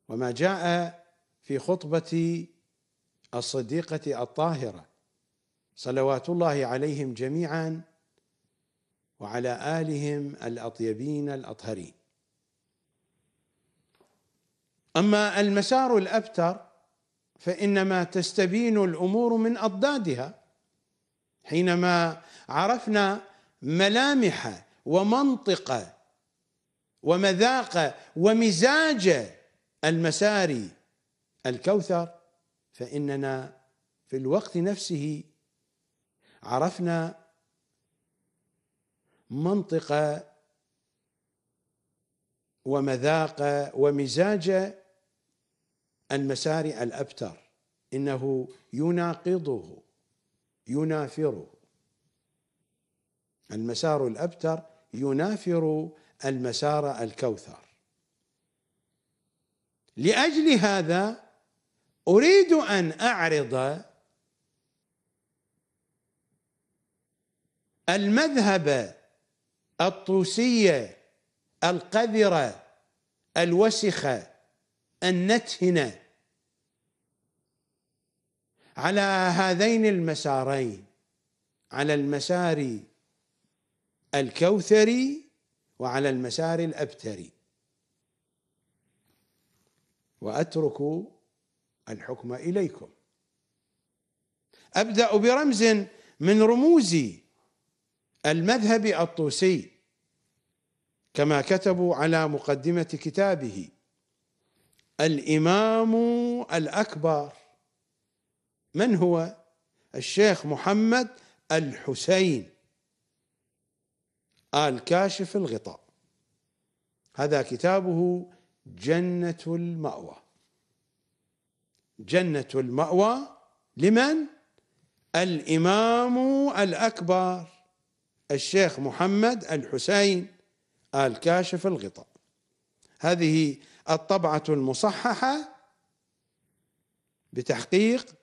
وما جاء في خطبة الصديقة الطاهرة صلوات الله عليهم جميعا وعلى آلهم الأطيبين الأطهرين اما المسار الابتر فانما تستبين الامور من اضدادها حينما عرفنا ملامح ومنطق ومذاق ومزاج المسار الكوثر فاننا في الوقت نفسه عرفنا منطق ومذاق ومزاج عن مسارع الأبتر إنه يناقضه ينافره المسار الأبتر ينافر المسار الكوثر لأجل هذا أريد أن أعرض المذهب الطوسية القذرة الوسخة أن نتهن على هذين المسارين على المسار الكوثري وعلى المسار الأبتري وأترك الحكم إليكم أبدأ برمز من رموز المذهب الطوسي كما كتبوا على مقدمة كتابه الامام الاكبر من هو الشيخ محمد الحسين آل كاشف الغطاء هذا كتابه جنة المأوى جنة المأوى لمن؟ الإمام الأكبر الشيخ محمد الحسين آل كاشف الغطاء هذه الطبعة المصححة بتحقيق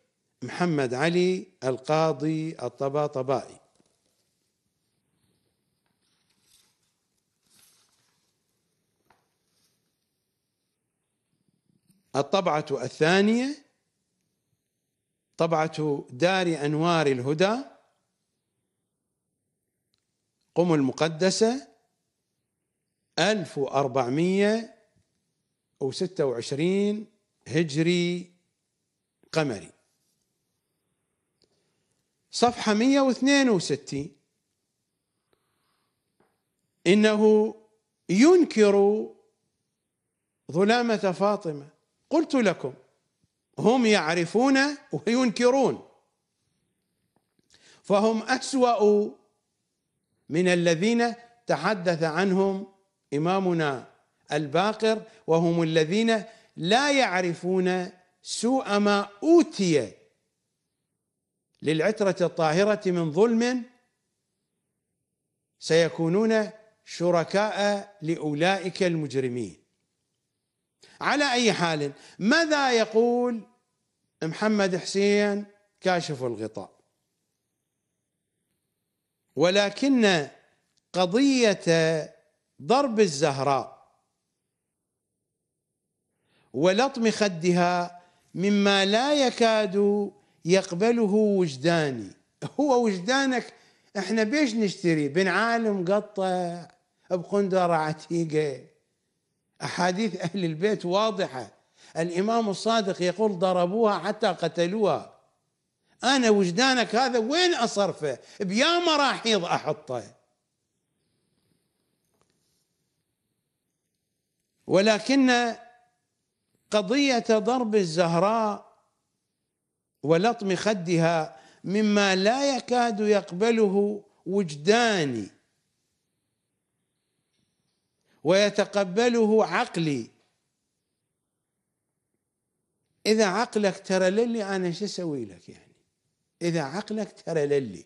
محمد علي القاضي الطباطبائي الطبعة الثانية طبعة دار أنوار الهدى قم المقدسة 1400 226 هجري قمري صفحة 162 إنه ينكر ظلامة فاطمة قلت لكم هم يعرفون وينكرون فهم أسوأ من الذين تحدث عنهم إمامنا الباقر وهم الذين لا يعرفون سوء ما اوتي للعتره الطاهره من ظلم سيكونون شركاء لاولئك المجرمين على اي حال ماذا يقول محمد حسين كاشف الغطاء ولكن قضيه ضرب الزهراء ولطم خدها مما لا يكاد يقبله وجداني هو وجدانك احنا بيش نشتري بنعال مقطع بقندرة عتيقة أحاديث أهل البيت واضحة الإمام الصادق يقول ضربوها حتى قتلوها أنا وجدانك هذا وين أصرفه بيا مراحيض أحطه ولكن قضية ضرب الزهراء ولطم خدها مما لا يكاد يقبله وجداني ويتقبله عقلي اذا عقلك ترى للي انا شو اسوي لك يعني اذا عقلك ترى للي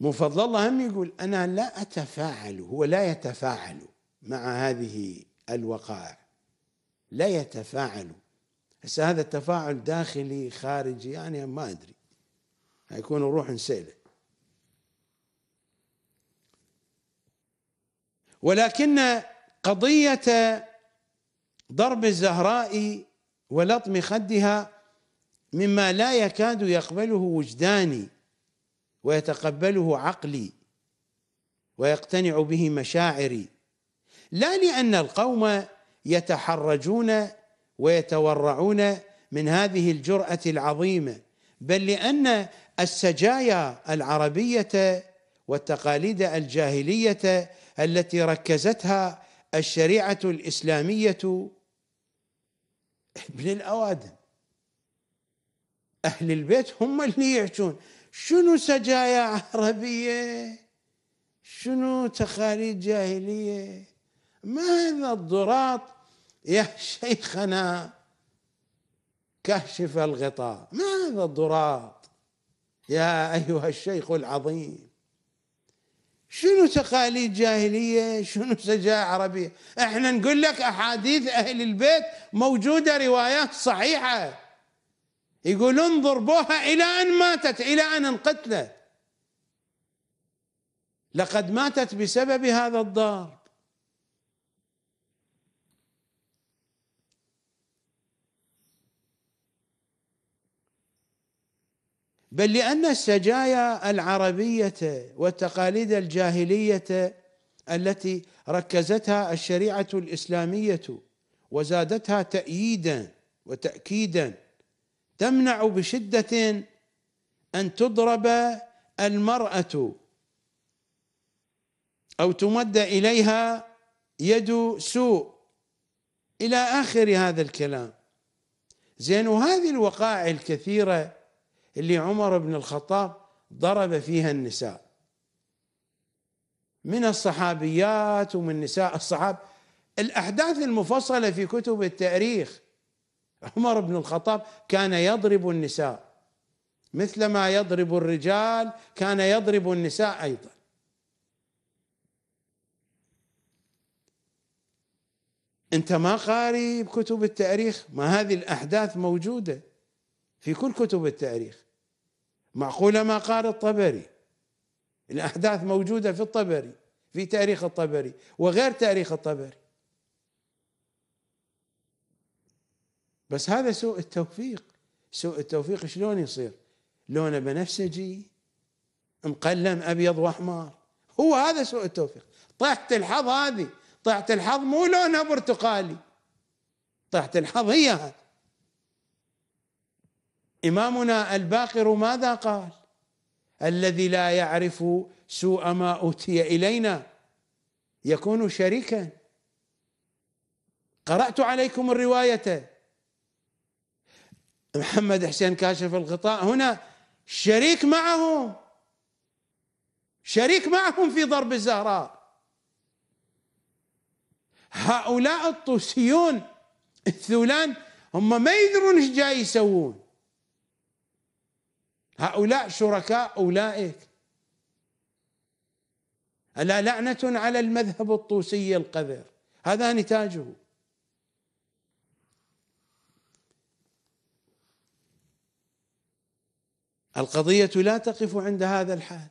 من فضل الله هم يقول أنا لا أتفاعل هو لا يتفاعل مع هذه الوقائع لا يتفاعل هسه هذا التفاعل داخلي خارجي يعني ما أدري هيكون روح سيله ولكن قضية ضرب الزهراء ولطم خدها مما لا يكاد يقبله وجداني ويتقبله عقلي ويقتنع به مشاعري لا لان القوم يتحرجون ويتورعون من هذه الجراه العظيمه بل لان السجايا العربيه والتقاليد الجاهليه التي ركزتها الشريعه الاسلاميه ابن الاوادم اهل البيت هم اللي يحجون شنو سجايا عربية شنو تقاليد جاهلية ما هذا الضراط يا شيخنا كاشف الغطاء ما هذا الضراط يا أيها الشيخ العظيم شنو تقاليد جاهلية شنو سجايا عربية احنا نقول لك أحاديث أهل البيت موجودة روايات صحيحة يقولون ضربوها إلى أن ماتت إلى أن انقتلت لقد ماتت بسبب هذا الضرب بل لأن السجايا العربية والتقاليد الجاهلية التي ركزتها الشريعة الإسلامية وزادتها تأييدا وتأكيدا تمنع بشده ان تضرب المراه او تمد اليها يد سوء الى اخر هذا الكلام زين وهذه الوقائع الكثيره اللي عمر بن الخطاب ضرب فيها النساء من الصحابيات ومن نساء الصحاب الاحداث المفصله في كتب التاريخ عمر بن الخطاب كان يضرب النساء مثلما يضرب الرجال كان يضرب النساء ايضا انت ما قاري بكتب التاريخ ما هذه الاحداث موجوده في كل كتب التاريخ معقوله ما قال الطبري الاحداث موجوده في الطبري في تاريخ الطبري وغير تاريخ الطبري بس هذا سوء التوفيق سوء التوفيق شلون يصير لونه بنفسجي مقلم ابيض واحمر هو هذا سوء التوفيق طحت الحظ هذه طحت الحظ مو لونها برتقالي طحت الحظ هي هذه إمامنا الباقر ماذا قال الذي لا يعرف سوء ما أوتي إلينا يكون شريكا قرأت عليكم الرواية محمد حسين كاشف الغطاء هنا شريك معهم شريك معهم في ضرب الزهراء هؤلاء الطوسيون الثولان هم ما يدرون ايش جاي يسوون هؤلاء شركاء اولئك الا لعنه على المذهب الطوسي القذر هذا نتاجه القضية لا تقف عند هذا الحد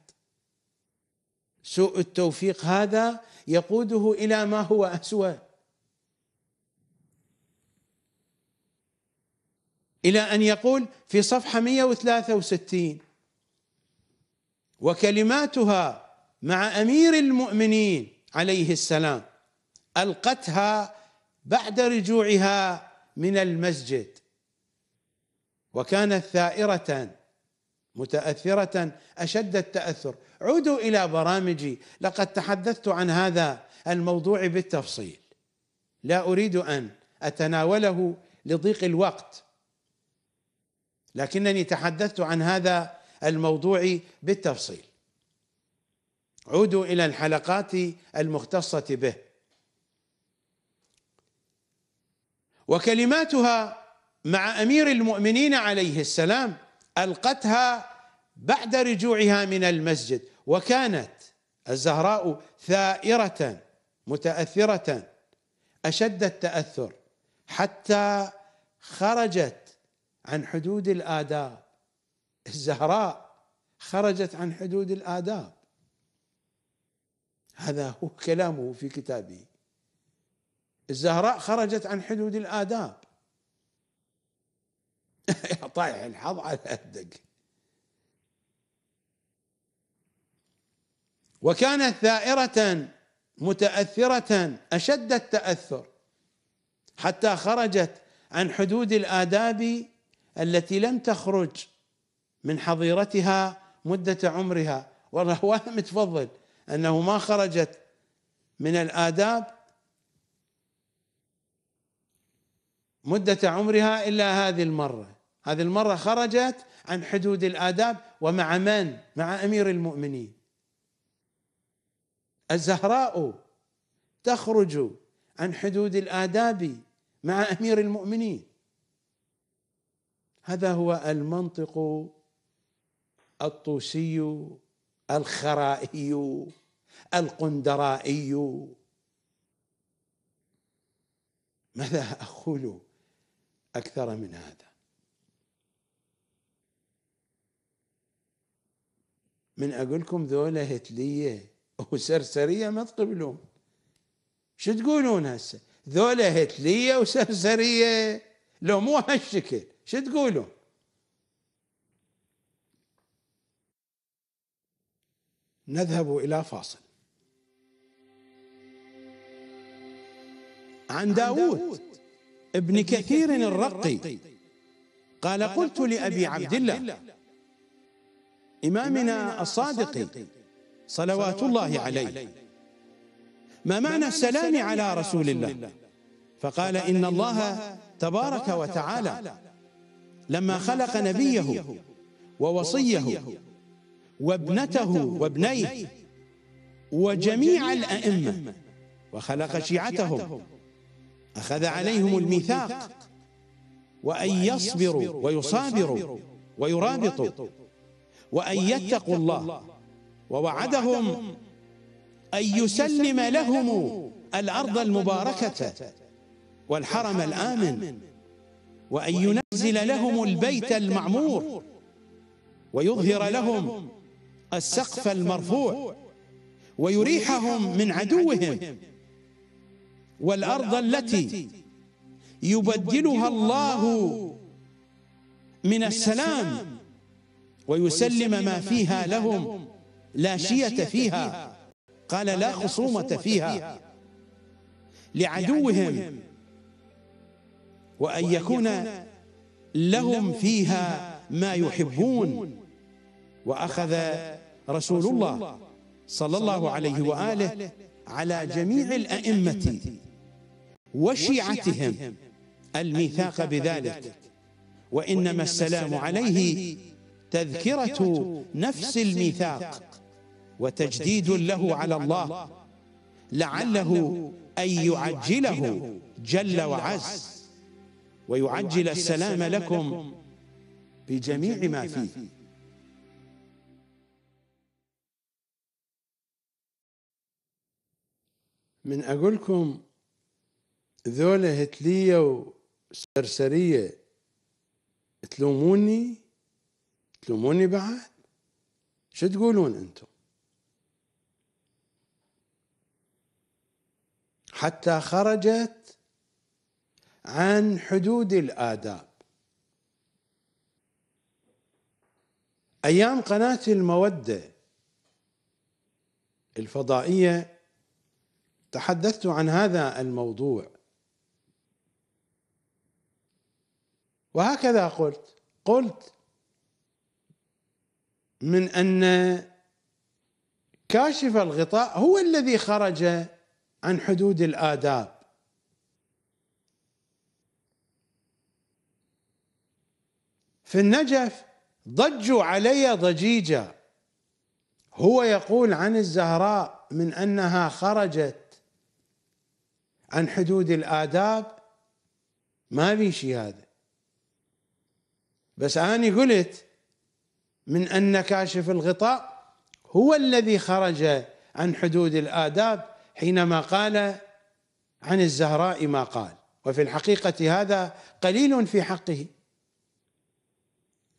سوء التوفيق هذا يقوده إلى ما هو أسوأ إلى أن يقول في صفحة 163 وكلماتها مع أمير المؤمنين عليه السلام ألقتها بعد رجوعها من المسجد وكانت ثائرة متاثره اشد التاثر عودوا الى برامجي لقد تحدثت عن هذا الموضوع بالتفصيل لا اريد ان اتناوله لضيق الوقت لكنني تحدثت عن هذا الموضوع بالتفصيل عودوا الى الحلقات المختصه به وكلماتها مع امير المؤمنين عليه السلام القتها بعد رجوعها من المسجد وكانت الزهراء ثائره متاثره اشد التاثر حتى خرجت عن حدود الاداب الزهراء خرجت عن حدود الاداب هذا هو كلامه في كتابه الزهراء خرجت عن حدود الاداب [LAUGHS] طايح الحظ على الدق وكانت ثائرة متأثرة أشد التأثر حتى خرجت عن حدود الآداب التي لم تخرج من حظيرتها مدة عمرها وهم [LAUGHS] متفضل أنه ما خرجت من الآداب مدة عمرها إلا هذه المرة هذه المرة خرجت عن حدود الآداب ومع من؟ مع أمير المؤمنين الزهراء تخرج عن حدود الآداب مع أمير المؤمنين هذا هو المنطق الطوسي الخرائي القندرائي ماذا أقول أكثر من هذا من أقولكم ذولا هتلية وسرسرية ما تقبلون شو تقولون هسه ذولا هتلية وسرسرية لو مو هالشكل شو تقولون نذهب إلى فاصل عن داوود ابن كثير الرقي قال قلت لأبي عبد الله إمامنا الصادق صلوات الله عليه ما معنى السلام على رسول الله فقال إن الله تبارك وتعالى لما خلق نبيه ووصيه وابنته وابنيه وجميع الأئمة وخلق شيعتهم أخذ عليهم الميثاق وأن يصبروا ويصابروا ويرابطوا وأن يتقوا الله ووعدهم أن يسلم لهم الأرض المباركة والحرم الآمن وأن ينزل لهم البيت المعمور ويظهر لهم السقف المرفوع ويريحهم من عدوهم والأرض التي يبدلها الله من السلام ويسلم ما فيها لهم لا شية فيها قال لا خصومة فيها لعدوهم وأن يكون لهم فيها ما يحبون وأخذ رسول الله صلى الله عليه وآله على جميع الأئمة وشيعتهم الميثاق بذلك وإنما السلام عليه تذكرة نفس الميثاق وتجديد له على الله لعله أن يعجله جل وعز ويعجل السلام لكم بجميع ما فيه من أقول لكم ذولة هتلية وسرسرية تلوموني تلوموني بعد شو تقولون انتم حتى خرجت عن حدود الآداب أيام قناة المودة الفضائية تحدثت عن هذا الموضوع وهكذا قلت قلت من ان كاشف الغطاء هو الذي خرج عن حدود الاداب في النجف ضجوا علي ضجيجا هو يقول عن الزهراء من انها خرجت عن حدود الاداب ما شيء هذا بس اني قلت من ان كاشف الغطاء هو الذي خرج عن حدود الاداب حينما قال عن الزهراء ما قال وفي الحقيقه هذا قليل في حقه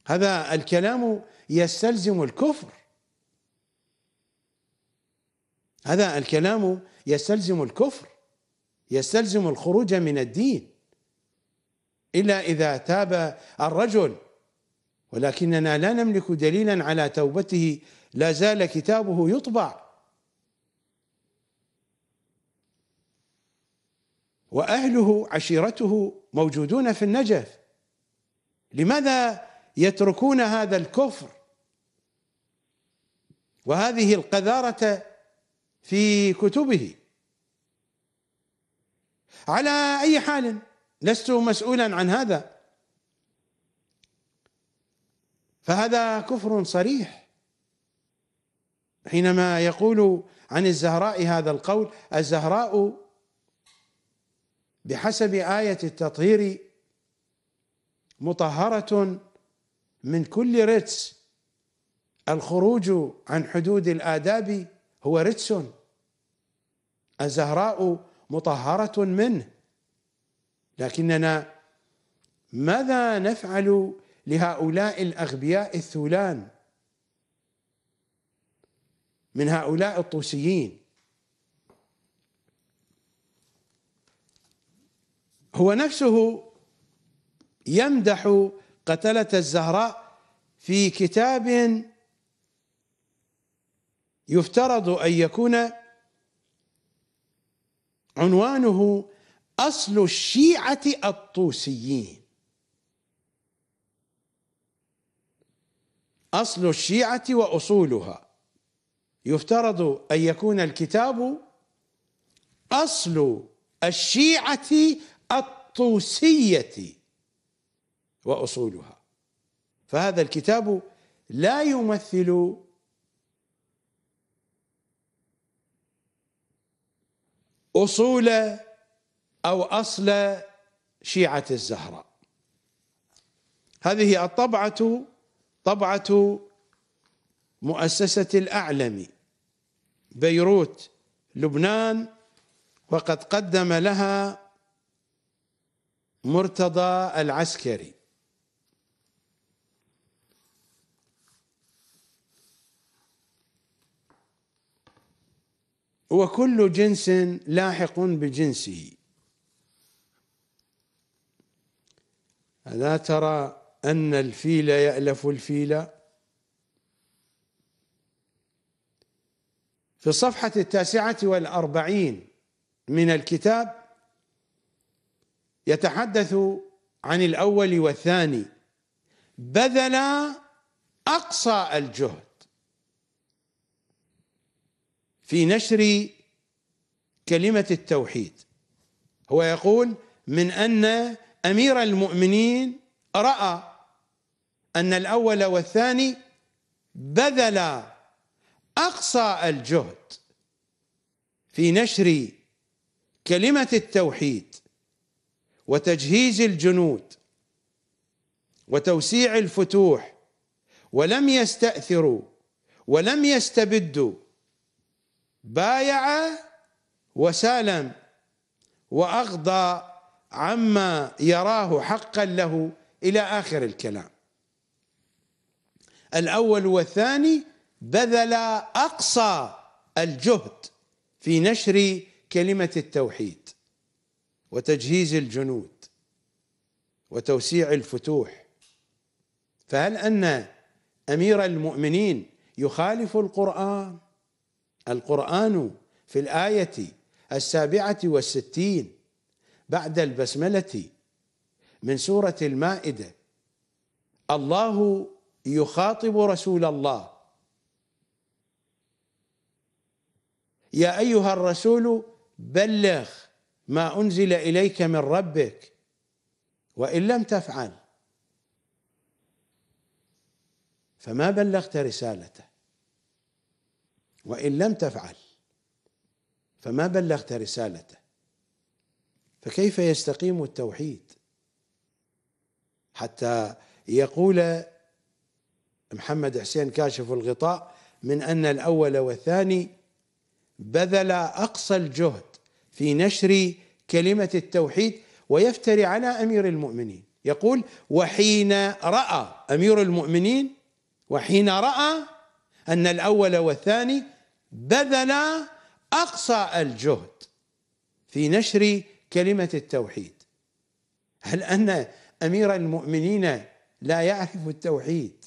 هذا الكلام يستلزم الكفر هذا الكلام يستلزم الكفر يستلزم الخروج من الدين الا اذا تاب الرجل ولكننا لا نملك دليلا على توبته لا زال كتابه يطبع واهله عشيرته موجودون في النجف لماذا يتركون هذا الكفر وهذه القذاره في كتبه على اي حال لست مسؤولا عن هذا فهذا كفر صريح حينما يقول عن الزهراء هذا القول الزهراء بحسب آية التطهير مطهرة من كل رجس الخروج عن حدود الآداب هو رجس الزهراء مطهرة منه لكننا ماذا نفعل لهؤلاء الأغبياء الثولان من هؤلاء الطوسيين هو نفسه يمدح قتلة الزهراء في كتاب يفترض أن يكون عنوانه أصل الشيعة الطوسيين أصل الشيعة وأصولها يفترض أن يكون الكتاب أصل الشيعة الطوسية وأصولها فهذا الكتاب لا يمثل أصول أو أصل شيعة الزهراء هذه الطبعة طبعة مؤسسة الأعلم بيروت لبنان وقد قدم لها مرتضى العسكري وكل جنس لاحق بجنسه هذا ترى أن الفيل يألف الفيل في الصفحة التاسعة والأربعين من الكتاب يتحدث عن الأول والثاني بذل أقصى الجهد في نشر كلمة التوحيد هو يقول من أن أمير المؤمنين رأى أن الأول والثاني بذلا أقصى الجهد في نشر كلمة التوحيد وتجهيز الجنود وتوسيع الفتوح ولم يستأثروا ولم يستبدوا بايع وسالم وأغضى عما يراه حقا له إلى آخر الكلام الأول والثاني بذل أقصى الجهد في نشر كلمة التوحيد وتجهيز الجنود وتوسيع الفتوح فهل أن أمير المؤمنين يخالف القرآن القرآن في الآية السابعة والستين بعد البسملة من سورة المائدة الله يخاطب رسول الله يا ايها الرسول بلغ ما انزل اليك من ربك وان لم تفعل فما بلغت رسالته وان لم تفعل فما بلغت رسالته فكيف يستقيم التوحيد حتى يقول محمد حسين كاشف الغطاء من أن الأول والثاني بذل أقصى الجهد في نشر كلمة التوحيد ويفتري على أمير المؤمنين يقول وحين رأى أمير المؤمنين وحين رأى أن الأول والثاني بذل أقصى الجهد في نشر كلمة التوحيد هل أن أمير المؤمنين لا يعرف التوحيد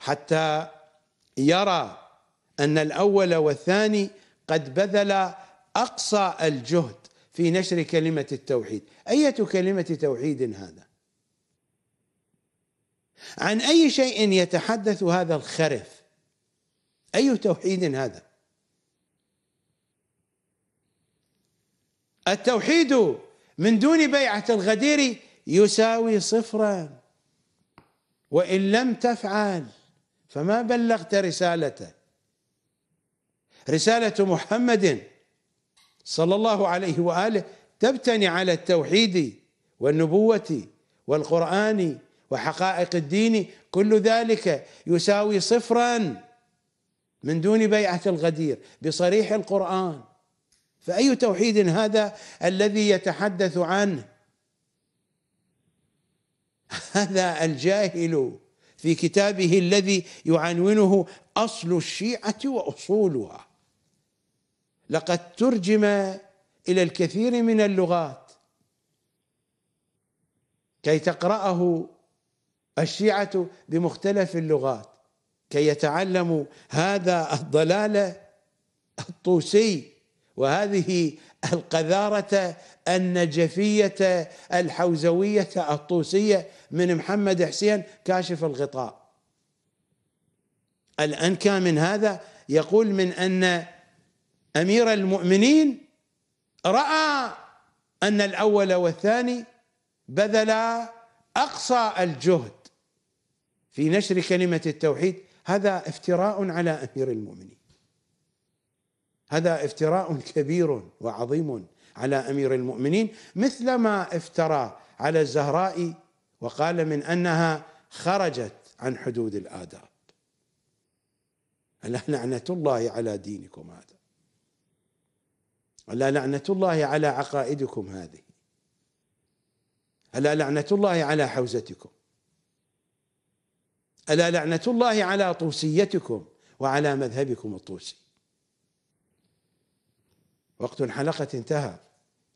حتى يرى ان الاول والثاني قد بذل اقصى الجهد في نشر كلمه التوحيد، اية كلمه توحيد هذا؟ عن اي شيء يتحدث هذا الخرف؟ اي توحيد هذا؟ التوحيد من دون بيعه الغدير يساوي صفرا وان لم تفعل فما بلغت رسالته رسالة محمد صلى الله عليه واله تبتني على التوحيد والنبوة والقرآن وحقائق الدين كل ذلك يساوي صفرا من دون بيعة الغدير بصريح القرآن فأي توحيد هذا الذي يتحدث عنه هذا الجاهل في كتابه الذي يعنونه اصل الشيعه واصولها لقد ترجم الى الكثير من اللغات كي تقراه الشيعه بمختلف اللغات كي يتعلموا هذا الضلال الطوسي وهذه القذاره النجفية الحوزوية الطوسية من محمد حسين كاشف الغطاء الأنكى من هذا يقول من أن أمير المؤمنين رأى أن الأول والثاني بذلا أقصى الجهد في نشر كلمة التوحيد هذا افتراء على أمير المؤمنين هذا افتراء كبير وعظيم على امير المؤمنين مثل ما افترى على الزهراء وقال من انها خرجت عن حدود الاداب الا لعنه الله على دينكم هذا الا لعنه الله على عقائدكم هذه الا لعنه الله على حوزتكم الا لعنه الله على طوسيتكم وعلى مذهبكم الطوسي وقت الحلقه انتهى